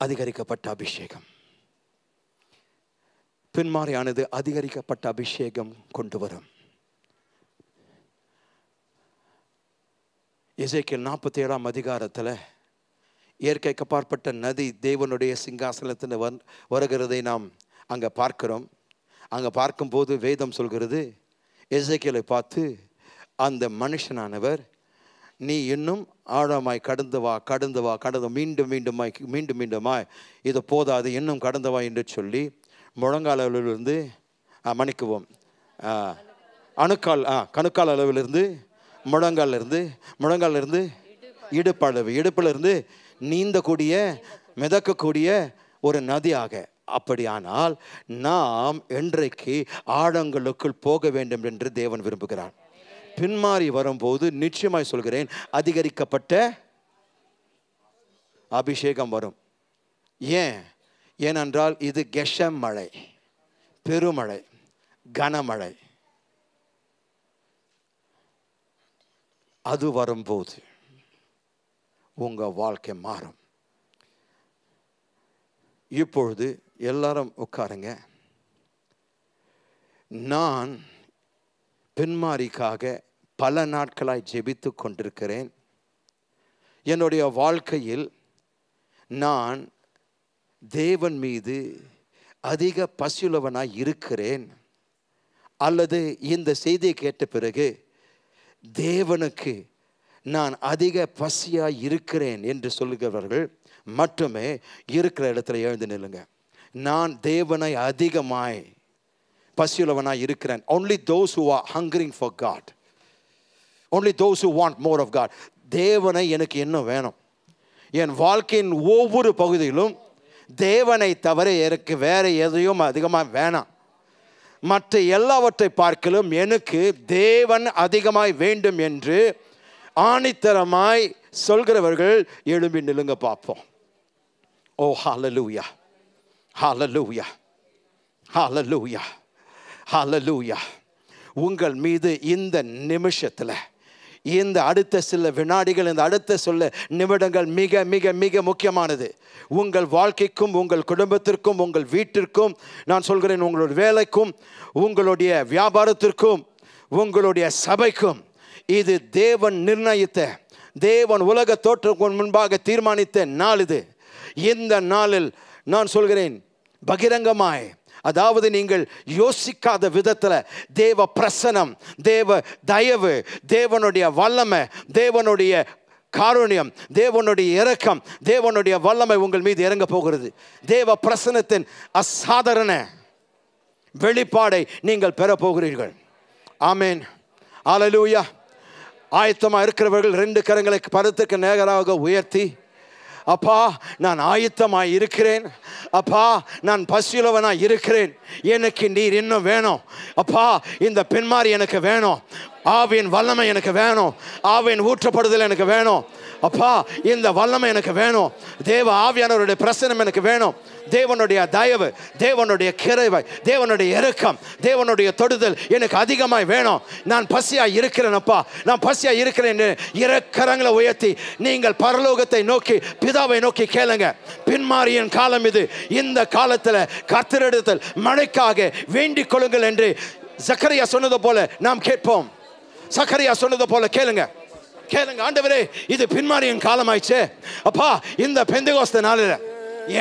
அதிகரிக்கப்பட்ட அபிஷேகம் பின்மாறியானது அதிகரிக்கப்பட்ட அபிஷேகம் கொண்டு வரும் இசைக்கில் நாற்பத்தி ஏழாம் அதிகாரத்தில் இயற்கைக்கு பார்ப்பட்ட நதி தேவனுடைய சிங்காசனத்தில் வந் வருகிறதை நாம் அங்கே பார்க்கிறோம் அங்கே பார்க்கும்போது வேதம் சொல்கிறது இசைக்கியலை பார்த்து அந்த மனுஷனானவர் நீ இன்னும் ஆழமாய் கடந்து வா கடந்து வா கடந்து மீண்டும் மீண்டுமாய் மீண்டும் மீண்டுமாய் இது போதாது இன்னும் கடந்து வா என்று சொல்லி முழங்கால் அளவிலிருந்து மன்னிக்குவோம் அணுக்கால் ஆ கணுக்கால் அளவிலிருந்து முழங்காலிருந்து முழங்காலிருந்து இடுப்பளவு இடுப்பிலிருந்து நீந்தக்கூடிய மிதக்கக்கூடிய ஒரு நதியாக அப்படியானால் நாம் என்றைக்கு ஆழங்களுக்குள் போக வேண்டும் என்று தேவன் விரும்புகிறான் பின்மாறி வரும்போது நிச்சயமாய் சொல்கிறேன் அதிகரிக்கப்பட்ட அபிஷேகம் வரும் ஏன் ஏனென்றால் இது கெஷ மழை பெருமழை கனமழை அது வரும்போது உங்கள் வாழ்க்கை மாறும் இப்பொழுது எல்லாரும் உட்காருங்க நான் பின்மாரிக்காக பல நாட்களாய் ஜெபித்து கொண்டிருக்கிறேன் என்னுடைய வாழ்க்கையில் நான் தேவன் மீது அதிக பசியுள்ளவனாக இருக்கிறேன் அல்லது இந்த செய்தியை கேட்ட பிறகு தேவனுக்கு நான் அதிக பசியாக இருக்கிறேன் என்று சொல்லுகிறவர்கள் மட்டுமே இருக்கிற இடத்துல எழுந்து நில்லுங்க நான் தேவனை அதிகமாய் பசியுள்ளவனாக இருக்கிறேன் only those who are hungering for God only those who want more of God தேவனை எனக்கு இன்னும் வேணும் என் வாழ்க்கையின் ஒவ்வொரு பகுதியிலும் தேவனை தவிர எனக்கு வேறு எதையும் அதிகமாக வேணாம் மற்ற எல்லாவற்றை பார்க்கலும் எனக்கு தேவன் அதிகமாய் வேண்டும் என்று ஆணித்தரமாய் சொல்கிறவர்கள் எழும்பி நிலுங்க பார்ப்போம் ஓ ஹால ஹாலலூயா ஹால லூயா உங்கள் மீது இந்த நிமிஷத்தில் இந்த அடுத்த சில வினாடிகள் இந்த அடுத்த சொல்ல நிமிடங்கள் மிக மிக மிக முக்கியமானது உங்கள் வாழ்க்கைக்கும் உங்கள் குடும்பத்திற்கும் உங்கள் வீட்டிற்கும் நான் சொல்கிறேன் உங்களுடைய வேலைக்கும் உங்களுடைய வியாபாரத்திற்கும் உங்களுடைய சபைக்கும் இது தேவன் நிர்ணயித்த தேவன் உலக தோற்றம் முன்பாக தீர்மானித்த நாள் இது இந்த நாளில் நான் சொல்கிறேன் பகிரங்கமாய் அதாவது நீங்கள் யோசிக்காத விதத்தில் தேவ பிரசனம் தேவ தயவு தேவனுடைய வல்லமை தேவனுடைய காருண்யம் தேவனுடைய இறக்கம் தேவனுடைய வல்லமை உங்கள் மீது இறங்க போகிறது தேவ பிரசனத்தின் அசாதாரண வெளிப்பாடை நீங்கள் பெறப்போகிறீர்கள் ஆமேன் ஆலலூயா ஆயத்தமாக இருக்கிறவர்கள் ரெண்டு கரங்களை பருத்துக்கு நேகராக உயர்த்தி அப்பா நான் ஆயத்தமாக இருக்கிறேன் அப்பா நான் பசியுள்ளவனாக இருக்கிறேன் எனக்கு நீர் இன்னும் வேணும் அப்பா இந்த பெண்மாரி எனக்கு வேணும் ஆவின் வல்லமை எனக்கு வேணும் ஆவின் ஊற்றப்படுதல் எனக்கு வேணும் அப்பா இந்த வல்லமை எனக்கு வேணும் தேவ ஆவியானவருடைய பிரசனம் எனக்கு வேணும் தேவனுடைய தயவு தேவனுடைய கிரைவை தேவனுடைய இறக்கம் தேவனுடைய தொடுதல் எனக்கு அதிகமாய் வேணும் நான் பசியாக இருக்கிறேனப்பா நான் பசியாக இருக்கிறேன் இறக்கரங்களை உயர்த்தி நீங்கள் பரலோகத்தை நோக்கி பிதாவை நோக்கி கேளுங்க பின்மாரியின் காலம் இது இந்த காலத்தில் கத்திரெடுத்தல் மழைக்காக வேண்டிக் கொள்ளுங்கள் என்று சக்கரையா சொன்னது போல நாம் கேட்போம் சக்கரையா சொன்னது போல கேளுங்க கேளுங்க ஆண்டவரே இது பின்மாரியின் காலம் ஆயிடுச்சு அப்பா இந்த பெந்தகோஸ்த நாளில்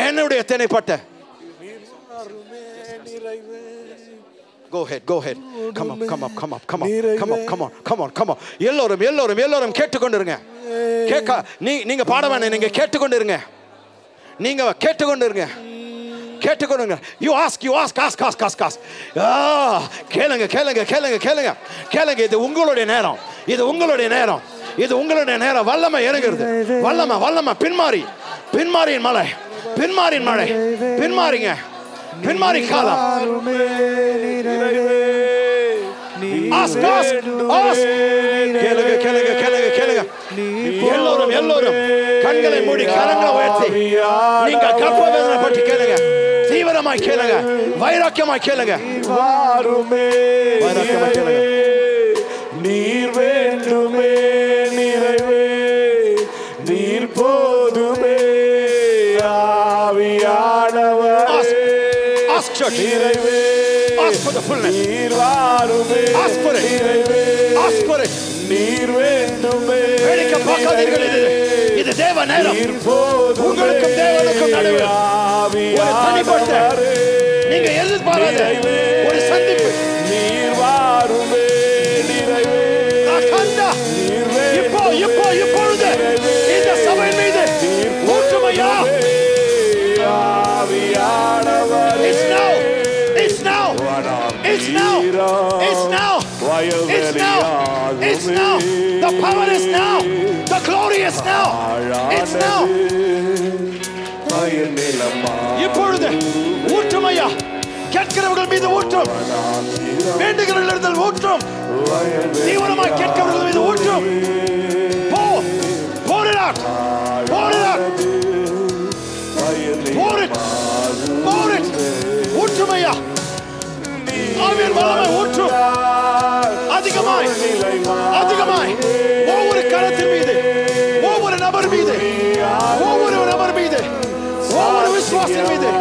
என்னுடைய தினைப்பட்ட Go ahead, go ahead. Come up, come up, come up, come up, come up, come on, come on, come on. எல்லோரும் எல்லோரும் எல்லோரும் கேட்டுக்கொண்டிருங்க
கேட்க நீ
நீங்க you ask you ask ask ask ask ask கேளுங்க கேளுங்க கேளுங்க கேளுங்க கேளுங்க இது உங்களுடைய நேரம் இது உங்களுடைய நேரம் இது உங்களுடைய நேரம் வல்லமை இறங்குறது வல்லமை வல்லமை பின்மாறி
பின்மாறியின் மலை பின்மாறின் மழை பின்மாறிங்க பின்மாறி காலம் Ask, எல்லோரும் எல்லோரும் கண்களை மூடி கரங்களை உயர்த்தி நீங்க கற்ப வேதனை பற்றி கேளுங்க தீவிரமாய் கேளுங்க வைராக்கியமாய் கேளுங்க வைராக்கியமாய் கேளுங்க நீர் church. Ask for the fullness. Ask for it. Ask for it. வேடிக்கை பார்க்காதீர்கள் இது இது தேவ நேரம் உங்களுக்கும் தேவனுக்கும் நடுவில் ஒரு தனிப்பட்ட நீங்க எதிர்பாராத ஒரு சந்திப்பு It's now. It's now. The power is now. The glory is now. It's now. இப்பொழுது ஊற்றும் ஐயா கேட்கிறவர்கள் மீது ஊற்றும் வேண்டுகிறவர்களிடத்தில் ஊற்றும் தீவிரமாக கேட்கிறவர்கள் மீது ஊற்றும் போ போர் it out bore it out bore it bore it ஊற்றும் ஐயா ஆவியின் வல்லமை ஊற்றும் ಅಧಿಕಮಾಯ್ ಅಧಿಕಮಾಯ್ ஒவ்வொரு கரத்தின் மீது ஒவ்வொரு நபர் மீது ஒவ்வொரு நபர் மீது ஒவ்வொரு விசுவாசின் மீது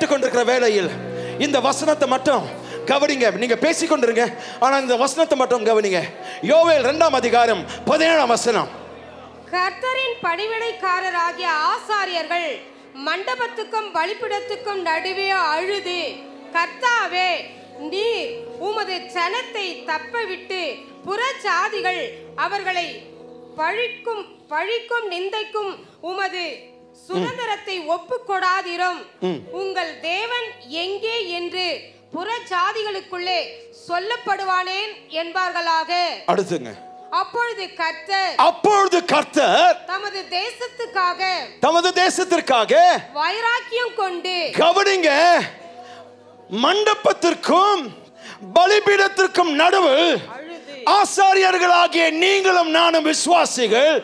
கேட்டுக்கொண்டிருக்கிற வேளையில் இந்த வசனத்தை மட்டும் கவனிங்க நீங்க பேசிக்கொண்டிருங்க ஆனா இந்த வசனத்தை மட்டும் கவனிங்க யோவேல் ரெண்டாம் அதிகாரம் பதினேழாம் வசனம்
கர்த்தரின் பணிவிடைக்காரராகிய ஆசாரியர்கள் மண்டபத்துக்கும் பலிப்பிடத்துக்கும் நடுவே அழுது கர்த்தாவே நீ உமது சனத்தை தப்பவிட்டு புறச்சாதிகள் அவர்களை பழிக்கும் பழிக்கும் நிந்தைக்கும் உமது சுதந்திரத்தை ஒப்புக்கொடாதிரும் உங்கள் தேவன் எங்கே என்று புற சாதிகளுக்குள்ளே சொல்லப்படுவானேன் என்பார்களாக அடுத்துங்க அப்பொழுது கர்த்தர்
அப்பொழுது கர்த்தர்
தமது தேசத்துக்காக
தமது தேசத்திற்காக
வைராக்கியம் கொண்டு கவனிங்க
மண்டபத்திற்கும் பலிபீடத்திற்கும் நடுவில் ஆசாரியர்களாகிய நீங்களும் நானும் விசுவாசிகள்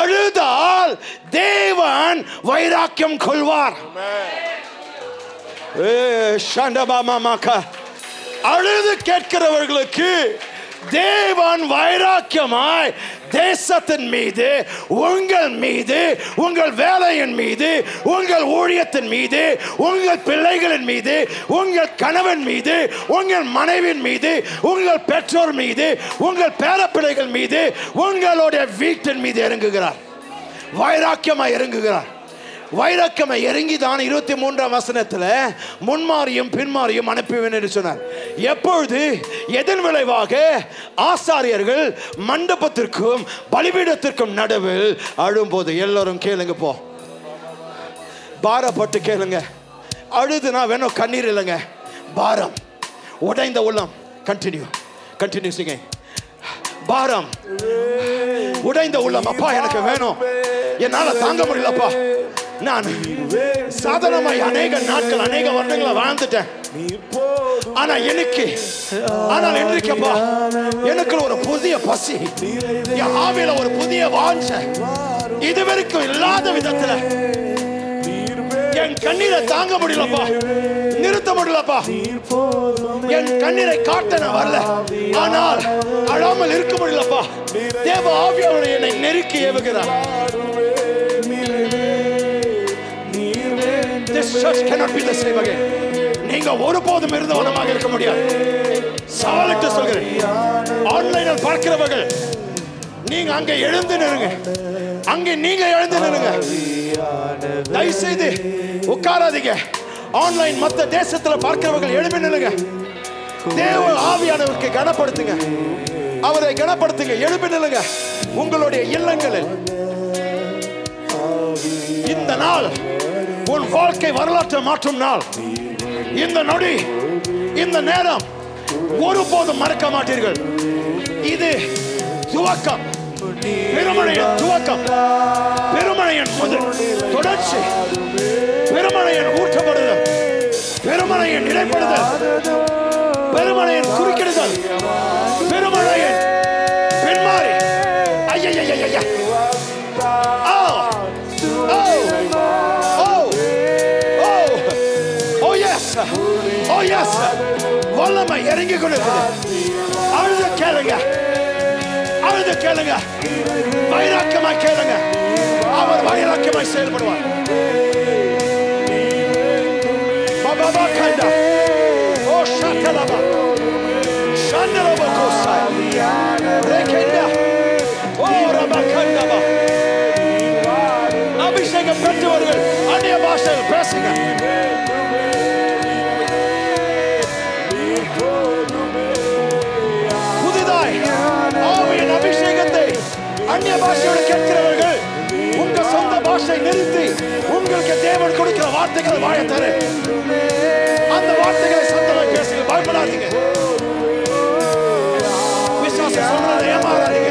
அழுதால் தேவன் வைராக்கியம் கொள்வார் அழுது கேட்கிறவர்களுக்கு தேவன் வைராக்கியமாய் தேசத்தின் மீது உங்கள் மீது உங்கள் வேலையின் மீது உங்கள் ஊழியத்தின் மீது உங்கள் பிள்ளைகளின் மீது உங்கள் கணவன் மீது உங்கள் மனைவின் மீது உங்கள் பெற்றோர் மீது உங்கள் பேரப்பிள்ளைகள் மீது உங்களுடைய வீட்டின்
மீது இறங்குகிறார் வைராக்கியமாய் இறங்குகிறார் வைரக்கமை இறங்கி தான் இருபத்தி மூன்றாம் வசனத்தில் முன்மாறியும் பின்மாறியும் அனுப்புவேன் என்று சொன்னார் எப்பொழுது எதன் விளைவாக ஆசாரியர்கள் மண்டபத்திற்கும் பலிபீடத்திற்கும் நடுவில் அழும்போது எல்லோரும் கேளுங்க போ பாரப்பட்டு கேளுங்க அழுதுனா வேணும் கண்ணீர் இல்லைங்க பாரம் உடைந்த உள்ளம் கண்டினியூ கண்டினியூ சிங்க பாரம் உடைந்த உள்ளம்
அப்பா எனக்கு வேணும் என்னால தாங்க முடியலப்பா நான் சாதாரணமாய் அநேக நாட்கள் அநேக வருடங்களை வாழ்ந்துட்டேன் ஆனா எனக்கு ஆனால் என்றைக்கப்பா எனக்கு ஒரு புதிய பசி ஆவில ஒரு புதிய வாஞ்ச இதுவரைக்கும் இல்லாத விதத்துல என் கண்ணீரை தாங்க முடியலப்பா நிறுத்த முடியலப்பா என் கண்ணீரை காட்ட நான் வரல ஆனால் அழாமல் இருக்க முடியலப்பா தேவ ஆவியானவர் என்னை நெருக்கி ஏவுகிறார் This church cannot be the same again. நீங்க ஒருபோதும் இருந்தவனமாக இருக்க முடியாது சவாலிட்டு சொல்கிறேன் ஆன்லைனில் பார்க்கிறவர்கள் நீங்க அங்க எழுந்து நிறுங்க அங்க நீங்க எழுந்து நிறுங்க தயவு செய்து உட்காராதீங்க ஆன்லைன் மற்ற தேசத்துல பார்க்கிறவர்கள் எழுப்பி நிறுங்க தேவ ஆவியானவருக்கு கனப்படுத்துங்க அவரை கனப்படுத்துங்க எழுப்பி நிறுங்க உங்களுடைய இல்லங்களில் இந்த நாள் உன் வாழ்க்கை வரலாற்றை மாற்றும் நாள் இந்த நொடி இந்த நேரம் ஒருபோதும் மறக்க மாட்டீர்கள் இது துவக்கம் பெருமழையின் துவக்கம் பெருமழையின் முதல் தொடர்ச்சி பெருமழையின் ஊற்றப்படுதல் பெருமழையின் நிலைப்படுதல் பெருமழையின் குறுக்கிடுதல் பெருமழையின் பின்மாறி ஐயா ஆ Oh yes! வல்லமை இறங்கிக் கொண்டிருக்கிறது அழுத கேளுங்க அழுது கேளுங்க வைராக்கியமாய் கேளுங்க அவர் வைராக்கியமாய் செயல்படுவார் Baba kanda, o şakalama, şanlama kosay, rekenda, o rabakandama. அபிஷேகம் பெற்றவர்கள் அந்நிய பாஷையில் பேசுங்க அந்நிய பாஷையோடு கேட்கிறவர்கள் உங்க சொந்த பாஷை நிறுத்தி உங்களுக்கு தேவன் கொடுக்கிற வார்த்தைகளை வாழ தரு அந்த வார்த்தைகளை சத்தமாக பேசுங்க பயப்படாதீங்க விசுவாசம் சொல்றதை ஏமாறாதீங்க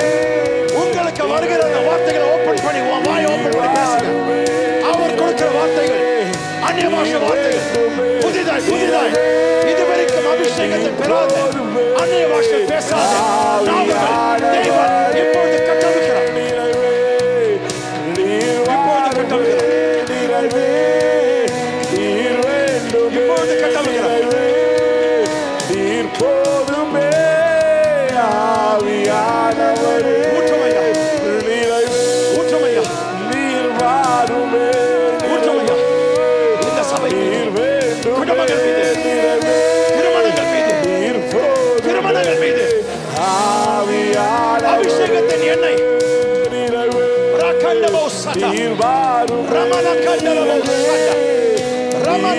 உங்களுக்கு வருகிற அந்த வார்த்தைகளை ஓபன் பண்ணி வாய் ஓபன் பண்ணி பேசுங்க அவர் கொடுக்கிற வார்த்தைகள் அந்நிய பாஷை வார்த்தைகள் புதிதாய் புதிதாய் இதுவரைக்கும் அபிஷேகத்தை பெறாத அந்நிய பாஷை பேசாத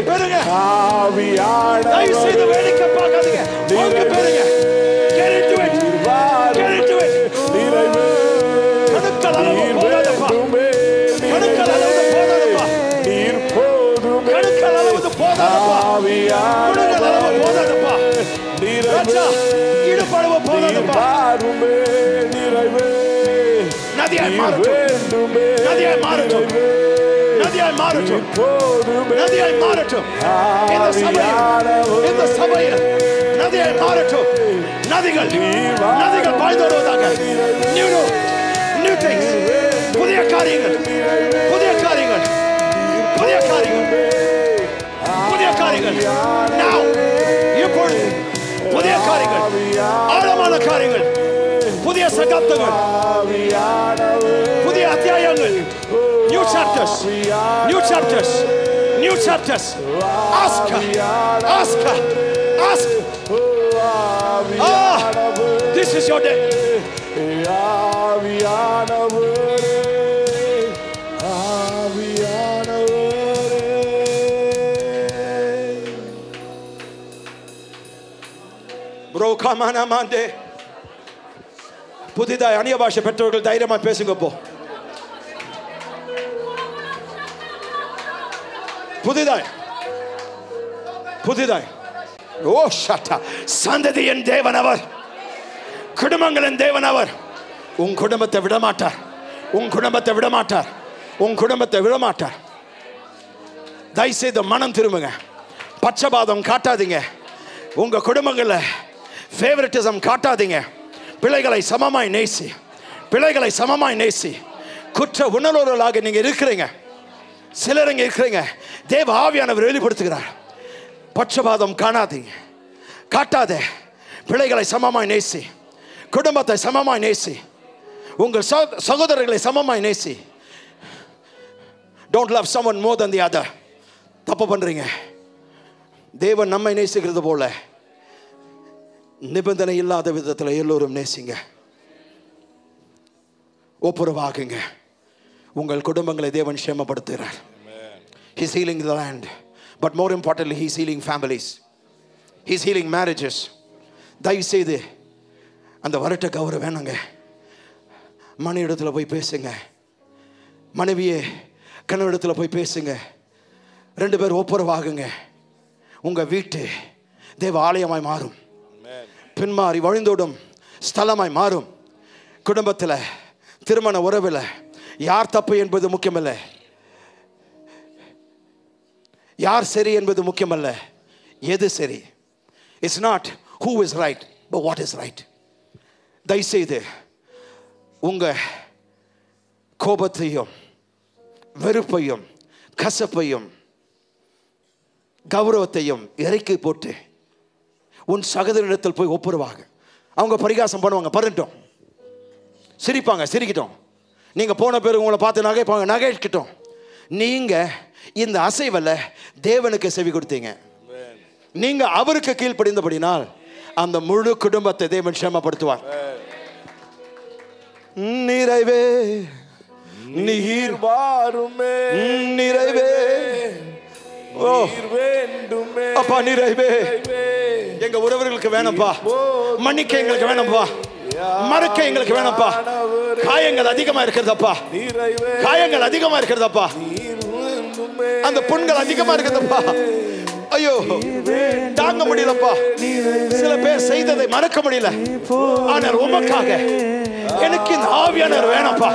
அவருக்கு பெறுங்க தயவு செய்து வேலைக்கு பார்க்காதீங்க அவருக்கு பெறுங்க நதியாய் மாறட்டும் நதியாய் மாறட்டும் I monitor. Now that I monitor. In the subway. In New things new chapters, new chapters, new chapters. Ask her, ask her, ask. Oh, this is your day.
Broke a man, a man Put it down. I have a bunch of petrol. Dire my pacing up. புதிதாய் புதிதாய் ஓ ஷட்டா சந்ததியின் தேவன் அவர் குடும்பங்களின் தேவன் அவர் உன் குடும்பத்தை விடமாட்டார் உன் குடும்பத்தை விடமாட்டார் உன் குடும்பத்தை விடமாட்டார் தயவுசெய்து மனம் திரும்புங்க பச்சபாதம் காட்டாதீங்க உங்க குடும்பங்களில் ஃபேவரட்டிசம் காட்டாதீங்க பிள்ளைகளை சமமாய் நேசி பிள்ளைகளை சமமாய் நேசி குற்ற உணர்வுகளாக நீங்கள் இருக்கிறீங்க சிலருங்க இருக்கிறீங்க தேவ ஆவியானவர் வெளிப்படுத்துகிறார் பட்சபாதம் காணாதீங்க காட்டாதே பிள்ளைகளை சமமாய் நேசி குடும்பத்தை சமமாய் நேசி உங்கள் சகோதரர்களை சமமாய் நேசி don't love someone more than the other தப்பு பண்ணுறீங்க தேவன் நம்மை நேசிக்கிறது போல நிபந்தனை இல்லாத விதத்தில் எல்லோரும் நேசிங்க ஒப்புரவாகுங்க உங்கள் குடும்பங்களை தேவன் சேமப்படுத்துகிறார் He's healing the land. But more importantly, He's healing families. He's healing marriages. தயவு செய்து அந்த வரட்ட கௌரவ வேணுங்க மன இடத்துல போய் பேசுங்க மனைவியே கணவன் போய் பேசுங்க ரெண்டு பேர் ஒப்புரவாகுங்க உங்கள் வீட்டு தேவ ஆலயமாய் மாறும் பின்மாறி வழிந்தோடும் ஸ்தலமாய் மாறும் குடும்பத்தில் திருமண உறவில் யார் தப்பு என்பது முக்கியமில்லை யார் சரி என்பது முக்கியமல்ல எது சரி it's not who is right but what is right தயவுசெய்து உங்கள் கோபத்தையும் வெறுப்பையும் கசப்பையும் கௌரவத்தையும் இறக்கி போட்டு உன் சகோதரிடத்தில் போய் ஒப்புருவாங்க அவங்க பரிகாசம் பண்ணுவாங்க பண்ணிட்டோம் சிரிப்பாங்க சிரிக்கிட்டோம் நீங்கள் போன பேர் உங்களை பார்த்து நகைப்பாங்க நகைக்கிட்டோம் நீங்கள் இந்த அசைவல்ல தேவனுக்கு செவி கொடுத்தீங்க நீங்க அவருக்கு கீழ்ப்படிந்தபடினால் அந்த முழு குடும்பத்தை தேவன் சமப்படுத்துவார் நிறைவே நீர் வாருமே நிறைவே அப்பா நிறைவே எங்க உறவர்களுக்கு வேணப்பா மன்னிக்க எங்களுக்கு வேணப்பா மறுக்க எங்களுக்கு வேணப்பா
காயங்கள் அதிகமா இருக்கிறதப்பா காயங்கள் அதிகமா இருக்கிறதப்பா அந்த புண்கள் அதிகமா இருக்குதுப்பா ஐயோ தாங்க முடியலப்பா சில பேர் செய்ததை மறக்க முடியல ஆனால் உமக்காக எனக்கு இந்த ஆவியானவர் வேணாம்ப்பா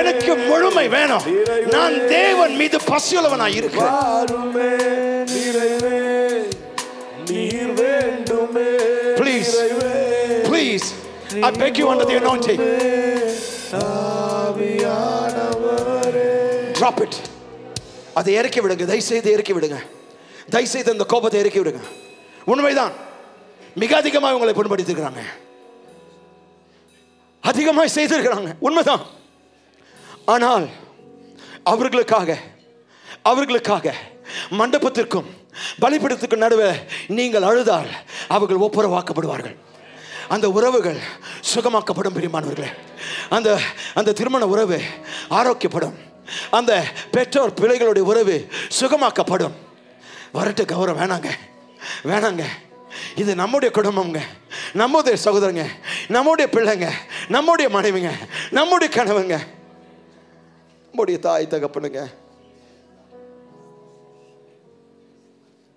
எனக்கு முழுமை வேணும் நான் தேவன் மீது பசியுள்ளவனா இருக்கிறேன் நீர் வேண்டுமே please
please I beg you under the anointing. Drop it. அதை இறக்கி விடுங்க தயவுசெய்து இறக்கி விடுங்க தயவுசெய்து அந்த கோபத்தை இறக்கி விடுங்க உண்மைதான் மிக அதிகமாக உங்களை புண்படுத்திருக்கிறாங்க அதிகமாக செய்திருக்கிறாங்க உண்மைதான் ஆனால் அவர்களுக்காக அவர்களுக்காக மண்டபத்திற்கும் பலிப்பிடத்துக்கும் நடுவே நீங்கள் அழுதால் அவர்கள் ஒப்புரவாக்கப்படுவார்கள் அந்த உறவுகள் சுகமாக்கப்படும் பிரியமானவர்களே அந்த அந்த திருமண உறவு ஆரோக்கியப்படும் அந்த பெற்றோர் பிள்ளைகளுடைய உறவு சுகமாக்கப்படும் வரட்டு கௌரவம் வேணாங்க வேணாங்க இது நம்முடைய குடும்பம்ங்க நம்முடைய சகோதரங்க நம்முடைய பிள்ளைங்க நம்முடைய மனைவிங்க நம்முடைய கணவங்க நம்முடைய தாய் தகப்பனுங்க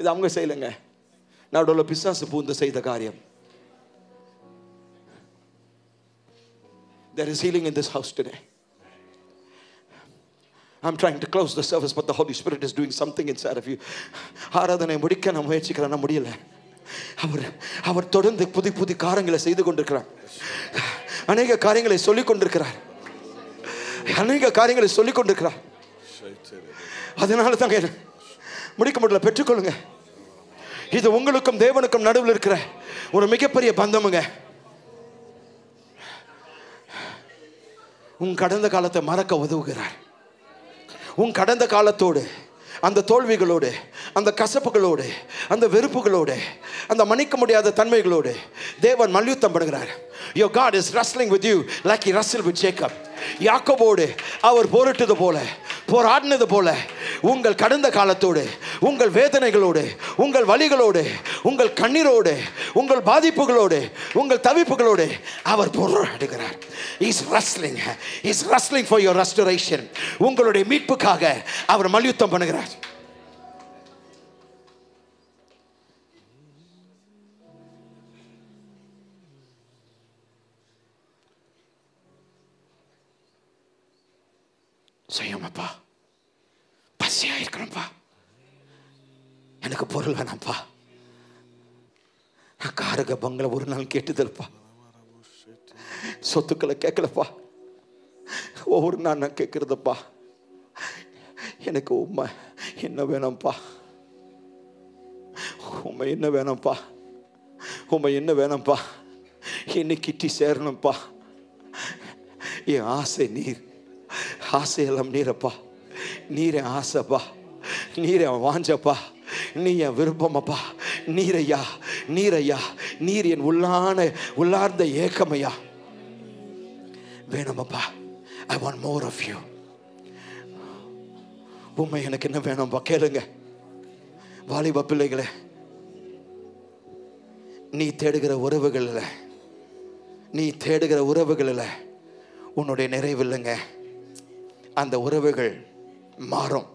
இது அவங்க செய்யலைங்க நடுவில் பிசாசு பூந்து செய்த காரியம் There is healing in this house today. I'm trying to close the service, but the Holy Spirit is doing something inside of you. ஆராதனை முடிக்க நான் முயற்சிக்கிறேன் முடியல அவர் அவர் தொடர்ந்து புது புது காரங்களை செய்து கொண்டிருக்கிறார் அநேக காரியங்களை சொல்லிக் கொண்டிருக்கிறார் அநேக காரியங்களை சொல்லிக் கொண்டிருக்கிறார் அதனால தாங்க முடிக்க முடியல பெற்றுக்கொள்ளுங்க இது உங்களுக்கும் தேவனுக்கும் நடுவில் இருக்கிற ஒரு மிகப்பெரிய பந்தமுங்க உன் கடந்த காலத்தை மறக்க உதவுகிறார் உன் கடந்த காலத்தோடு அந்த தோல்விகளோடு அந்த கசப்புகளோடு அந்த வெறுப்புகளோடு அந்த மன்னிக்க முடியாத தன்மைகளோடு தேவன் மல்யுத்தம் பண்ணுகிறார் your God is wrestling with you like he wrestle with Jacob யாக்கோபோடு அவர் போரிட்டது போல போராடினது போல உங்கள் கடந்த காலத்தோடு உங்கள் வேதனைகளோடு உங்கள் வழிகளோடு உங்கள் கண்ணீரோடு உங்கள் பாதிப்புகளோடு உங்கள் தவிப்புகளோடு அவர் போராடுகிறார் is wrestling is wrestling for your restoration உங்களுடைய மீட்புக்காக அவர் மல்யுத்தம் பண்ணுகிறார் செய்யாமப்பா பசியாக இருக்கணும்ப்பா எனக்கு பொருள் வேணாம்ப்பா நான் காரக பங்கள ஒரு நாள் கேட்டுதல்ப்பா சொத்துக்களை கேட்கலப்பா ஒவ்வொரு நாள் நான் கேட்குறதப்பா எனக்கு உண்மை என்ன வேணாம்ப்பா உண்மை என்ன வேணாம்ப்பா உண்மை என்ன வேணாம்ப்பா என்னை கிட்டி சேரணும்ப்பா என் ஆசை நீர் ஆசையெல்லாம் நீரப்பா நீரே ஆசைப்பா நீரே வாஞ்சப்பா நீ என் விருப்பமப்பா நீரையா நீரையா நீர் என் உள்ளான உள்ளார்ந்த ஏக்கமையா வேணுமப்பா I want more of you உண்மை எனக்கு என்ன வேணும்ப்பா கேளுங்க வாலிப பிள்ளைகளே நீ தேடுகிற உறவுகளில் நீ தேடுகிற உறவுகளில் உன்னுடைய நிறைவு இல்லைங்க அந்த உறவுகள் மாறும்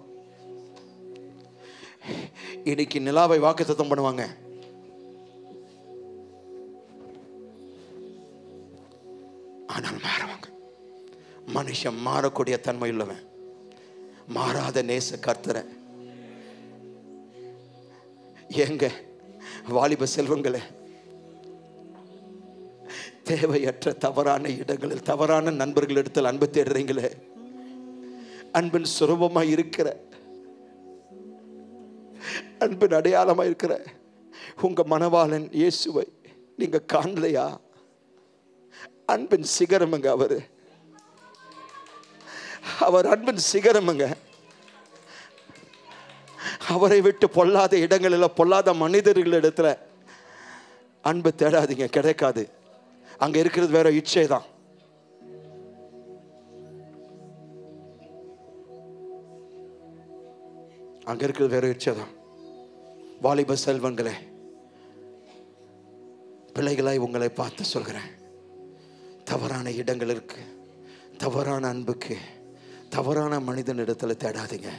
இன்னைக்கு நிலாவை வாக்கு சத்தம் பண்ணுவாங்க ஆனால் மாறுவாங்க மனுஷன் மாறக்கூடிய தன்மை உள்ளவன் மாறாத நேச கர்த்தர எங்க வாலிப செல்வங்களே தேவையற்ற தவறான இடங்களில் தவறான நண்பர்கள் இடத்தில் அன்பு தேடுறீங்களே அன்பின் சுரூபமாக இருக்கிற அன்பின் அடையாளமாக இருக்கிற உங்கள் மனவாளன் இயேசுவை நீங்கள் காணலையா அன்பின் சிகரமுங்க அவர் அவர் அன்பின் சிகரமுங்க அவரை விட்டு பொல்லாத இடங்களில் பொல்லாத இடத்துல அன்பு தேடாதீங்க கிடைக்காது அங்கே இருக்கிறது வேற இச்சை தான் அங்கே இருக்கிறது வேற உச்சதம் வாலிப செல்வங்களே பிள்ளைகளாய் உங்களை பார்த்து சொல்கிறேன் தவறான இருக்கு தவறான அன்புக்கு தவறான மனிதன் இடத்துல தேடாதீங்க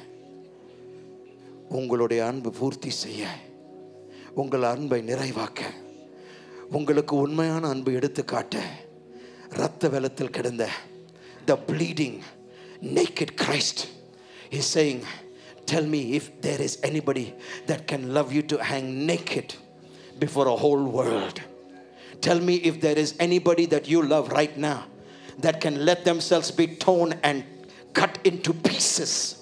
உங்களுடைய அன்பு பூர்த்தி செய்ய உங்கள் அன்பை நிறைவாக்க உங்களுக்கு உண்மையான அன்பு எடுத்துக்காட்ட இரத்த வெள்ளத்தில் கிடந்த the bleeding naked Christ is saying Tell me if there is anybody that can love you to hang naked before a whole world. Tell me if there is anybody that you love right now that can let themselves be torn and cut into pieces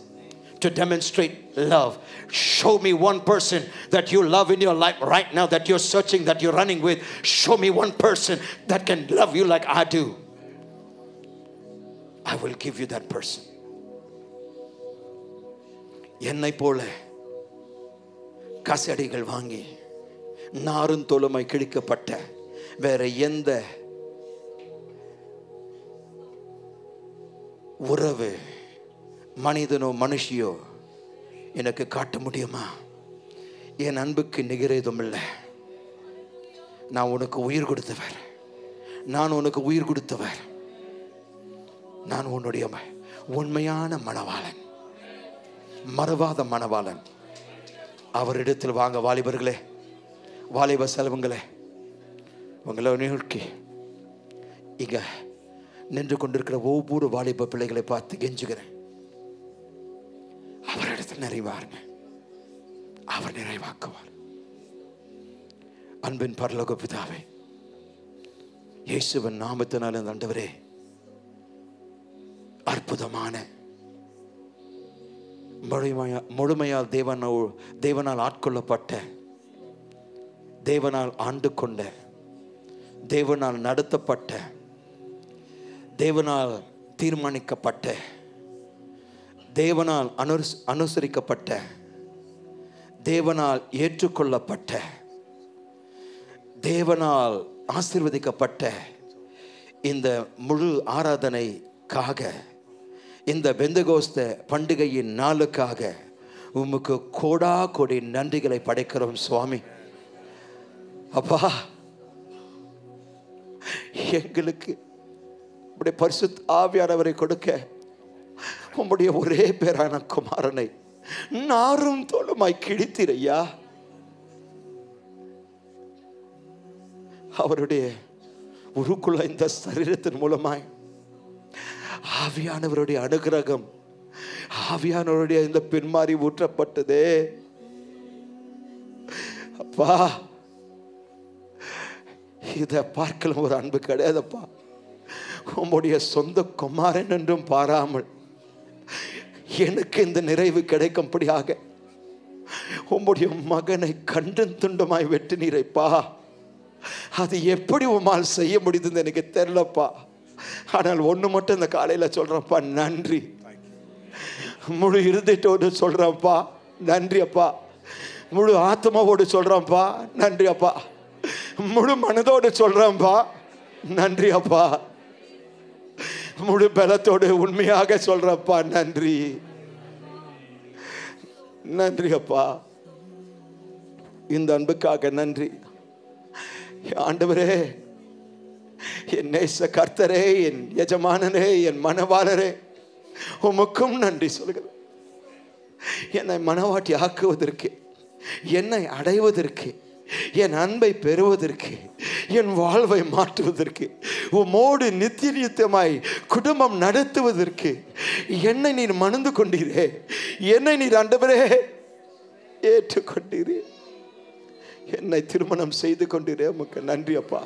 to demonstrate love. Show me one person that you love in your life right now that you're searching, that you're running with. Show me one person that can love you like I do. I will give you that person. என்னை போல கசடிகள் வாங்கி நாரும் தொழுமை கிழிக்கப்பட்ட வேற எந்த உறவு மனிதனோ மனுஷியோ எனக்கு காட்ட முடியுமா என் அன்புக்கு நிகரேதும் இல்லை நான் உனக்கு உயிர் கொடுத்தவர் நான் உனக்கு உயிர் கொடுத்தவர் நான் உன்னுடைய உண்மையான மனவாளன் மறவாத மணவாளன் அவரிடத்தில் வாங்க வாலிபர்களே வாலிப செல்வங்களே உங்களை நிகழ்ச்சி இங்கே நின்று கொண்டிருக்கிற ஒவ்வொரு வாலிப பிள்ளைகளை பார்த்து கெஞ்சுகிறேன் அவரிடத்தில் நிறைவாருங்க அவர் நிறைவாக்குவார் அன்பின் பரலோக பிதாவே இயேசுவன் நாமத்தினால் ஆண்டவரே அற்புதமான முழுமையா முழுமையால் தேவனால் தேவனால் ஆட்கொள்ளப்பட்ட தேவனால் ஆண்டு கொண்ட தேவனால் நடத்தப்பட்ட தேவனால் தீர்மானிக்கப்பட்ட தேவனால் அனு அனுசரிக்கப்பட்ட தேவனால் ஏற்றுக்கொள்ளப்பட்ட தேவனால் ஆசிர்வதிக்கப்பட்ட இந்த முழு ஆராதனைக்காக இந்த பெந்தகோஸ்த பண்டிகையின் நாளுக்காக உமக்கு கோடா கோடி நன்றிகளை படைக்கிறோம் சுவாமி அப்பா எங்களுக்கு உடைய பரிசு ஆவியானவரை கொடுக்க உம்முடைய ஒரே பேரான குமாரனை நாரும் தோளுமாய் கிழித்திரையா அவருடைய உருக்குள்ள இந்த சரீரத்தின் மூலமாய் ஆவியானவருடைய அனுகிரகம் ஆவியானவருடைய இந்த பின்மாறி ஊற்றப்பட்டதே அப்பா இதை பார்க்கலாம் ஒரு அன்பு கிடையாதப்பா உம்முடைய சொந்த குமாரன் என்றும் பாராமல் எனக்கு இந்த நிறைவு கிடைக்கும்படியாக உம்முடைய மகனை கண்டும் துண்டமாய் வெட்டினீரைப்பா அது எப்படி உம்மால் செய்ய முடியுதுன்னு எனக்கு தெரிலப்பா ஆனால் ஒன்று மட்டும் இந்த காலையில் சொல்கிறப்பா நன்றி முழு இருந்துட்டோடு சொல்கிறப்பா நன்றி அப்பா முழு ஆத்மாவோடு சொல்கிறப்பா நன்றி அப்பா முழு மனதோடு சொல்கிறப்பா நன்றி அப்பா முழு பலத்தோடு உண்மையாக சொல்கிறப்பா நன்றி நன்றி அப்பா இந்த அன்புக்காக நன்றி ஆண்டவரே என் நேச கர்த்தரே என் எஜமானரே என் மனவாளரே உமக்கும் நன்றி சொல்கிறேன் என்னை மனவாட்டி ஆக்குவதற்கு என்னை அடைவதற்கு என் அன்பை பெறுவதற்கு என் வாழ்வை மாற்றுவதற்கு உமோடு நித்திய நித்தியமாய் குடும்பம் நடத்துவதற்கு என்னை நீர் மணந்து கொண்டீரே என்னை நீர் அண்டவரே ஏற்றுக்கொண்டீரே என்னை திருமணம் செய்து கொண்டீரே உமக்கு நன்றி அப்பா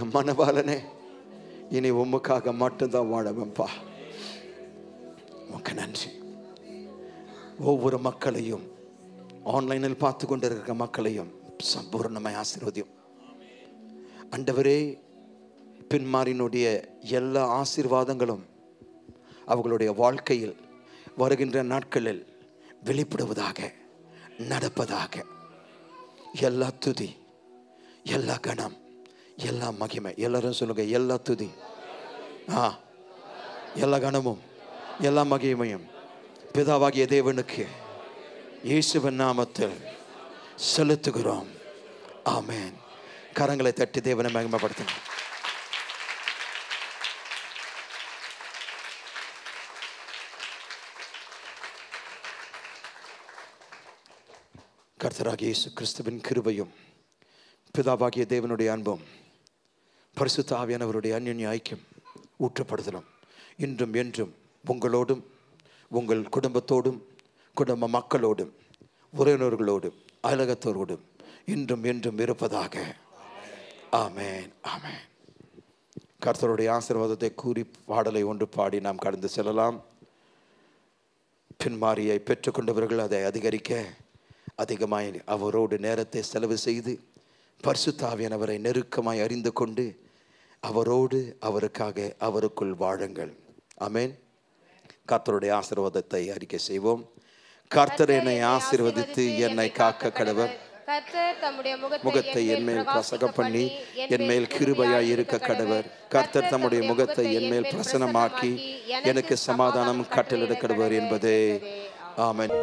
என் மனவாளனே இனி உமக்காக மட்டும்தான் வாழவன்பா உமக்கு நன்றி ஒவ்வொரு மக்களையும் ஆன்லைனில் பார்த்து இருக்கிற மக்களையும் சம்பூர்ணமாய் ஆசீர்வதியும் அண்டவரே பின்மாரினுடைய எல்லா ஆசீர்வாதங்களும் அவர்களுடைய வாழ்க்கையில் வருகின்ற நாட்களில் வெளிப்படுவதாக நடப்பதாக எல்லா துதி எல்லா கணம் எல்லா மகிமை எல்லாரும் சொல்லுங்க எல்லா துதி ஆ எல்லா கனமும் எல்லா மகிமையும் பிதாவாகிய தேவனுக்கு இயேசுவின் நாமத்தில் செலுத்துகிறோம் ஆமேன் கரங்களை தட்டி தேவனை மகிமைப்படுத்துங்க கர்த்தராகிய இயேசு கிறிஸ்துவின் கிருபையும் பிதாவாகிய தேவனுடைய அன்பும் பரிசுத்த ஆவியானவருடைய அந்நிய ஐக்கியம் ஊற்றப்படுத்தணும் இன்றும் என்றும் உங்களோடும் உங்கள் குடும்பத்தோடும் குடும்ப மக்களோடும் உறவினர்களோடும் அலகத்தோரோடும் இன்றும் என்றும் இருப்பதாக ஆமேன் ஆமேன் கர்த்தருடைய ஆசீர்வாதத்தை கூறி பாடலை ஒன்று பாடி நாம் கடந்து செல்லலாம் பின்மாரியை பெற்றுக்கொண்டவர்கள் அதை அதிகரிக்க அதிகமாய் அவரோடு நேரத்தை செலவு செய்து பரிசுத்தாவியானவரை நெருக்கமாய் அறிந்து கொண்டு அவரோடு அவருக்காக அவருக்குள் வாழுங்கள் அமேன் கர்த்தருடைய ஆசீர்வாதத்தை அறிக்கை செய்வோம் கர்த்தர் என்னை ஆசீர்வதித்து என்னை காக்க கடவர் முகத்தை என்மேல் பிரசகம் பண்ணி என்மேல் கிருபையா இருக்க கடவர் கர்த்தர் தம்முடைய முகத்தை என்மேல் பிரசனமாக்கி எனக்கு சமாதானம் கட்டளிடக்கடுவர் என்பதே ஆமன்